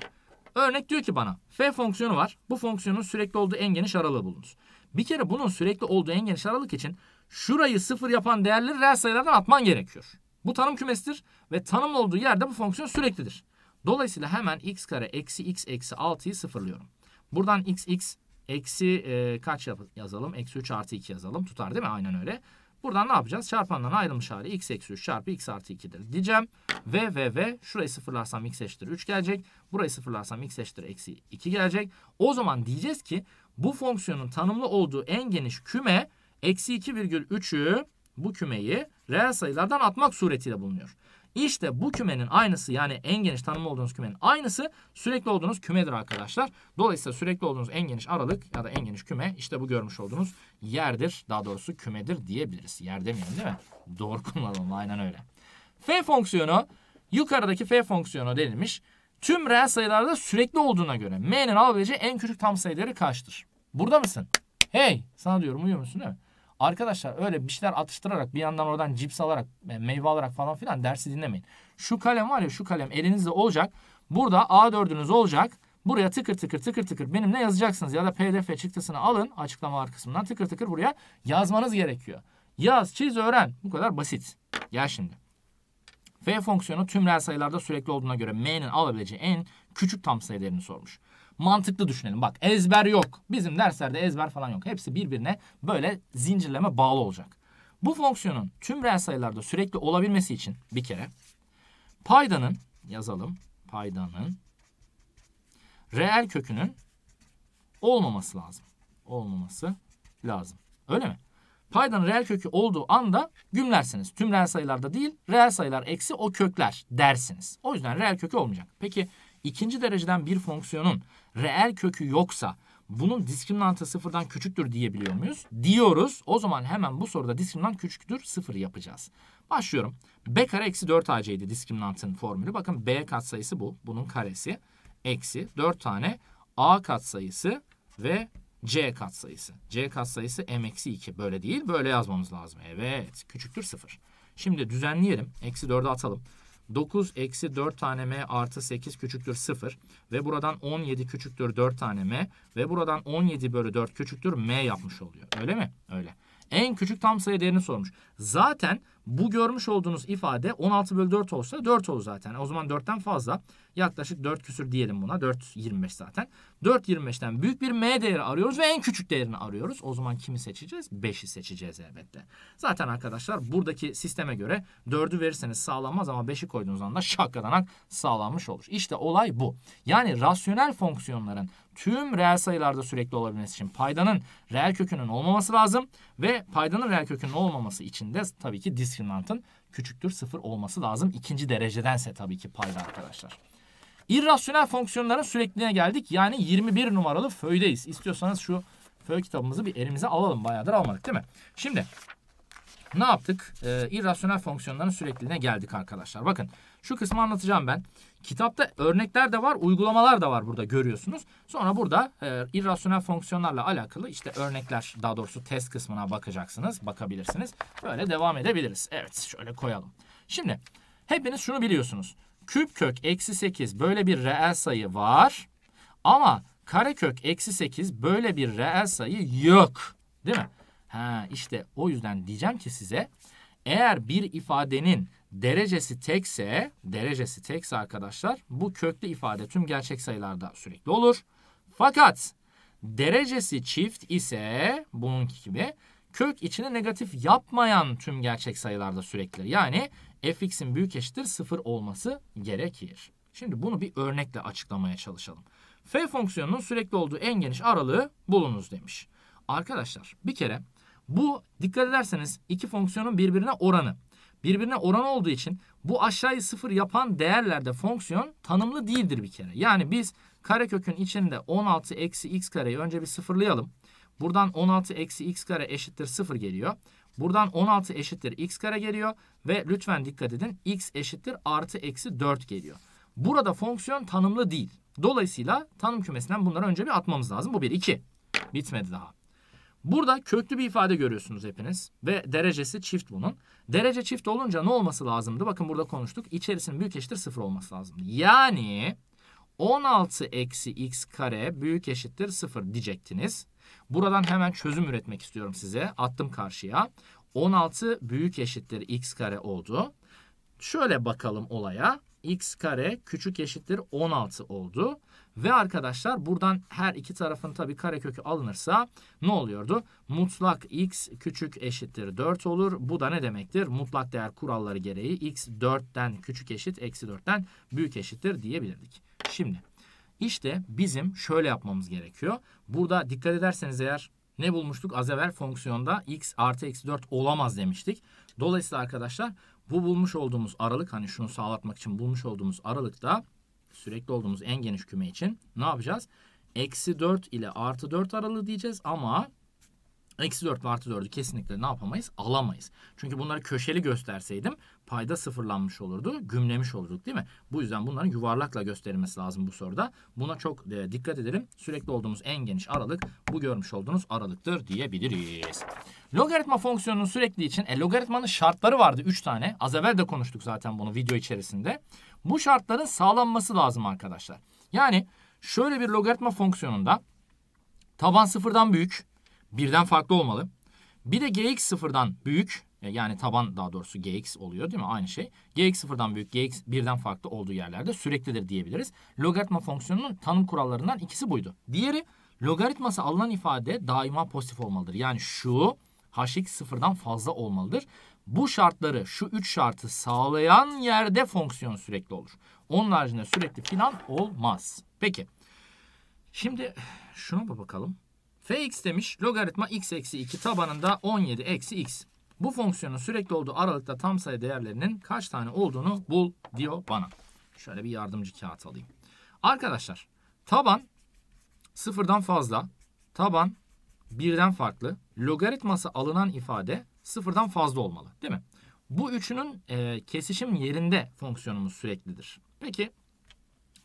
örnek diyor ki bana f fonksiyonu var. Bu fonksiyonun sürekli olduğu en geniş aralığı bulunuz. Bir kere bunun sürekli olduğu en geniş aralık için şurayı sıfır yapan değerleri reel sayılardan atman gerekiyor. Bu tanım kümesidir ve tanım olduğu yerde bu fonksiyon süreklidir. Dolayısıyla hemen x kare eksi x eksi 6'yı sıfırlıyorum. Buradan x x Eksi e, kaç yazalım? Eksi 3 artı 2 yazalım. Tutar değil mi? Aynen öyle. Buradan ne yapacağız? Çarpandan ayrılmış hali x eksi 3 çarpı x artı 2'dir diyeceğim. Ve ve ve şurayı sıfırlarsam x eşittir 3 gelecek. Burayı sıfırlarsam x eşittir eksi 2 gelecek. O zaman diyeceğiz ki bu fonksiyonun tanımlı olduğu en geniş küme eksi 2,3'ü bu kümeyi reel sayılardan atmak suretiyle bulunuyor. İşte bu kümenin aynısı yani en geniş tanımlı olduğunuz kümenin aynısı sürekli olduğunuz kümedir arkadaşlar. Dolayısıyla sürekli olduğunuz en geniş aralık ya da en geniş küme işte bu görmüş olduğunuz yerdir. Daha doğrusu kümedir diyebiliriz. Yer demeyelim değil mi? Doğru kullanalım aynen öyle. F fonksiyonu yukarıdaki F fonksiyonu denilmiş. Tüm reel sayılarda sürekli olduğuna göre M'nin alabileceği en küçük tam sayıları kaçtır? Burada mısın? Hey sana diyorum uyuyor musun değil mi? Arkadaşlar öyle bir şeyler atıştırarak bir yandan oradan cips alarak e, meyve alarak falan filan dersi dinlemeyin. Şu kalem var ya şu kalem elinizde olacak. Burada A4'ünüz olacak. Buraya tıkır tıkır tıkır tıkır benimle yazacaksınız. Ya da pdf çıktısını alın açıklamalar kısmından tıkır tıkır buraya yazmanız gerekiyor. Yaz, çiz, öğren. Bu kadar basit. Gel şimdi. F fonksiyonu tümrel sayılarda sürekli olduğuna göre m'nin alabileceği en küçük tam sayı değerini sormuş mantıklı düşünelim. Bak ezber yok. Bizim derslerde ezber falan yok. Hepsi birbirine böyle zincirleme bağlı olacak. Bu fonksiyonun tüm reel sayılarda sürekli olabilmesi için bir kere paydanın yazalım. Paydanın reel kökünün olmaması lazım. Olmaması lazım. Öyle mi? Paydanın reel kökü olduğu anda gümlersiniz. Tüm reel sayılarda değil, reel sayılar eksi o kökler dersiniz. O yüzden reel kökü olmayacak. Peki ikinci dereceden bir fonksiyonun reel kökü yoksa bunun diskriminantı sıfırdan küçüktür diyebiliyor muyuz? Diyoruz. O zaman hemen bu soruda diskriminant küçüktür sıfır yapacağız. Başlıyorum. B kare eksi 4AC'ydi diskriminantın formülü. Bakın B katsayısı bu. Bunun karesi. Eksi 4 tane A katsayısı ve C katsayısı. C katsayısı M eksi 2. Böyle değil. Böyle yazmamız lazım. Evet. Küçüktür sıfır. Şimdi düzenleyelim. Eksi 4'ü atalım. 9 eksi 4 tane m artı 8 küçüktür 0 ve buradan 17 küçüktür 4 tane m ve buradan 17 bölü 4 küçüktür m yapmış oluyor. Öyle mi? Öyle. En küçük tam sayı değerini sormuş. Zaten bu görmüş olduğunuz ifade 16 bölü 4 olsa 4 olur zaten. O zaman 4'ten fazla. Yaklaşık 4 küsür diyelim buna. 4.25 zaten. 4.25'ten büyük bir M değeri arıyoruz ve en küçük değerini arıyoruz. O zaman kimi seçeceğiz? 5'i seçeceğiz elbette. Zaten arkadaşlar buradaki sisteme göre 4'ü verirseniz sağlanmaz ama 5'i koyduğunuz anda şakadanak sağlanmış olur. İşte olay bu. Yani rasyonel fonksiyonların tüm reel sayılarda sürekli olabilmesi için paydanın reel kökünün olmaması lazım. Ve paydanın reel kökünün olmaması için de tabii ki diskriminantın küçüktür sıfır olması lazım. İkinci derecedense tabii ki payda arkadaşlar. İrrasyonel fonksiyonların sürekliliğine geldik. Yani 21 numaralı föydeyiz. İstiyorsanız şu föy kitabımızı bir elimize alalım. Bayağıdır almadık değil mi? Şimdi ne yaptık? Ee, irrasyonel fonksiyonların sürekliliğine geldik arkadaşlar. Bakın şu kısmı anlatacağım ben. Kitapta örnekler de var, uygulamalar da var burada görüyorsunuz. Sonra burada e, irrasyonel fonksiyonlarla alakalı işte örnekler daha doğrusu test kısmına bakacaksınız, bakabilirsiniz. Böyle devam edebiliriz. Evet şöyle koyalım. Şimdi hepiniz şunu biliyorsunuz. Küp kök eksi 8 böyle bir reel sayı var ama kare kök eksi 8 böyle bir reel sayı yok. Değil mi? Ha, işte o yüzden diyeceğim ki size eğer bir ifadenin derecesi tekse, derecesi tekse arkadaşlar bu köklü ifade tüm gerçek sayılarda sürekli olur. Fakat derecesi çift ise bununki gibi kök içine negatif yapmayan tüm gerçek sayılarda sürekli. Yani fx'in büyük eşittir sıfır olması gerekir. Şimdi bunu bir örnekle açıklamaya çalışalım. F fonksiyonunun sürekli olduğu en geniş aralığı bulunuz demiş. Arkadaşlar bir kere bu dikkat ederseniz iki fonksiyonun birbirine oranı birbirine oran olduğu için bu aşağıyı sıfır yapan değerlerde fonksiyon tanımlı değildir bir kere. Yani biz karekökün içinde 16 eksi x kareyi önce bir sıfırlayalım. Buradan 16 eksi x kare eşittir sıfır geliyor. Buradan 16 eşittir x kare geliyor. Ve lütfen dikkat edin x eşittir artı eksi 4 geliyor. Burada fonksiyon tanımlı değil. Dolayısıyla tanım kümesinden bunları önce bir atmamız lazım. Bu bir. iki. Bitmedi daha. Burada köklü bir ifade görüyorsunuz hepiniz ve derecesi çift bunun. Derece çift olunca ne olması lazımdı? Bakın burada konuştuk. İçerisinin büyük eşittir sıfır olması lazımdı. Yani 16 eksi x kare büyük eşittir sıfır diyecektiniz. Buradan hemen çözüm üretmek istiyorum size. Attım karşıya. 16 büyük eşittir x kare oldu. Şöyle bakalım olaya. x kare küçük eşittir 16 oldu. Ve arkadaşlar buradan her iki tarafın tabi karekökü alınırsa ne oluyordu? Mutlak x küçük eşittir 4 olur. Bu da ne demektir? Mutlak değer kuralları gereği x 4'ten küçük eşit eksi 4'ten büyük eşittir diyebilirdik. Şimdi işte bizim şöyle yapmamız gerekiyor. Burada dikkat ederseniz eğer ne bulmuştuk? Az evvel fonksiyonda x artı eksi 4 olamaz demiştik. Dolayısıyla arkadaşlar bu bulmuş olduğumuz aralık hani şunu sağlatmak için bulmuş olduğumuz aralıkta sürekli olduğumuz en geniş küme için ne yapacağız? Eksi 4 ile artı 4 aralığı diyeceğiz ama Eksi 4 ve artı 4'ü kesinlikle ne yapamayız? Alamayız. Çünkü bunları köşeli gösterseydim payda sıfırlanmış olurdu. Gümlemiş olurduk değil mi? Bu yüzden bunların yuvarlakla gösterilmesi lazım bu soruda. Buna çok e, dikkat edelim. Sürekli olduğumuz en geniş aralık bu görmüş olduğunuz aralıktır diyebiliriz. Logaritma fonksiyonunun sürekli için e, logaritmanın şartları vardı 3 tane. Az evvel de konuştuk zaten bunu video içerisinde. Bu şartların sağlanması lazım arkadaşlar. Yani şöyle bir logaritma fonksiyonunda taban sıfırdan büyük, birden farklı olmalı. Bir de gx sıfırdan büyük, e, yani taban daha doğrusu gx oluyor değil mi? Aynı şey. gx sıfırdan büyük, gx birden farklı olduğu yerlerde süreklidir diyebiliriz. Logaritma fonksiyonunun tanım kurallarından ikisi buydu. Diğeri logaritması alınan ifade daima pozitif olmalıdır. Yani şu hx sıfırdan fazla olmalıdır. Bu şartları şu üç şartı sağlayan yerde fonksiyon sürekli olur. Onun haricinde sürekli filan olmaz. Peki. Şimdi şunu da bakalım. Fx demiş logaritma x eksi 2 tabanında 17 eksi x. Bu fonksiyonun sürekli olduğu aralıkta tam sayı değerlerinin kaç tane olduğunu bul diyor bana. Şöyle bir yardımcı kağıt alayım. Arkadaşlar taban sıfırdan fazla, taban birden farklı, logaritması alınan ifade sıfırdan fazla olmalı değil mi? Bu üçünün e, kesişim yerinde fonksiyonumuz süreklidir. Peki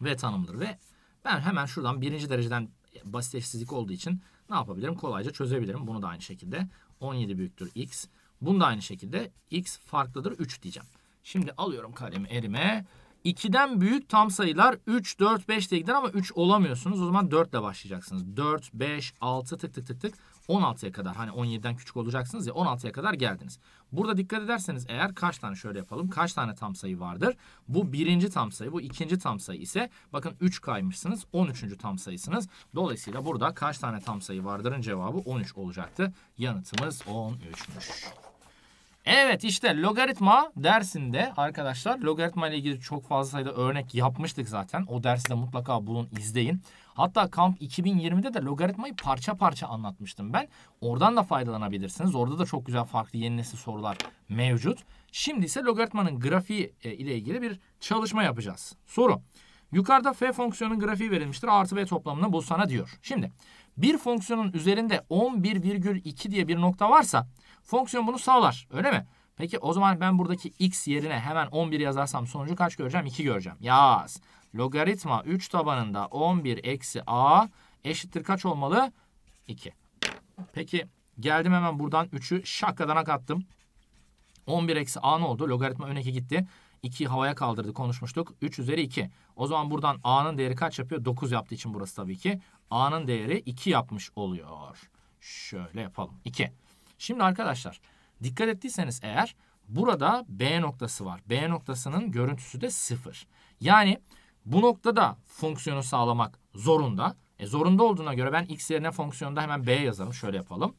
v tanımdır ve ben hemen şuradan birinci dereceden basit eşsizlik olduğu için ne yapabilirim? Kolayca çözebilirim. Bunu da aynı şekilde 17 büyüktür x. Bunu da aynı şekilde x farklıdır 3 diyeceğim. Şimdi alıyorum kalemi erime. 2'den büyük tam sayılar 3, 4, 5 diye gider ama 3 olamıyorsunuz. O zaman 4 ile başlayacaksınız. 4, 5, 6 tık tık tık tık. 16'ya kadar hani 17'den küçük olacaksınız ya 16'ya kadar geldiniz. Burada dikkat ederseniz eğer kaç tane şöyle yapalım. Kaç tane tam sayı vardır? Bu birinci tam sayı bu ikinci tam sayı ise bakın 3 kaymışsınız 13. tam sayısınız. Dolayısıyla burada kaç tane tam sayı vardırın cevabı 13 olacaktı. Yanıtımız 13'müş. Evet işte logaritma dersinde arkadaşlar logaritma ile ilgili çok fazla sayıda örnek yapmıştık zaten. O dersi de mutlaka bulun izleyin. Hatta kamp 2020'de de logaritmayı parça parça anlatmıştım ben. Oradan da faydalanabilirsiniz. Orada da çok güzel farklı yeni nesil sorular mevcut. Şimdi ise logaritmanın grafiği e, ile ilgili bir çalışma yapacağız. Soru. Yukarıda f fonksiyonun grafiği verilmiştir. Artı b toplamını bu sana diyor. Şimdi bir fonksiyonun üzerinde 11,2 diye bir nokta varsa fonksiyon bunu sağlar. Öyle mi? Peki o zaman ben buradaki x yerine hemen 11 yazarsam sonucu kaç göreceğim? 2 göreceğim. Yaz logaritma 3 tabanında 11 eksi a eşittir kaç olmalı? 2. Peki geldim hemen buradan 3'ü şakkadan kattım. 11 eksi a ne oldu? Logaritma öneki gitti. 2'yi havaya kaldırdı konuşmuştuk. 3 üzeri 2. O zaman buradan a'nın değeri kaç yapıyor? 9 yaptığı için burası tabii ki. a'nın değeri 2 yapmış oluyor. Şöyle yapalım. 2. Şimdi arkadaşlar dikkat ettiyseniz eğer burada B noktası var. B noktasının görüntüsü de 0. Yani bu noktada fonksiyonu sağlamak zorunda. E zorunda olduğuna göre ben x yerine fonksiyonda hemen b yazalım. Şöyle yapalım.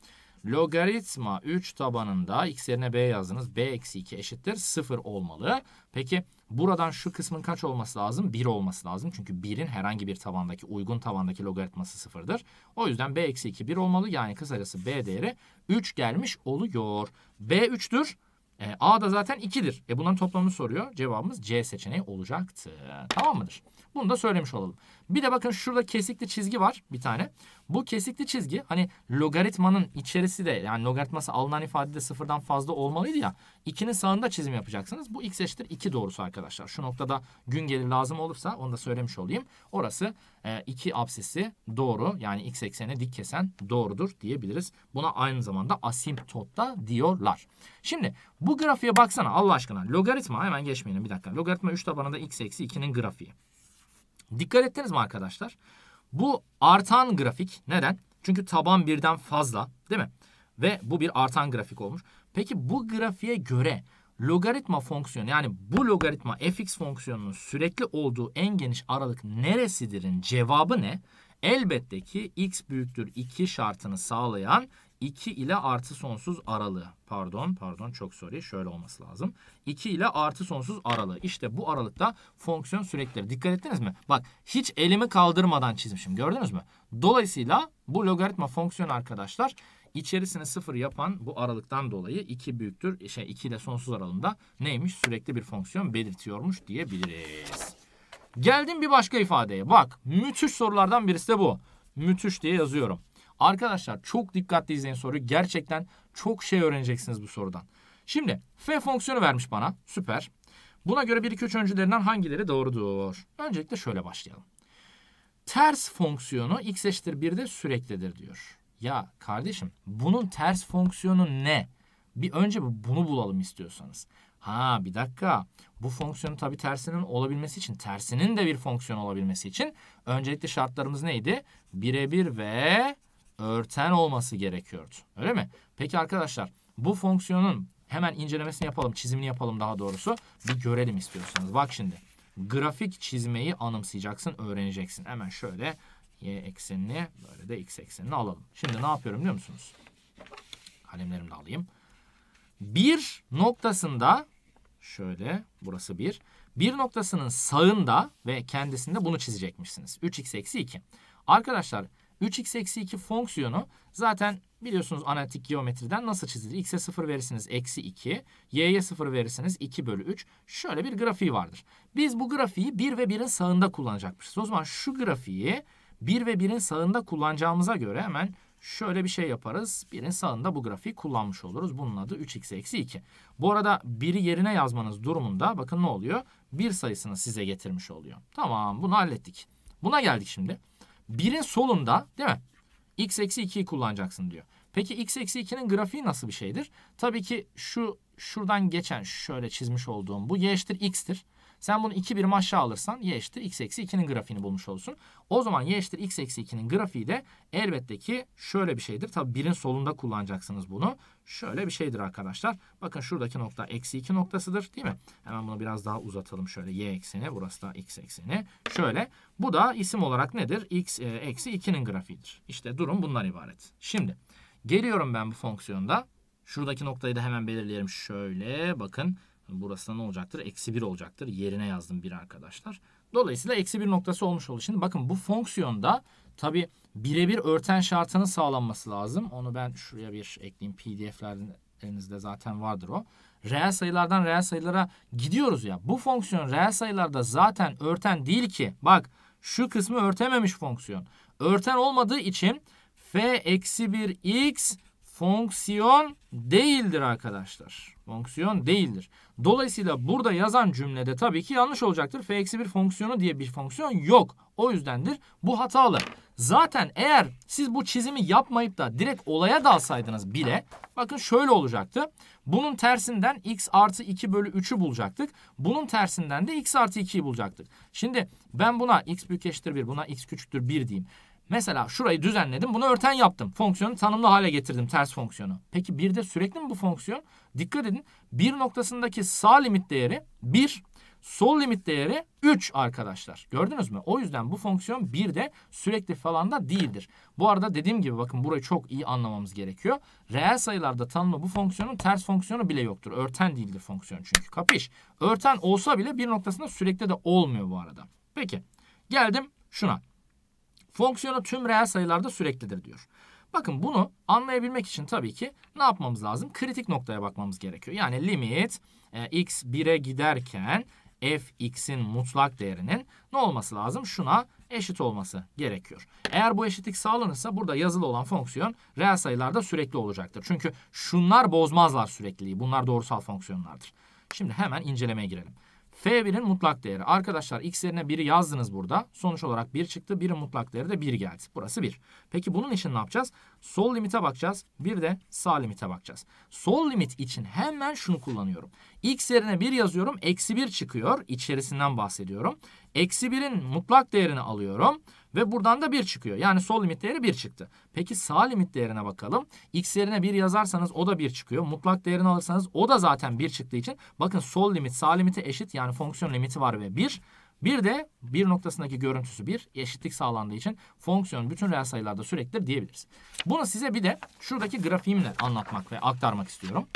Logaritma 3 tabanında x yerine b yazdınız. b eksi 2 eşittir 0 olmalı. Peki buradan şu kısmın kaç olması lazım? 1 olması lazım. Çünkü 1'in herhangi bir tabandaki uygun tabandaki logaritması 0'dır. O yüzden b eksi 2 1 olmalı. Yani kısacası b değeri 3 gelmiş oluyor. b 3'tür. E, A da zaten 2'dir. E bunların toplamını soruyor. Cevabımız C seçeneği olacaktı. Tamam mıdır? Bunu da söylemiş olalım. Bir de bakın şurada kesikli çizgi var bir tane. Bu kesikli çizgi hani logaritmanın içerisi de yani logaritması alınan ifadede sıfırdan fazla olmalıydı ya. 2'nin sağında çizim yapacaksınız. Bu x eşittir 2 doğrusu arkadaşlar. Şu noktada gün gelir lazım olursa onu da söylemiş olayım. Orası 2 e, absisi doğru yani x eksenine dik kesen doğrudur diyebiliriz. Buna aynı zamanda asimptot da diyorlar. Şimdi bu grafiğe baksana Allah aşkına. Logaritma hemen geçmeyelim bir dakika. Logaritma 3 tabanında x eksi 2'nin grafiği. Dikkat ettiniz mi arkadaşlar? Bu artan grafik neden? Çünkü taban birden fazla değil mi? Ve bu bir artan grafik olmuş. Peki bu grafiğe göre logaritma fonksiyonu yani bu logaritma fx fonksiyonunun sürekli olduğu en geniş aralık neresidirin cevabı ne? Elbette ki x büyüktür 2 şartını sağlayan 2 ile artı sonsuz aralığı. Pardon, pardon çok sorry. Şöyle olması lazım. 2 ile artı sonsuz aralığı. İşte bu aralıkta fonksiyon sürekleri. Dikkat ettiniz mi? Bak hiç elimi kaldırmadan çizmişim. Gördünüz mü? Dolayısıyla bu logaritma fonksiyonu arkadaşlar içerisine sıfır yapan bu aralıktan dolayı 2 büyüktür. Şey 2 ile sonsuz aralığında neymiş? Sürekli bir fonksiyon belirtiyormuş diyebiliriz. Geldim bir başka ifadeye. Bak müthiş sorulardan birisi de bu. Müthiş diye yazıyorum. Arkadaşlar çok dikkatli izleyin soruyu. Gerçekten çok şey öğreneceksiniz bu sorudan. Şimdi f fonksiyonu vermiş bana. Süper. Buna göre 1 2 3 öncülerinden hangileri doğrudur? Öncelikle şöyle başlayalım. Ters fonksiyonu x eşittir 1'de süreklidir diyor. Ya kardeşim bunun ters fonksiyonu ne? Bir önce bunu bulalım istiyorsanız. Ha bir dakika. Bu fonksiyonun tabii tersinin olabilmesi için, tersinin de bir fonksiyon olabilmesi için öncelikle şartlarımız neydi? Birebir ve örten olması gerekiyordu. Öyle mi? Peki arkadaşlar bu fonksiyonun hemen incelemesini yapalım. Çizimini yapalım daha doğrusu. Bir görelim istiyorsanız. Bak şimdi. Grafik çizmeyi anımsayacaksın, öğreneceksin. Hemen şöyle y eksenini böyle de x eksenini alalım. Şimdi ne yapıyorum biliyor musunuz? Kalemlerimi de alayım. Bir noktasında şöyle burası bir. Bir noktasının sağında ve kendisinde bunu çizecekmişsiniz. 3x eksi 2. Arkadaşlar 3x eksi 2 fonksiyonu zaten biliyorsunuz analitik geometriden nasıl çizilir? x'e 0 verirsiniz eksi 2, y'ye 0 verirsiniz 2 bölü 3. Şöyle bir grafiği vardır. Biz bu grafiği 1 ve 1'in sağında kullanacakmışız. O zaman şu grafiği 1 ve 1'in sağında kullanacağımıza göre hemen şöyle bir şey yaparız. 1'in sağında bu grafiği kullanmış oluruz. Bunun adı 3x eksi 2. Bu arada 1'i yerine yazmanız durumunda bakın ne oluyor? 1 sayısını size getirmiş oluyor. Tamam bunu hallettik. Buna geldik şimdi. 1'in solunda değil mi? X eksi 2'yi kullanacaksın diyor. Peki X eksi 2'nin grafiği nasıl bir şeydir? Tabii ki şu şuradan geçen şöyle çizmiş olduğum bu Y X'tir. Sen bunu 2 birim aşağı alırsan y eşittir x eksi 2'nin grafiğini bulmuş olursun. O zaman y eşittir x eksi 2'nin grafiği de elbette ki şöyle bir şeydir. Tabi birin solunda kullanacaksınız bunu. Şöyle bir şeydir arkadaşlar. Bakın şuradaki nokta eksi 2 noktasıdır değil mi? Hemen bunu biraz daha uzatalım şöyle y ekseni. Burası da x ekseni. Şöyle bu da isim olarak nedir? x e, eksi 2'nin grafiğidir. İşte durum bunlar ibaret. Şimdi geliyorum ben bu fonksiyonda. Şuradaki noktayı da hemen belirleyelim. Şöyle bakın. Hani Burası da ne olacaktır? Eksi 1 olacaktır. Yerine yazdım bir arkadaşlar. Dolayısıyla eksi 1 noktası olmuş oldu. Şimdi bakın bu fonksiyonda tabi birebir örten şartının sağlanması lazım. Onu ben şuraya bir ekleyeyim. PDF'lerinizde zaten vardır o. Reel sayılardan reel sayılara gidiyoruz ya. Bu fonksiyon reel sayılarda zaten örten değil ki. Bak şu kısmı örtememiş fonksiyon. Örten olmadığı için f eksi 1 x fonksiyon değildir arkadaşlar. Fonksiyon değildir. Dolayısıyla burada yazan cümlede tabii ki yanlış olacaktır. F-1 fonksiyonu diye bir fonksiyon yok. O yüzdendir bu hatalı. Zaten eğer siz bu çizimi yapmayıp da direkt olaya dalsaydınız bile bakın şöyle olacaktı. Bunun tersinden x artı 2 bölü 3'ü bulacaktık. Bunun tersinden de x artı 2'yi bulacaktık. Şimdi ben buna x büyük eşittir 1 buna x küçüktür 1 diyeyim. Mesela şurayı düzenledim. Bunu örten yaptım. Fonksiyonu tanımlı hale getirdim. Ters fonksiyonu. Peki bir de sürekli mi bu fonksiyon? Dikkat edin. Bir noktasındaki sağ limit değeri 1. Sol limit değeri 3 arkadaşlar. Gördünüz mü? O yüzden bu fonksiyon bir de sürekli falan da değildir. Bu arada dediğim gibi bakın burayı çok iyi anlamamız gerekiyor. Reel sayılarda tanımlı bu fonksiyonun ters fonksiyonu bile yoktur. Örten değildir fonksiyon çünkü. Kapış. Örten olsa bile bir noktasında sürekli de olmuyor bu arada. Peki. Geldim şuna. Fonksiyonu tüm reel sayılarda süreklidir diyor. Bakın bunu anlayabilmek için tabii ki ne yapmamız lazım? Kritik noktaya bakmamız gerekiyor. Yani limit e, x 1'e giderken f x'in mutlak değerinin ne olması lazım? Şuna eşit olması gerekiyor. Eğer bu eşitlik sağlanırsa burada yazılı olan fonksiyon reel sayılarda sürekli olacaktır. Çünkü şunlar bozmazlar sürekliliği. Bunlar doğrusal fonksiyonlardır. Şimdi hemen incelemeye girelim. F1'in mutlak değeri. Arkadaşlar x yerine 1'i yazdınız burada. Sonuç olarak 1 çıktı. 1'in mutlak değeri de 1 geldi. Burası 1. Peki bunun için ne yapacağız? Sol limite bakacağız. Bir de sağ limite bakacağız. Sol limit için hemen şunu kullanıyorum. x yerine 1 yazıyorum. Eksi 1 çıkıyor. İçerisinden bahsediyorum. Eksi 1'in mutlak değerini alıyorum. Ve buradan da 1 çıkıyor. Yani sol limit değeri 1 çıktı. Peki sağ limit değerine bakalım. X yerine 1 yazarsanız o da 1 çıkıyor. Mutlak değerini alırsanız o da zaten 1 çıktığı için. Bakın sol limit sağ limite eşit. Yani fonksiyon limiti var ve 1. Bir de bir noktasındaki görüntüsü bir eşitlik sağlandığı için fonksiyon bütün reel sayılarda sürekli diyebiliriz. Bunu size bir de şuradaki grafiğimle anlatmak ve aktarmak istiyorum.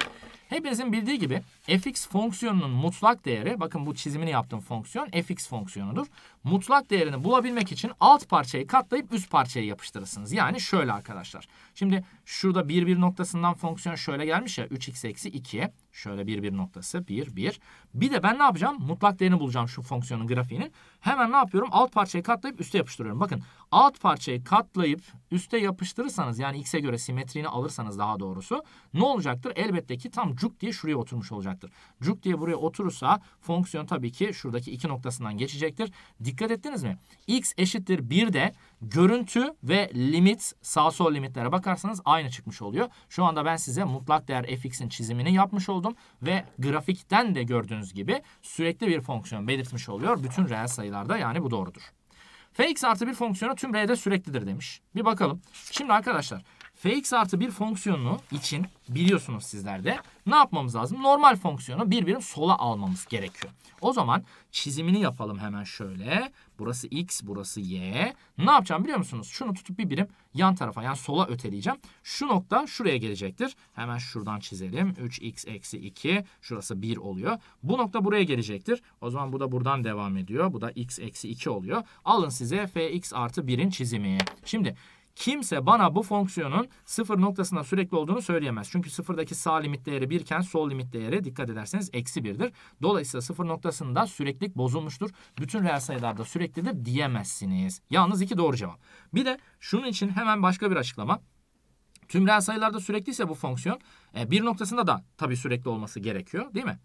Hepinizin bildiği gibi fx fonksiyonunun mutlak değeri, bakın bu çizimini yaptığım fonksiyon fx fonksiyonudur. Mutlak değerini bulabilmek için alt parçayı katlayıp üst parçayı yapıştırırsınız. Yani şöyle arkadaşlar. Şimdi şurada 1 1 noktasından fonksiyon şöyle gelmiş ya 3x eksi 2. Şöyle 1, 1 noktası 1, 1. Bir de ben ne yapacağım? Mutlak değerini bulacağım şu fonksiyonun grafiğinin. Hemen ne yapıyorum? Alt parçayı katlayıp üste yapıştırıyorum. Bakın alt parçayı katlayıp üste yapıştırırsanız yani x'e göre simetriğini alırsanız daha doğrusu ne olacaktır? Elbette ki tam cuk diye şuraya oturmuş olacaktır. Cuk diye buraya oturursa fonksiyon tabii ki şuradaki iki noktasından geçecektir. Dikkat ettiniz mi? x eşittir 1 de Görüntü ve limit sağ sol limitlere bakarsanız aynı çıkmış oluyor. Şu anda ben size mutlak değer fx'in çizimini yapmış oldum ve grafikten de gördüğünüz gibi sürekli bir fonksiyon belirtmiş oluyor. Bütün reel sayılarda yani bu doğrudur. Fx artı bir fonksiyonu tüm R'de süreklidir demiş. Bir bakalım. Şimdi arkadaşlar fx artı 1 fonksiyonu için biliyorsunuz sizlerde ne yapmamız lazım? Normal fonksiyonu bir birim sola almamız gerekiyor. O zaman çizimini yapalım hemen şöyle. Burası x, burası y. Ne yapacağım biliyor musunuz? Şunu tutup bir birim yan tarafa yani sola öteleyeceğim. Şu nokta şuraya gelecektir. Hemen şuradan çizelim. 3x eksi 2. Şurası 1 oluyor. Bu nokta buraya gelecektir. O zaman bu da buradan devam ediyor. Bu da x eksi 2 oluyor. Alın size fx artı 1'in çizimi. Şimdi Kimse bana bu fonksiyonun sıfır noktasında sürekli olduğunu söyleyemez. Çünkü sıfırdaki sağ limit değeri birken sol limit değeri dikkat ederseniz eksi birdir. Dolayısıyla sıfır noktasında süreklilik bozulmuştur. Bütün reel sayılarda süreklidir diyemezsiniz. Yalnız iki doğru cevap. Bir de şunun için hemen başka bir açıklama. Tüm reel sayılarda sürekliyse bu fonksiyon e, bir noktasında da tabii sürekli olması gerekiyor değil mi?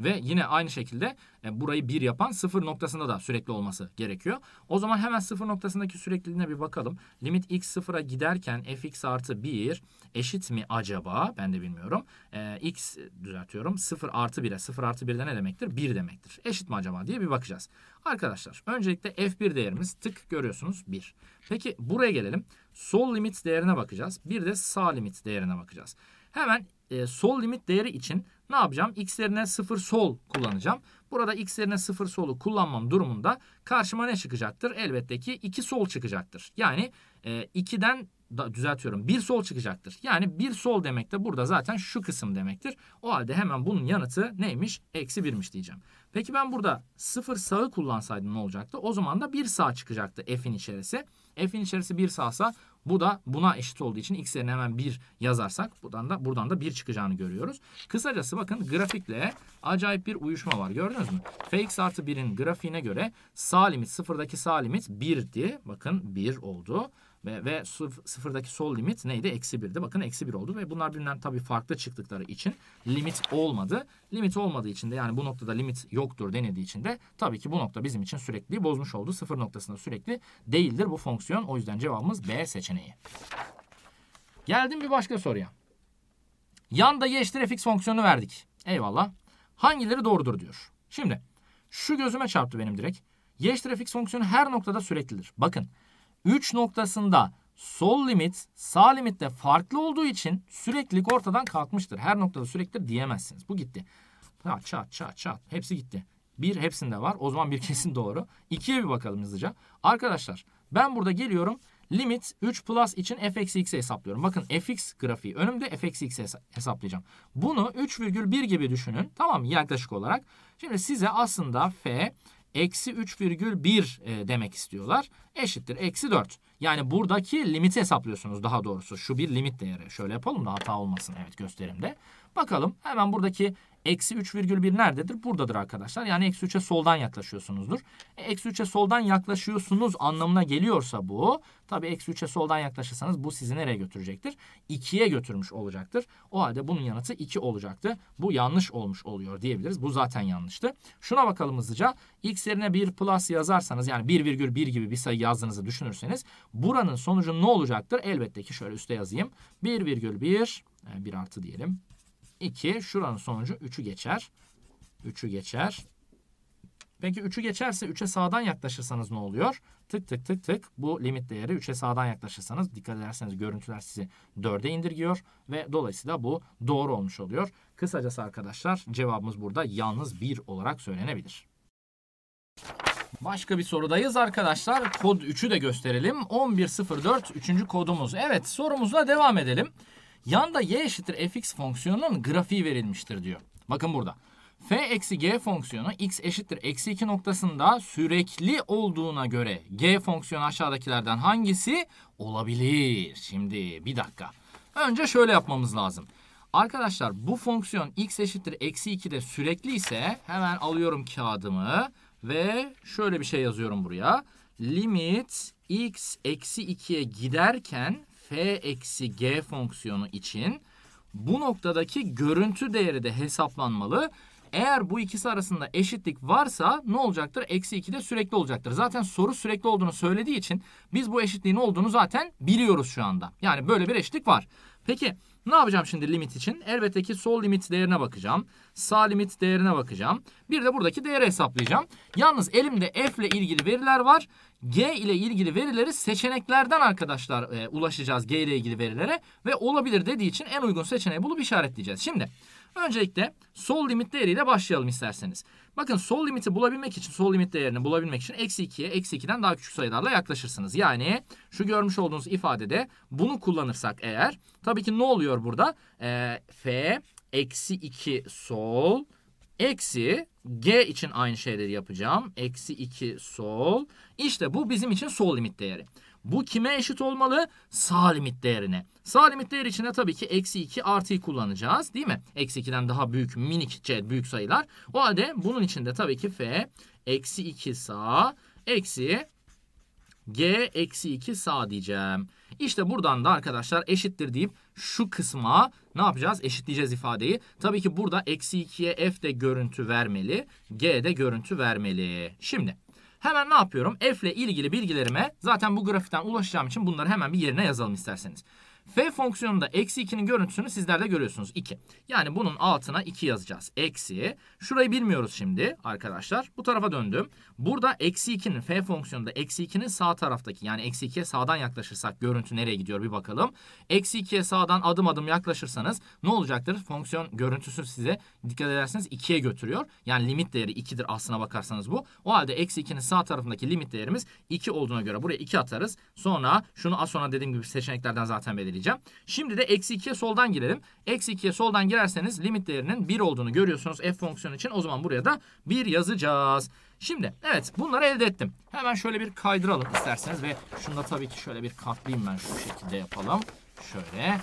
Ve yine aynı şekilde e, burayı 1 yapan 0 noktasında da sürekli olması gerekiyor. O zaman hemen 0 noktasındaki sürekliliğine bir bakalım. Limit x 0'a giderken fx artı 1 eşit mi acaba? Ben de bilmiyorum. E, x düzeltiyorum. 0 artı 1'e 0 artı 1'de ne demektir? 1 demektir. Eşit mi acaba diye bir bakacağız. Arkadaşlar öncelikle f1 değerimiz tık görüyorsunuz 1. Peki buraya gelelim. Sol limit değerine bakacağız. Bir de sağ limit değerine bakacağız. Hemen e, sol limit değeri için ne yapacağım? X yerine 0 sol kullanacağım. Burada x yerine 0 solu kullanmam durumunda karşıma ne çıkacaktır? Elbette ki 2 sol çıkacaktır. Yani e, 2'den da düzeltiyorum. Bir sol çıkacaktır. Yani bir sol demek de burada zaten şu kısım demektir. O halde hemen bunun yanıtı neymiş? Eksi birmiş diyeceğim. Peki ben burada sıfır sağı kullansaydım ne olacaktı? O zaman da bir sağ çıkacaktı f'in içerisi. F'in içerisi bir sağsa bu da buna eşit olduğu için x hemen bir yazarsak buradan da buradan da bir çıkacağını görüyoruz. Kısacası bakın grafikle acayip bir uyuşma var. Gördünüz mü? Fx artı 1'in grafiğine göre sağ limit sıfırdaki sağ limit 1'di. Bakın 1 oldu. Ve, ve sıfırdaki sol limit neydi? Eksi birdi. Bakın eksi bir oldu ve bunlar birbirinden tabii farklı çıktıkları için limit olmadı. Limit olmadığı için de yani bu noktada limit yoktur denediği için de tabii ki bu nokta bizim için sürekli bozmuş oldu. Sıfır noktasında sürekli değildir bu fonksiyon. O yüzden cevabımız B seçeneği. Geldim bir başka soruya. Yanda y eşittir fx fonksiyonu verdik. Eyvallah. Hangileri doğrudur diyor. Şimdi şu gözüme çarptı benim direkt. Y eşittir fonksiyonu her noktada süreklidir. Bakın. 3 noktasında sol limit sağ limitle farklı olduğu için süreklilik ortadan kalkmıştır. Her noktada sürekli diyemezsiniz. Bu gitti. Çat çat çat çat. Hepsi gitti. Bir hepsinde var. O zaman bir kesin doğru. 2'ye bir bakalım hızlıca. Arkadaşlar ben burada geliyorum. Limit 3 plus için f eksi x'i hesaplıyorum. Bakın fx grafiği önümde f eksi x'i hesaplayacağım. Bunu 3,1 gibi düşünün. Tamam mı? Yaklaşık olarak. Şimdi size aslında f eksi 3,1 e, demek istiyorlar. Eşittir eksi 4. Yani buradaki limiti hesaplıyorsunuz daha doğrusu. Şu bir limit değeri. Şöyle yapalım da hata olmasın evet gösterimde. Bakalım hemen buradaki Eksi 3,1 nerededir? Buradadır arkadaşlar. Yani eksi 3'e soldan yaklaşıyorsunuzdur. E, eksi 3'e soldan yaklaşıyorsunuz anlamına geliyorsa bu. Tabii eksi 3'e soldan yaklaşırsanız bu sizi nereye götürecektir? 2'ye götürmüş olacaktır. O halde bunun yanıtı 2 olacaktı. Bu yanlış olmuş oluyor diyebiliriz. Bu zaten yanlıştı. Şuna bakalım hızlıca. X yerine 1 plus yazarsanız yani 1,1 gibi bir sayı yazdığınızı düşünürseniz buranın sonucu ne olacaktır? Elbette ki şöyle üste yazayım. 1,1 1 artı diyelim. 2. Şuranın sonucu 3'ü geçer. 3'ü geçer. Peki 3'ü geçerse 3'e sağdan yaklaşırsanız ne oluyor? Tık tık tık tık bu limit değeri 3'e sağdan yaklaşırsanız dikkat ederseniz görüntüler sizi 4'e indirgiyor ve dolayısıyla bu doğru olmuş oluyor. Kısacası arkadaşlar cevabımız burada yalnız 1 olarak söylenebilir. Başka bir sorudayız arkadaşlar. Kod 3'ü de gösterelim. 1104 3. kodumuz. Evet sorumuzla devam edelim. Yanda y eşittir fx fonksiyonunun grafiği verilmiştir diyor. Bakın burada. f eksi g fonksiyonu x eşittir eksi 2 noktasında sürekli olduğuna göre g fonksiyonu aşağıdakilerden hangisi olabilir? Şimdi bir dakika. Önce şöyle yapmamız lazım. Arkadaşlar bu fonksiyon x eşittir eksi 2'de sürekli ise hemen alıyorum kağıdımı ve şöyle bir şey yazıyorum buraya. Limit x eksi 2'ye giderken f eksi g fonksiyonu için bu noktadaki görüntü değeri de hesaplanmalı. Eğer bu ikisi arasında eşitlik varsa ne olacaktır? Eksi 2 de sürekli olacaktır. Zaten soru sürekli olduğunu söylediği için biz bu eşitliğin olduğunu zaten biliyoruz şu anda. Yani böyle bir eşitlik var. Peki ne yapacağım şimdi limit için? Elbette ki sol limit değerine bakacağım. Sağ limit değerine bakacağım. Bir de buradaki değeri hesaplayacağım. Yalnız elimde f ile ilgili veriler var. G ile ilgili verileri seçeneklerden arkadaşlar e, ulaşacağız G ile ilgili verilere ve olabilir dediği için en uygun seçeneği bulup işaretleyeceğiz. Şimdi öncelikle sol limit değeriyle başlayalım isterseniz. Bakın sol limiti bulabilmek için sol limit değerini bulabilmek için eksi 2'ye eksi 2'den daha küçük sayılarla yaklaşırsınız. Yani şu görmüş olduğunuz ifadede bunu kullanırsak eğer tabii ki ne oluyor burada? E, F eksi 2 sol eksi G için aynı şeyleri yapacağım. Eksi 2 sol. İşte bu bizim için sol limit değeri. Bu kime eşit olmalı? Sağ limit değerine. Sağ limit değeri içinde tabii ki eksi 2 artıyı kullanacağız değil mi? Eksi 2'den daha büyük minik c şey, büyük sayılar. O halde bunun içinde tabii ki f eksi 2 sağ eksi g eksi 2 sağ diyeceğim. İşte buradan da arkadaşlar eşittir deyip şu kısma ne yapacağız? Eşitleyeceğiz ifadeyi. Tabii ki burada eksi 2'ye f de görüntü vermeli. G de görüntü vermeli. Şimdi hemen ne yapıyorum? F ile ilgili bilgilerime zaten bu grafikten ulaşacağım için bunları hemen bir yerine yazalım isterseniz. F fonksiyonunda eksi 2'nin görüntüsünü sizler de görüyorsunuz. 2. Yani bunun altına 2 yazacağız. Eksi. Şurayı bilmiyoruz şimdi arkadaşlar. Bu tarafa döndüm. Burada eksi 2'nin f fonksiyonunda eksi 2'nin sağ taraftaki yani eksi 2'ye sağdan yaklaşırsak görüntü nereye gidiyor bir bakalım. Eksi 2'ye sağdan adım adım yaklaşırsanız ne olacaktır? Fonksiyon görüntüsü size dikkat ederseniz 2'ye götürüyor. Yani limit değeri 2'dir aslına bakarsanız bu. O halde eksi 2'nin sağ tarafındaki limit değerimiz 2 olduğuna göre buraya 2 atarız. Sonra şunu az sonra dediğim gibi seçeneklerden zaten belirleyeceğim. Şimdi de eksi 2'ye soldan girelim. Eksi 2'ye soldan girerseniz limit değerinin 1 olduğunu görüyorsunuz f fonksiyonu için. O zaman buraya da 1 yazacağız. Şimdi evet bunları elde ettim. Hemen şöyle bir kaydıralım isterseniz ve şunu da tabii ki şöyle bir katlayayım ben şu şekilde yapalım. Şöyle.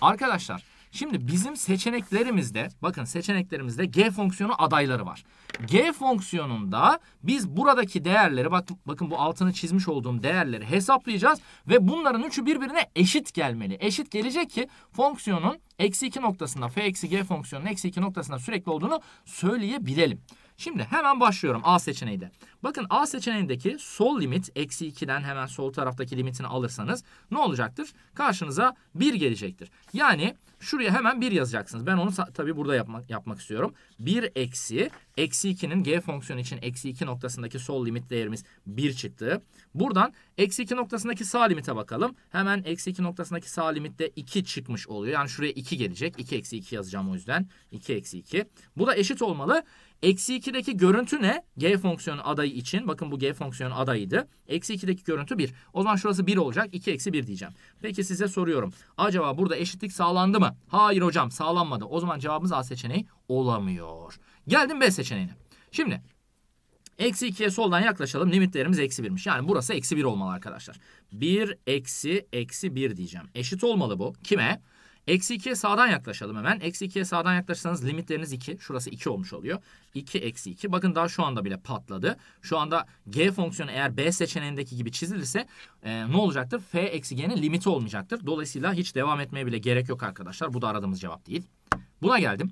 Arkadaşlar şimdi bizim seçeneklerimizde bakın seçeneklerimizde G fonksiyonu adayları var. G fonksiyonunda biz buradaki değerleri bak, bakın bu altını çizmiş olduğum değerleri hesaplayacağız ve bunların üçü birbirine eşit gelmeli. Eşit gelecek ki fonksiyonun eksi 2 noktasında f eksi g fonksiyonun eksi 2 noktasında sürekli olduğunu söyleyebilelim. Şimdi hemen başlıyorum A seçeneğinde. Bakın A seçeneğindeki sol limit eksi 2'den hemen sol taraftaki limitini alırsanız ne olacaktır? Karşınıza 1 gelecektir. Yani şuraya hemen 1 yazacaksınız. Ben onu tabii burada yapmak, yapmak istiyorum. 1 eksi eksi 2'nin g fonksiyonu için eksi 2 noktasındaki sol limit değerimiz 1 çıktı. Buradan eksi 2 noktasındaki sağ limite bakalım. Hemen eksi 2 noktasındaki sağ limitte 2 çıkmış oluyor. Yani şuraya 2 gelecek. 2 eksi 2 yazacağım o yüzden. 2 eksi 2. Bu da eşit olmalı. Eksi 2'deki görüntü ne? G fonksiyonu adayı için. Bakın bu G fonksiyonu adayıydı. Eksi 2'deki görüntü 1. O zaman şurası 1 olacak. 2 eksi 1 diyeceğim. Peki size soruyorum. Acaba burada eşitlik sağlandı mı? Hayır hocam sağlanmadı. O zaman cevabımız A seçeneği olamıyor. Geldim B seçeneğine. Şimdi Eksi 2'ye soldan yaklaşalım. Limit değerimiz eksi 1'miş. Yani burası eksi 1 olmalı arkadaşlar. 1 eksi eksi 1 diyeceğim. Eşit olmalı bu. Kime? Eksi 2'ye sağdan yaklaşalım hemen. Eksi 2'ye sağdan yaklaşırsanız limitleriniz 2. Şurası 2 olmuş oluyor. 2 eksi 2. Bakın daha şu anda bile patladı. Şu anda g fonksiyonu eğer b seçeneğindeki gibi çizilirse e, ne olacaktır? f eksi g'nin limiti olmayacaktır. Dolayısıyla hiç devam etmeye bile gerek yok arkadaşlar. Bu da aradığımız cevap değil. Buna geldim.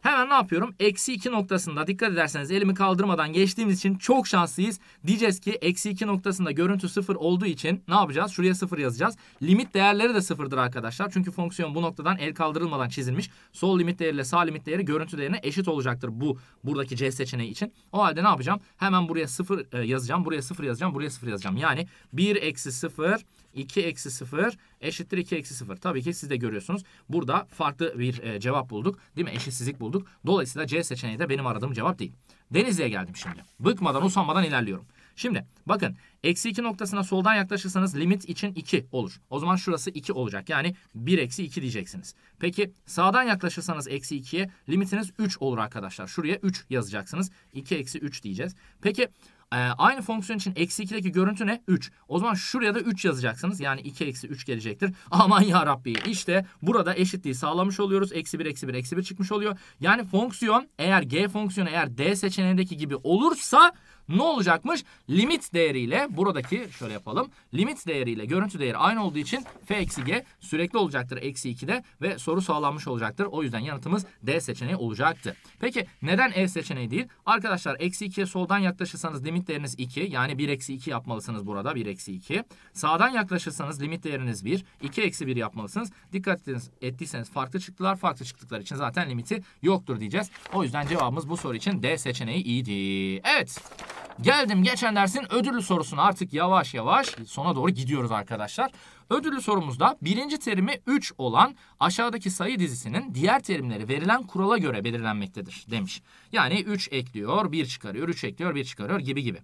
Hemen ne yapıyorum? Eksi 2 noktasında dikkat ederseniz elimi kaldırmadan geçtiğimiz için çok şanslıyız. Diyeceğiz ki eksi 2 noktasında görüntü 0 olduğu için ne yapacağız? Şuraya 0 yazacağız. Limit değerleri de 0'dır arkadaşlar. Çünkü fonksiyon bu noktadan el kaldırılmadan çizilmiş. Sol limit değeriyle sağ limit değeri görüntü değerine eşit olacaktır bu buradaki C seçeneği için. O halde ne yapacağım? Hemen buraya 0 e, yazacağım. Buraya 0 yazacağım. Buraya 0 yazacağım. Yani 1 eksi 0 2 eksi 0 eşittir 2 eksi 0. Tabii ki siz de görüyorsunuz. Burada farklı bir e, cevap bulduk. Değil mi? Eşitsizlik bulduk. Dolayısıyla C seçeneği de benim aradığım cevap değil. Denizli'ye geldim şimdi. Bıkmadan usanmadan ilerliyorum. Şimdi bakın eksi 2 noktasına soldan yaklaşırsanız limit için 2 olur. O zaman şurası 2 olacak. Yani 1 eksi 2 diyeceksiniz. Peki sağdan yaklaşırsanız eksi 2'ye limitiniz 3 olur arkadaşlar. Şuraya 3 yazacaksınız. 2 eksi 3 diyeceğiz. Peki ee, aynı fonksiyon için eksi 2'deki görüntü ne? 3. O zaman şuraya da 3 yazacaksınız. Yani 2 eksi 3 gelecektir. Aman ya Rabbi. İşte burada eşitliği sağlamış oluyoruz. Eksi 1 eksi 1 eksi 1 çıkmış oluyor. Yani fonksiyon eğer g fonksiyonu eğer d seçeneğindeki gibi olursa ne olacakmış? Limit değeriyle buradaki şöyle yapalım. Limit değeriyle görüntü değeri aynı olduğu için f eksi g sürekli olacaktır eksi 2'de ve soru sağlanmış olacaktır. O yüzden yanıtımız D seçeneği olacaktı. Peki neden E seçeneği değil? Arkadaşlar eksi 2'ye soldan yaklaşırsanız limit değeriniz 2. Yani 1 eksi 2 yapmalısınız burada 1 eksi 2. Sağdan yaklaşırsanız limit değeriniz 1. 2 eksi 1 yapmalısınız. Dikkat ettiyseniz farklı çıktılar. Farklı çıktıkları için zaten limiti yoktur diyeceğiz. O yüzden cevabımız bu soru için D seçeneği iyiydi. Evet. Geldim geçen dersin ödüllü sorusuna artık yavaş yavaş sona doğru gidiyoruz arkadaşlar. Ödüllü sorumuzda birinci terimi 3 olan aşağıdaki sayı dizisinin diğer terimleri verilen kurala göre belirlenmektedir demiş. Yani 3 ekliyor 1 çıkarıyor 3 ekliyor 1 çıkarıyor gibi gibi.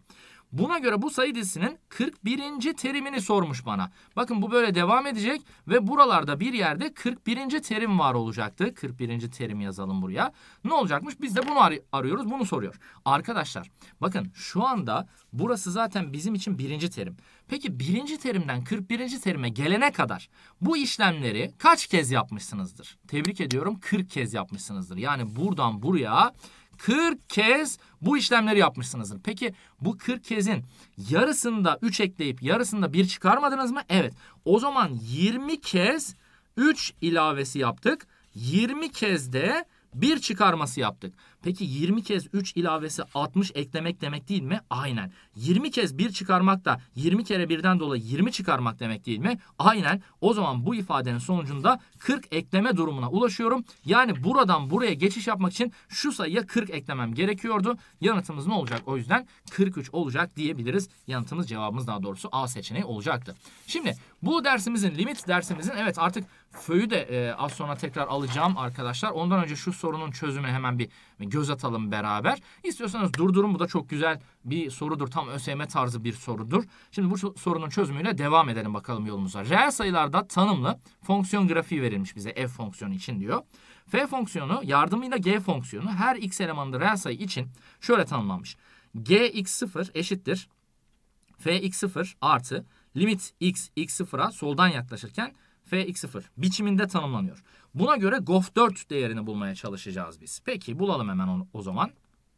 Buna göre bu sayı dizisinin 41. terimini sormuş bana. Bakın bu böyle devam edecek ve buralarda bir yerde 41. terim var olacaktı. 41. terim yazalım buraya. Ne olacakmış? Biz de bunu ar arıyoruz. Bunu soruyor. Arkadaşlar bakın şu anda burası zaten bizim için birinci terim. Peki birinci terimden 41. terime gelene kadar bu işlemleri kaç kez yapmışsınızdır? Tebrik ediyorum 40 kez yapmışsınızdır. Yani buradan buraya 40 kez bu işlemleri yapmışsınızdır. Peki bu 40 kezin yarısında 3 ekleyip yarısında 1 çıkarmadınız mı? Evet. O zaman 20 kez 3 ilavesi yaptık. 20 kez de 1 çıkarması yaptık. Peki 20 kez 3 ilavesi 60 eklemek demek değil mi? Aynen. 20 kez 1 çıkarmak da 20 kere 1'den dolayı 20 çıkarmak demek değil mi? Aynen. O zaman bu ifadenin sonucunda 40 ekleme durumuna ulaşıyorum. Yani buradan buraya geçiş yapmak için şu sayıya 40 eklemem gerekiyordu. Yanıtımız ne olacak? O yüzden 43 olacak diyebiliriz. Yanıtımız cevabımız daha doğrusu A seçeneği olacaktı. Şimdi bu dersimizin limit dersimizin evet artık Föyü de e, az sonra tekrar alacağım arkadaşlar. Ondan önce şu sorunun çözümü hemen bir göz atalım beraber. İstiyorsanız durdurun. Bu da çok güzel bir sorudur. Tam ÖSYM tarzı bir sorudur. Şimdi bu sorunun çözümüyle devam edelim bakalım yolumuza. Reel sayılarda tanımlı fonksiyon grafiği verilmiş bize f fonksiyonu için diyor. F fonksiyonu yardımıyla G fonksiyonu her x elemanında reel sayı için şöyle tanımlanmış. Gx0 eşittir. Fx0 artı limit x x0'a soldan yaklaşırken F(x0) biçiminde tanımlanıyor. Buna göre GOF4 değerini bulmaya çalışacağız biz. Peki bulalım hemen onu, o zaman.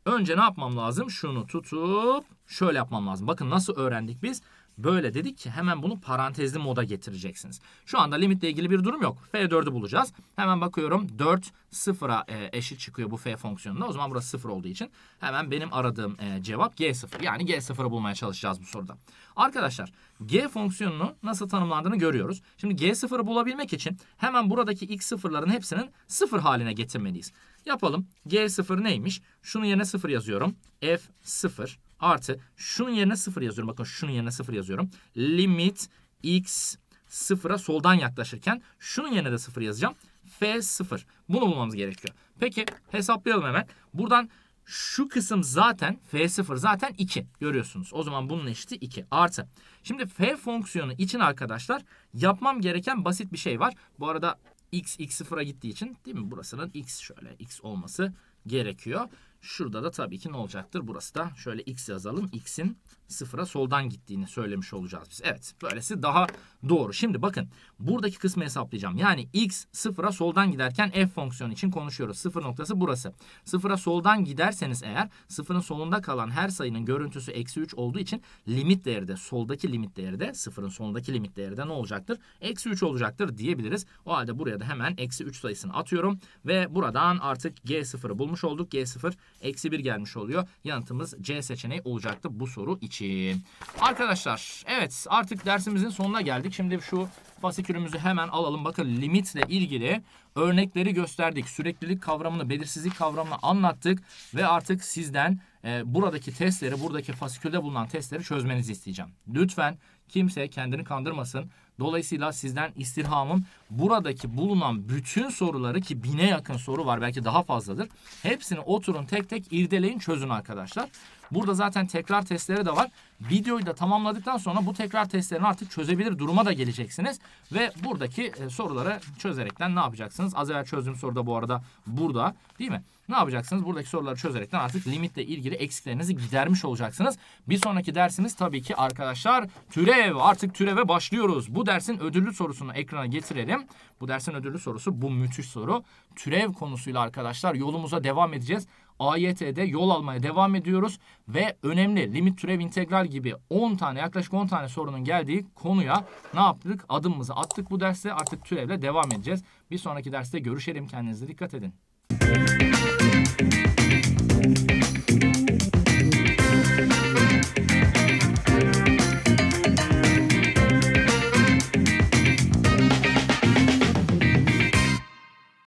Önce ne yapmam lazım? Şunu tutup şöyle yapmam lazım. Bakın nasıl öğrendik biz? Böyle dedik ki hemen bunu parantezli moda getireceksiniz. Şu anda limitle ilgili bir durum yok. F4'ü bulacağız. Hemen bakıyorum 4 sıfıra e, eşit çıkıyor bu F fonksiyonunda. O zaman burası sıfır olduğu için hemen benim aradığım e, cevap G0. Yani G0'ı bulmaya çalışacağız bu soruda. Arkadaşlar g fonksiyonunun nasıl tanımlandığını görüyoruz. Şimdi g0'ı bulabilmek için hemen buradaki x sıfırların hepsinin sıfır haline getirmeliyiz. Yapalım. g0 neymiş? Şunun yerine sıfır yazıyorum. f sıfır artı şunun yerine sıfır yazıyorum. Bakın şunun yerine sıfır yazıyorum. Limit x sıfıra soldan yaklaşırken şunun yerine de sıfır yazacağım. f sıfır. Bunu bulmamız gerekiyor. Peki hesaplayalım hemen. Buradan şu kısım zaten F0 zaten 2 görüyorsunuz. O zaman bunun eşiti 2 artı Şimdi f fonksiyonu için arkadaşlar yapmam gereken basit bir şey var. Bu arada x x sıfıra gittiği için değil mi? Burasının x şöyle x olması gerekiyor. Şurada da tabii ki ne olacaktır? Burası da şöyle x yazalım. x'in sıfıra soldan gittiğini söylemiş olacağız biz. Evet böylesi daha doğru. Şimdi bakın buradaki kısmı hesaplayacağım. Yani x sıfıra soldan giderken f fonksiyonu için konuşuyoruz. Sıfır noktası burası. Sıfıra soldan giderseniz eğer sıfırın solunda kalan her sayının görüntüsü eksi 3 olduğu için limit değeri de soldaki limit değeri de sıfırın solundaki limit değeri de ne olacaktır? Eksi 3 olacaktır diyebiliriz. O halde buraya da hemen eksi 3 sayısını atıyorum ve buradan artık g sıfırı bulmuş olduk. G sıfır eksi 1 gelmiş oluyor. Yanıtımız C seçeneği olacaktı bu soru için için. Arkadaşlar evet artık dersimizin sonuna geldik. Şimdi şu fasikülümüzü hemen alalım. Bakın limitle ilgili örnekleri gösterdik. Süreklilik kavramını, belirsizlik kavramını anlattık. Ve artık sizden e, buradaki testleri, buradaki fasikülde bulunan testleri çözmenizi isteyeceğim. Lütfen kimse kendini kandırmasın. Dolayısıyla sizden istirhamım buradaki bulunan bütün soruları ki bine yakın soru var belki daha fazladır. Hepsini oturun tek tek irdeleyin çözün arkadaşlar. Burada zaten tekrar testleri de var. Videoyu da tamamladıktan sonra bu tekrar testlerini artık çözebilir duruma da geleceksiniz. Ve buradaki e, soruları çözerekten ne yapacaksınız? Az evvel çözdüğüm soruda bu arada burada değil mi? Ne yapacaksınız? Buradaki soruları çözerekten artık limitle ilgili eksiklerinizi gidermiş olacaksınız. Bir sonraki dersimiz tabii ki arkadaşlar türev. Artık türeve başlıyoruz. Bu dersin ödüllü sorusunu ekrana getirelim. Bu dersin ödüllü sorusu bu müthiş soru. Türev konusuyla arkadaşlar yolumuza devam edeceğiz. AYT'de yol almaya devam ediyoruz ve önemli limit türev integral gibi 10 tane yaklaşık 10 tane sorunun geldiği konuya ne yaptık? Adımımızı attık bu derste artık türevle devam edeceğiz. Bir sonraki derste görüşelim kendinize dikkat edin. Müzik